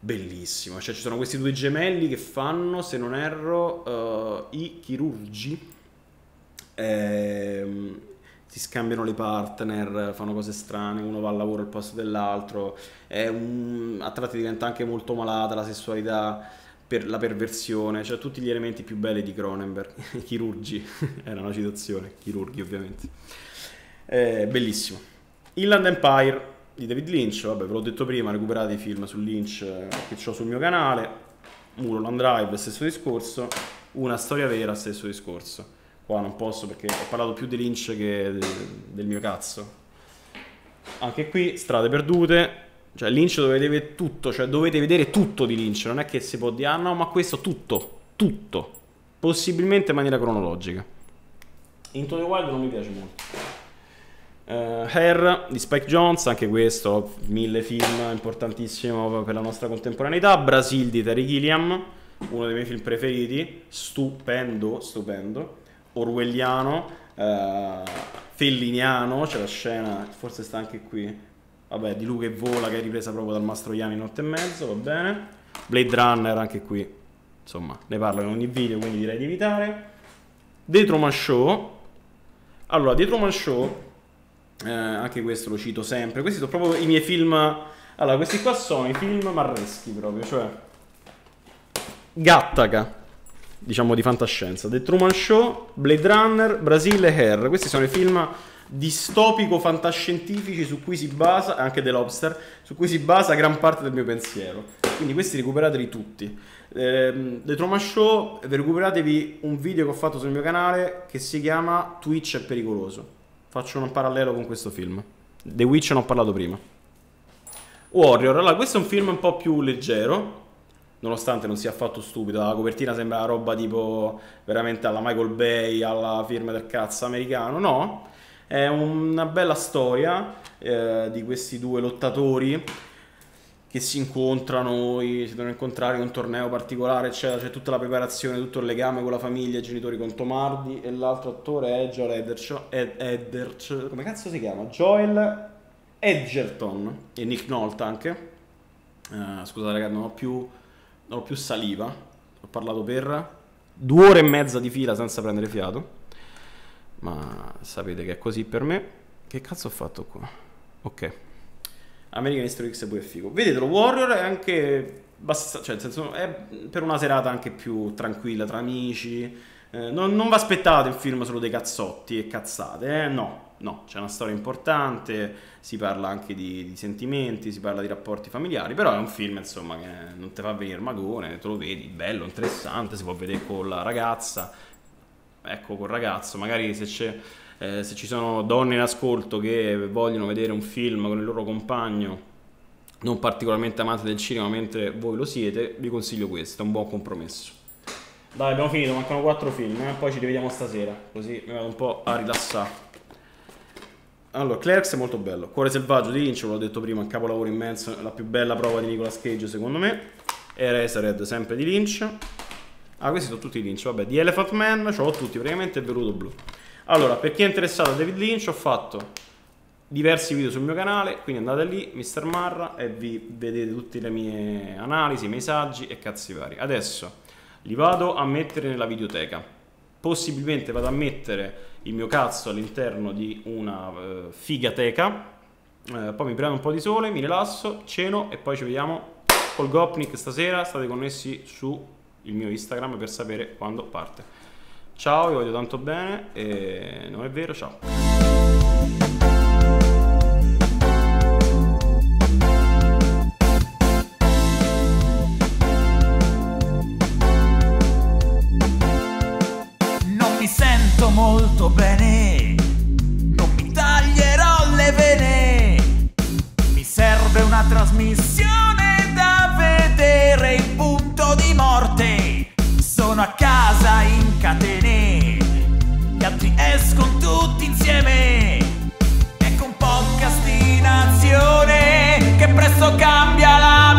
bellissimo, cioè ci sono questi due gemelli che fanno, se non erro, uh, i chirurgi, ehm, si scambiano le partner, fanno cose strane, uno va al lavoro al posto dell'altro, un, a tratti diventa anche molto malata la sessualità, per la perversione, cioè tutti gli elementi più belli di Cronenberg, chirurgi, era una citazione, chirurghi ovviamente, eh, bellissimo. Inland Empire di David Lynch, vabbè ve l'ho detto prima, recuperate i film su Lynch eh, che ho sul mio canale, Mulholland Drive, stesso discorso, Una storia vera, stesso discorso. Qua non posso perché ho parlato più di Lynch che del, del mio cazzo. Anche qui, strade perdute. Cioè, Lynch dovete vedere tutto, cioè dovete vedere tutto di Lynch, non è che si può dire, ah no, ma questo tutto, tutto. Possibilmente in maniera cronologica. Into the Wild non mi piace molto. Uh, eh, Hair di Spike Jones, anche questo, mille film, importantissimo per la nostra contemporaneità. Brasil di Terry Gilliam, uno dei miei film preferiti, stupendo, stupendo orwelliano, eh, felliniano, c'è la scena, forse sta anche qui, vabbè, di lui che vola, che è ripresa proprio dal Mastroianni in notte e mezzo, va bene. Blade Runner anche qui, insomma, ne parla in ogni video, quindi direi di evitare. Dietro Truman Show. Allora, Dietro Truman Show, eh, anche questo lo cito sempre, questi sono proprio i miei film... Allora, questi qua sono i film marreschi proprio, cioè... Gattaca, diciamo di fantascienza. The Truman Show, Blade Runner, Brasile e Hair. Questi sono i film distopico fantascientifici su cui si basa, anche The Lobster, su cui si basa gran parte del mio pensiero. Quindi questi recuperateli tutti. Eh, The Trauma Show, recuperatevi un video che ho fatto sul mio canale che si chiama Twitch è pericoloso. Faccio un parallelo con questo film. The Witch non ho parlato prima. Warrior, allora questo è un film un po' più leggero, nonostante non sia affatto stupido. La copertina sembra roba tipo veramente alla Michael Bay, alla firma del cazzo americano. No, è una bella storia eh, di questi due lottatori che si incontrano, si devono incontrare in un torneo particolare, eccetera. C'è tutta la preparazione, tutto il legame con la famiglia, i genitori con Tomardi. E l'altro attore è Joel Edgerton. Ed, Edderch, come cazzo si chiama? Joel Edgerton e Nick Nolte anche. Uh, scusate ragazzi, non ho più non ho più saliva, ho parlato per due ore e mezza di fila senza prendere fiato, ma sapete che è così per me. Che cazzo ho fatto qua? Ok. American History X è pure figo. lo Warrior è anche... Bassa, cioè, nel senso, è per una serata anche più tranquilla, tra amici. Eh, non, non vi aspettate un film solo dei cazzotti e cazzate, eh? No, no, c'è una storia importante, si parla anche di, di, sentimenti, si parla di rapporti familiari, però è un film insomma che non ti fa venire magone, te lo vedi, bello, interessante, si può vedere con la ragazza, ecco col ragazzo, magari se, eh, se ci sono donne in ascolto che vogliono vedere un film con il loro compagno non particolarmente amante del cinema mentre voi lo siete, vi consiglio questo, è un buon compromesso. Dai, abbiamo finito, mancano quattro film, eh? poi ci rivediamo stasera, così mi vado un po' a rilassare. Allora, Clerks è molto bello. Cuore selvaggio di Lynch, ve l'ho detto prima, un capolavoro immenso, la più bella prova di Nicolas Cage secondo me. Eraserhead sempre di Lynch. Ah, questi sono tutti Lynch, vabbè, di Elephant Man, ce l'ho tutti, praticamente è veluto blu. Allora, per chi è interessato a David Lynch, ho fatto diversi video sul mio canale, quindi andate lì, Mr. Marra, e vi vedete tutte le mie analisi, i miei saggi e cazzi vari. Adesso li vado a mettere nella videoteca possibilmente vado a mettere il mio cazzo all'interno di una uh, eh, figateca, uh, eh, poi mi prendo un po' di sole, mi rilasso, ceno e poi ci vediamo col Gopnik stasera, state connessi sul mio Instagram per sapere quando parte. Ciao, vi voglio tanto bene e non è vero, ciao. molto bene, non mi taglierò le vene, mi serve una trasmissione da vedere il punto di morte, sono a casa in catene, gli altri escono tutti insieme, ecco un po' castinazione che presto cambia la vita.